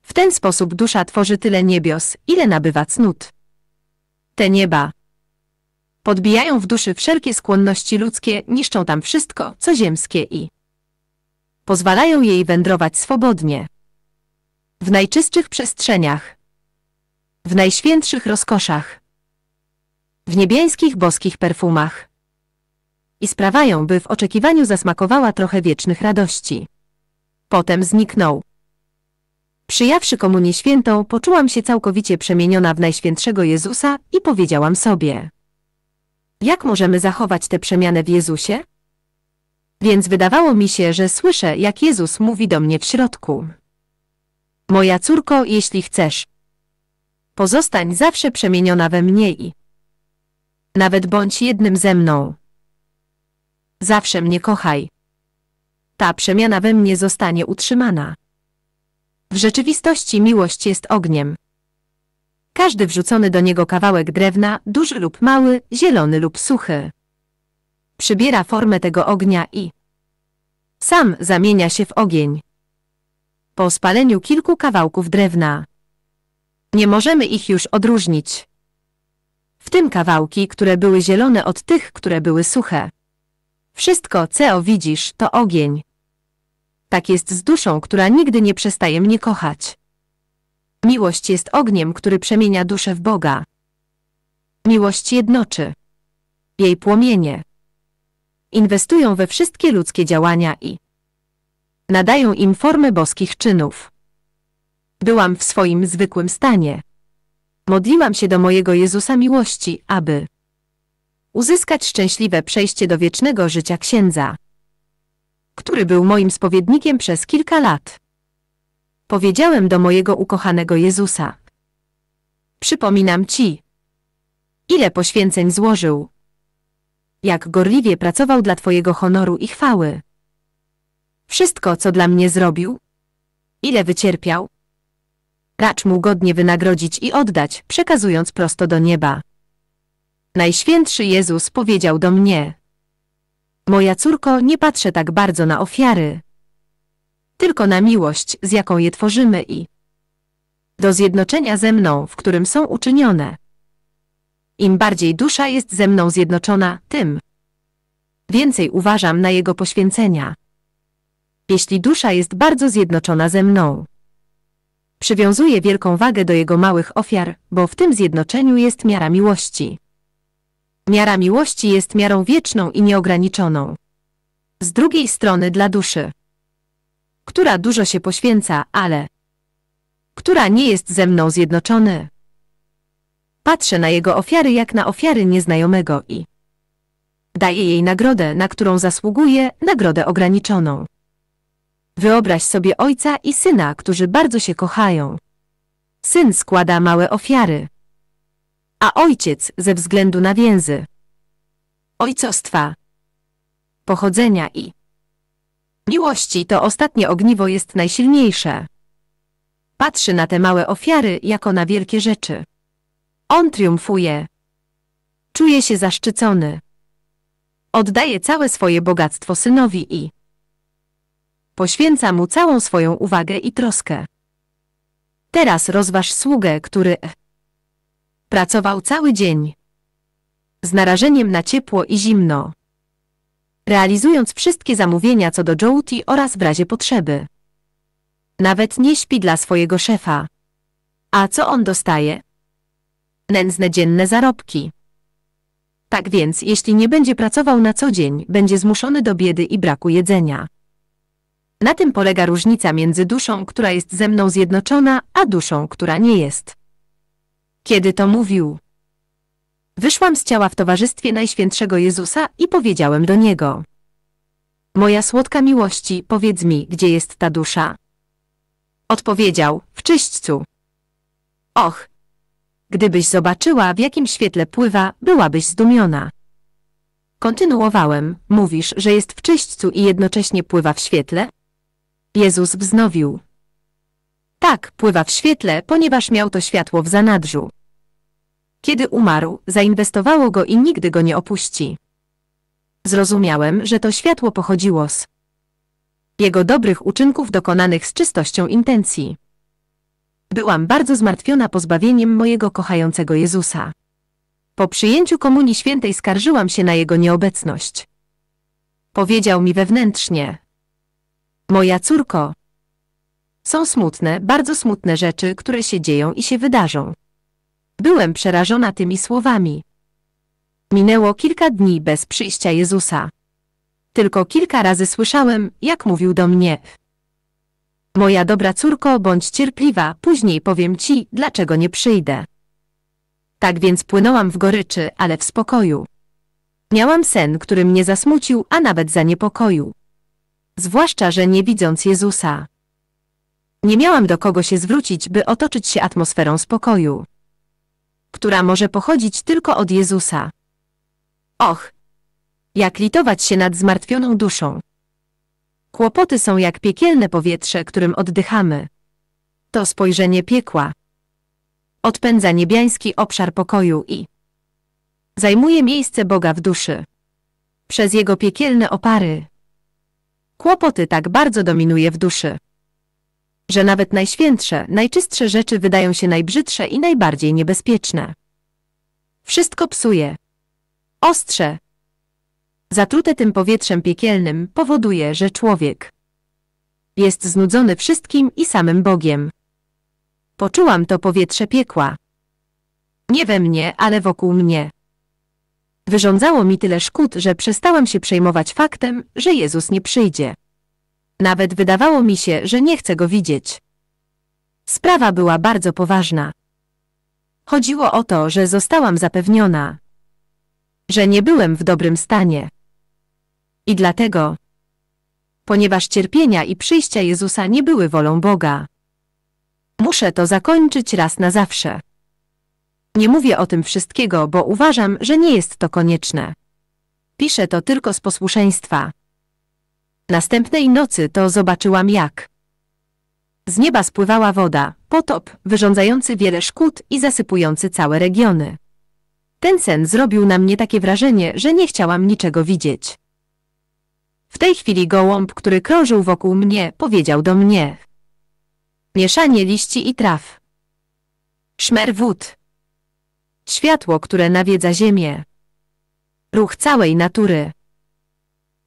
W ten sposób dusza tworzy tyle niebios, ile nabywa cnót te nieba. Podbijają w duszy wszelkie skłonności ludzkie, niszczą tam wszystko, co ziemskie i pozwalają jej wędrować swobodnie. W najczystszych przestrzeniach, w najświętszych rozkoszach, w niebieskich boskich perfumach i sprawiają, by w oczekiwaniu zasmakowała trochę wiecznych radości. Potem zniknął. Przyjawszy komunię świętą, poczułam się całkowicie przemieniona w Najświętszego Jezusa i powiedziałam sobie. Jak możemy zachować tę przemianę w Jezusie? Więc wydawało mi się, że słyszę, jak Jezus mówi do mnie w środku. Moja córko, jeśli chcesz, pozostań zawsze przemieniona we mnie i nawet bądź jednym ze mną. Zawsze mnie kochaj. Ta przemiana we mnie zostanie utrzymana. W rzeczywistości miłość jest ogniem. Każdy wrzucony do niego kawałek drewna, duży lub mały, zielony lub suchy, przybiera formę tego ognia i sam zamienia się w ogień. Po spaleniu kilku kawałków drewna nie możemy ich już odróżnić. W tym kawałki, które były zielone od tych, które były suche. Wszystko, co widzisz, to ogień tak jest z duszą, która nigdy nie przestaje mnie kochać. Miłość jest ogniem, który przemienia duszę w Boga. Miłość jednoczy. Jej płomienie. Inwestują we wszystkie ludzkie działania i nadają im formę boskich czynów. Byłam w swoim zwykłym stanie. Modliłam się do mojego Jezusa miłości, aby uzyskać szczęśliwe przejście do wiecznego życia księdza który był moim spowiednikiem przez kilka lat. Powiedziałem do mojego ukochanego Jezusa. Przypominam ci, ile poświęceń złożył. Jak gorliwie pracował dla Twojego honoru i chwały. Wszystko, co dla mnie zrobił, ile wycierpiał. Racz mu godnie wynagrodzić i oddać, przekazując prosto do nieba. Najświętszy Jezus powiedział do mnie. Moja córko, nie patrzę tak bardzo na ofiary, tylko na miłość, z jaką je tworzymy i do zjednoczenia ze mną, w którym są uczynione. Im bardziej dusza jest ze mną zjednoczona, tym więcej uważam na jego poświęcenia. Jeśli dusza jest bardzo zjednoczona ze mną, przywiązuje wielką wagę do jego małych ofiar, bo w tym zjednoczeniu jest miara miłości. Miara miłości jest miarą wieczną i nieograniczoną. Z drugiej strony dla duszy, która dużo się poświęca, ale która nie jest ze mną zjednoczony. Patrzę na jego ofiary jak na ofiary nieznajomego i daję jej nagrodę, na którą zasługuje, nagrodę ograniczoną. Wyobraź sobie ojca i syna, którzy bardzo się kochają. Syn składa małe ofiary a ojciec ze względu na więzy ojcostwa, pochodzenia i miłości to ostatnie ogniwo jest najsilniejsze. Patrzy na te małe ofiary jako na wielkie rzeczy. On triumfuje. Czuje się zaszczycony. Oddaje całe swoje bogactwo synowi i poświęca mu całą swoją uwagę i troskę. Teraz rozważ sługę, który Pracował cały dzień. Z narażeniem na ciepło i zimno. Realizując wszystkie zamówienia co do Jołti oraz w razie potrzeby. Nawet nie śpi dla swojego szefa. A co on dostaje? Nędzne dzienne zarobki. Tak więc, jeśli nie będzie pracował na co dzień, będzie zmuszony do biedy i braku jedzenia. Na tym polega różnica między duszą, która jest ze mną zjednoczona, a duszą, która nie jest. Kiedy to mówił? Wyszłam z ciała w towarzystwie Najświętszego Jezusa i powiedziałem do Niego. Moja słodka miłości, powiedz mi, gdzie jest ta dusza? Odpowiedział, w czyśćcu. Och! Gdybyś zobaczyła, w jakim świetle pływa, byłabyś zdumiona. Kontynuowałem, mówisz, że jest w czyśćcu i jednocześnie pływa w świetle? Jezus wznowił, tak, pływa w świetle, ponieważ miał to światło w zanadrzu. Kiedy umarł, zainwestowało go i nigdy go nie opuści. Zrozumiałem, że to światło pochodziło z jego dobrych uczynków dokonanych z czystością intencji. Byłam bardzo zmartwiona pozbawieniem mojego kochającego Jezusa. Po przyjęciu Komunii Świętej skarżyłam się na jego nieobecność. Powiedział mi wewnętrznie: Moja córko, są smutne, bardzo smutne rzeczy, które się dzieją i się wydarzą. Byłem przerażona tymi słowami. Minęło kilka dni bez przyjścia Jezusa. Tylko kilka razy słyszałem, jak mówił do mnie. Moja dobra córko, bądź cierpliwa, później powiem ci, dlaczego nie przyjdę. Tak więc płynąłam w goryczy, ale w spokoju. Miałam sen, który mnie zasmucił, a nawet zaniepokoił. Zwłaszcza, że nie widząc Jezusa. Nie miałam do kogo się zwrócić, by otoczyć się atmosferą spokoju, która może pochodzić tylko od Jezusa. Och! Jak litować się nad zmartwioną duszą. Kłopoty są jak piekielne powietrze, którym oddychamy. To spojrzenie piekła. Odpędza niebiański obszar pokoju i zajmuje miejsce Boga w duszy. Przez jego piekielne opary. Kłopoty tak bardzo dominuje w duszy że nawet najświętsze, najczystsze rzeczy wydają się najbrzydsze i najbardziej niebezpieczne. Wszystko psuje. Ostrze. Zatrute tym powietrzem piekielnym powoduje, że człowiek jest znudzony wszystkim i samym Bogiem. Poczułam to powietrze piekła. Nie we mnie, ale wokół mnie. Wyrządzało mi tyle szkód, że przestałam się przejmować faktem, że Jezus nie przyjdzie. Nawet wydawało mi się, że nie chcę go widzieć. Sprawa była bardzo poważna. Chodziło o to, że zostałam zapewniona, że nie byłem w dobrym stanie. I dlatego, ponieważ cierpienia i przyjścia Jezusa nie były wolą Boga, muszę to zakończyć raz na zawsze. Nie mówię o tym wszystkiego, bo uważam, że nie jest to konieczne. Piszę to tylko z posłuszeństwa. Następnej nocy to zobaczyłam jak. Z nieba spływała woda, potop, wyrządzający wiele szkód i zasypujący całe regiony. Ten sen zrobił na mnie takie wrażenie, że nie chciałam niczego widzieć. W tej chwili gołąb, który krążył wokół mnie, powiedział do mnie. Mieszanie liści i traw. Szmer wód. Światło, które nawiedza ziemię. Ruch całej natury.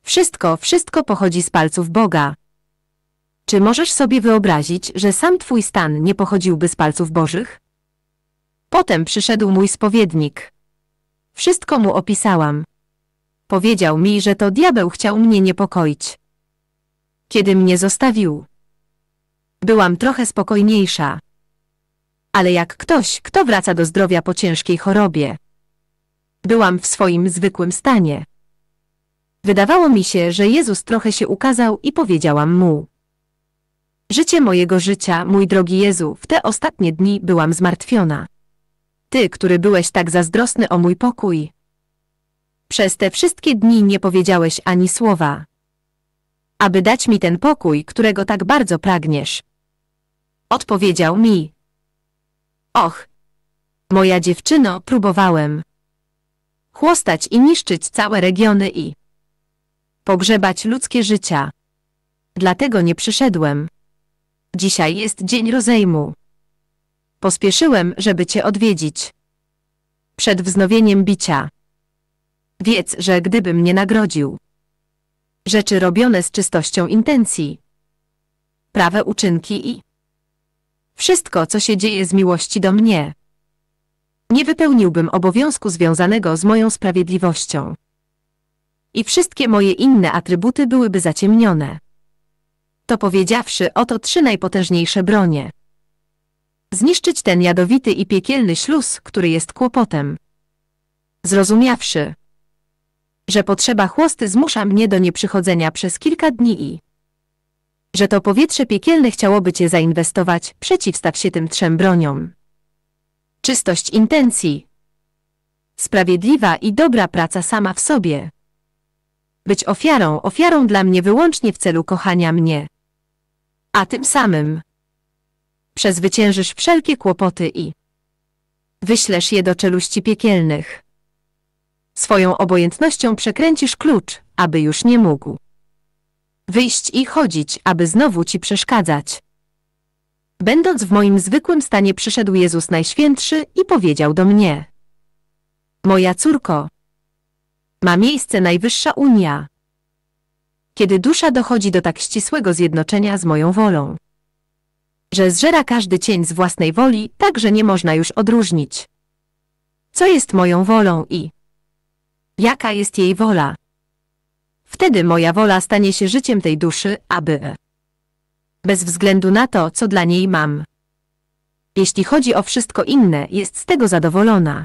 Wszystko, wszystko pochodzi z palców Boga. Czy możesz sobie wyobrazić, że sam twój stan nie pochodziłby z palców Bożych? Potem przyszedł mój spowiednik. Wszystko mu opisałam. Powiedział mi, że to diabeł chciał mnie niepokoić. Kiedy mnie zostawił, byłam trochę spokojniejsza. Ale jak ktoś, kto wraca do zdrowia po ciężkiej chorobie, byłam w swoim zwykłym stanie. Wydawało mi się, że Jezus trochę się ukazał i powiedziałam mu. Życie mojego życia, mój drogi Jezu, w te ostatnie dni byłam zmartwiona. Ty, który byłeś tak zazdrosny o mój pokój. Przez te wszystkie dni nie powiedziałeś ani słowa. Aby dać mi ten pokój, którego tak bardzo pragniesz. Odpowiedział mi. Och. Moja dziewczyno, próbowałem. Chłostać i niszczyć całe regiony i pogrzebać ludzkie życia. Dlatego nie przyszedłem. Dzisiaj jest dzień rozejmu. Pospieszyłem, żeby cię odwiedzić. Przed wznowieniem bicia. Wiedz, że gdybym nie nagrodził. Rzeczy robione z czystością intencji. Prawe uczynki i wszystko, co się dzieje z miłości do mnie. Nie wypełniłbym obowiązku związanego z moją sprawiedliwością i wszystkie moje inne atrybuty byłyby zaciemnione. To powiedziawszy, oto trzy najpotężniejsze bronie. Zniszczyć ten jadowity i piekielny śluz, który jest kłopotem. Zrozumiawszy, że potrzeba chłosty zmusza mnie do nieprzychodzenia przez kilka dni i że to powietrze piekielne chciałoby cię zainwestować, przeciwstaw się tym trzem broniom. Czystość intencji. Sprawiedliwa i dobra praca sama w sobie być ofiarą, ofiarą dla mnie wyłącznie w celu kochania mnie. A tym samym przezwyciężysz wszelkie kłopoty i wyślesz je do czeluści piekielnych. Swoją obojętnością przekręcisz klucz, aby już nie mógł wyjść i chodzić, aby znowu ci przeszkadzać. Będąc w moim zwykłym stanie przyszedł Jezus Najświętszy i powiedział do mnie: Moja córko, ma miejsce najwyższa unia. Kiedy dusza dochodzi do tak ścisłego zjednoczenia z moją wolą, że zżera każdy cień z własnej woli, tak że nie można już odróżnić. Co jest moją wolą i jaka jest jej wola? Wtedy moja wola stanie się życiem tej duszy, aby bez względu na to, co dla niej mam. Jeśli chodzi o wszystko inne, jest z tego zadowolona.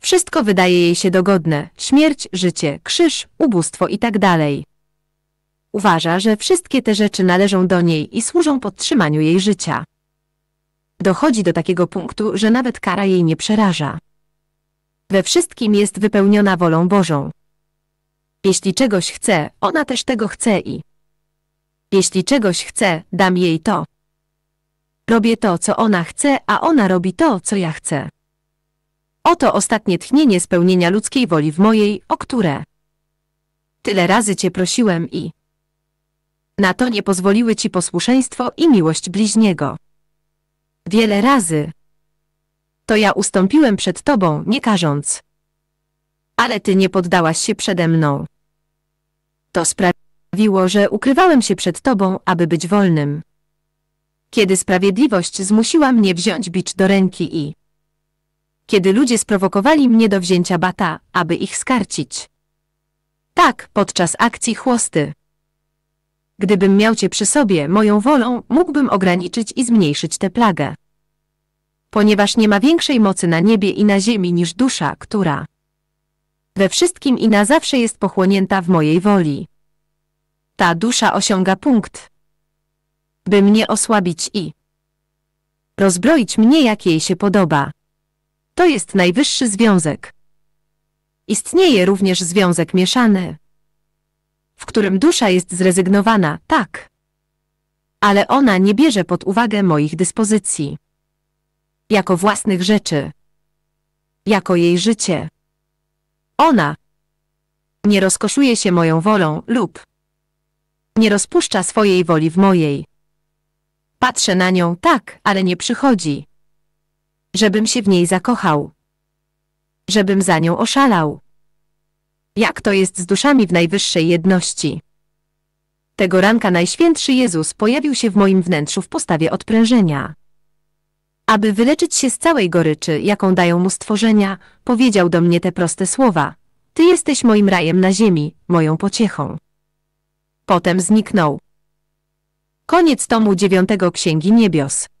Wszystko wydaje jej się dogodne, śmierć, życie, krzyż, ubóstwo i tak dalej. Uważa, że wszystkie te rzeczy należą do niej i służą podtrzymaniu jej życia. Dochodzi do takiego punktu, że nawet kara jej nie przeraża. We wszystkim jest wypełniona wolą Bożą. Jeśli czegoś chce, ona też tego chce i jeśli czegoś chce, dam jej to. Robię to, co ona chce, a ona robi to, co ja chcę. Oto ostatnie tchnienie spełnienia ludzkiej woli w mojej, o które tyle razy Cię prosiłem i na to nie pozwoliły Ci posłuszeństwo i miłość bliźniego. Wiele razy to ja ustąpiłem przed Tobą, nie każąc. Ale Ty nie poddałaś się przede mną. To sprawiło, że ukrywałem się przed Tobą, aby być wolnym. Kiedy sprawiedliwość zmusiła mnie wziąć bicz do ręki i kiedy ludzie sprowokowali mnie do wzięcia bata, aby ich skarcić. Tak, podczas akcji chłosty. Gdybym miał cię przy sobie, moją wolą, mógłbym ograniczyć i zmniejszyć tę plagę. Ponieważ nie ma większej mocy na niebie i na ziemi niż dusza, która we wszystkim i na zawsze jest pochłonięta w mojej woli. Ta dusza osiąga punkt, by mnie osłabić i rozbroić mnie jak jej się podoba. To jest najwyższy związek. Istnieje również związek mieszany, w którym dusza jest zrezygnowana, tak. Ale ona nie bierze pod uwagę moich dyspozycji. Jako własnych rzeczy. Jako jej życie. Ona nie rozkoszuje się moją wolą lub nie rozpuszcza swojej woli w mojej. Patrzę na nią tak, ale nie przychodzi. Żebym się w niej zakochał. Żebym za nią oszalał. Jak to jest z duszami w najwyższej jedności? Tego ranka Najświętszy Jezus pojawił się w moim wnętrzu w postawie odprężenia. Aby wyleczyć się z całej goryczy, jaką dają mu stworzenia, powiedział do mnie te proste słowa. Ty jesteś moim rajem na ziemi, moją pociechą. Potem zniknął. Koniec tomu dziewiątego Księgi Niebios.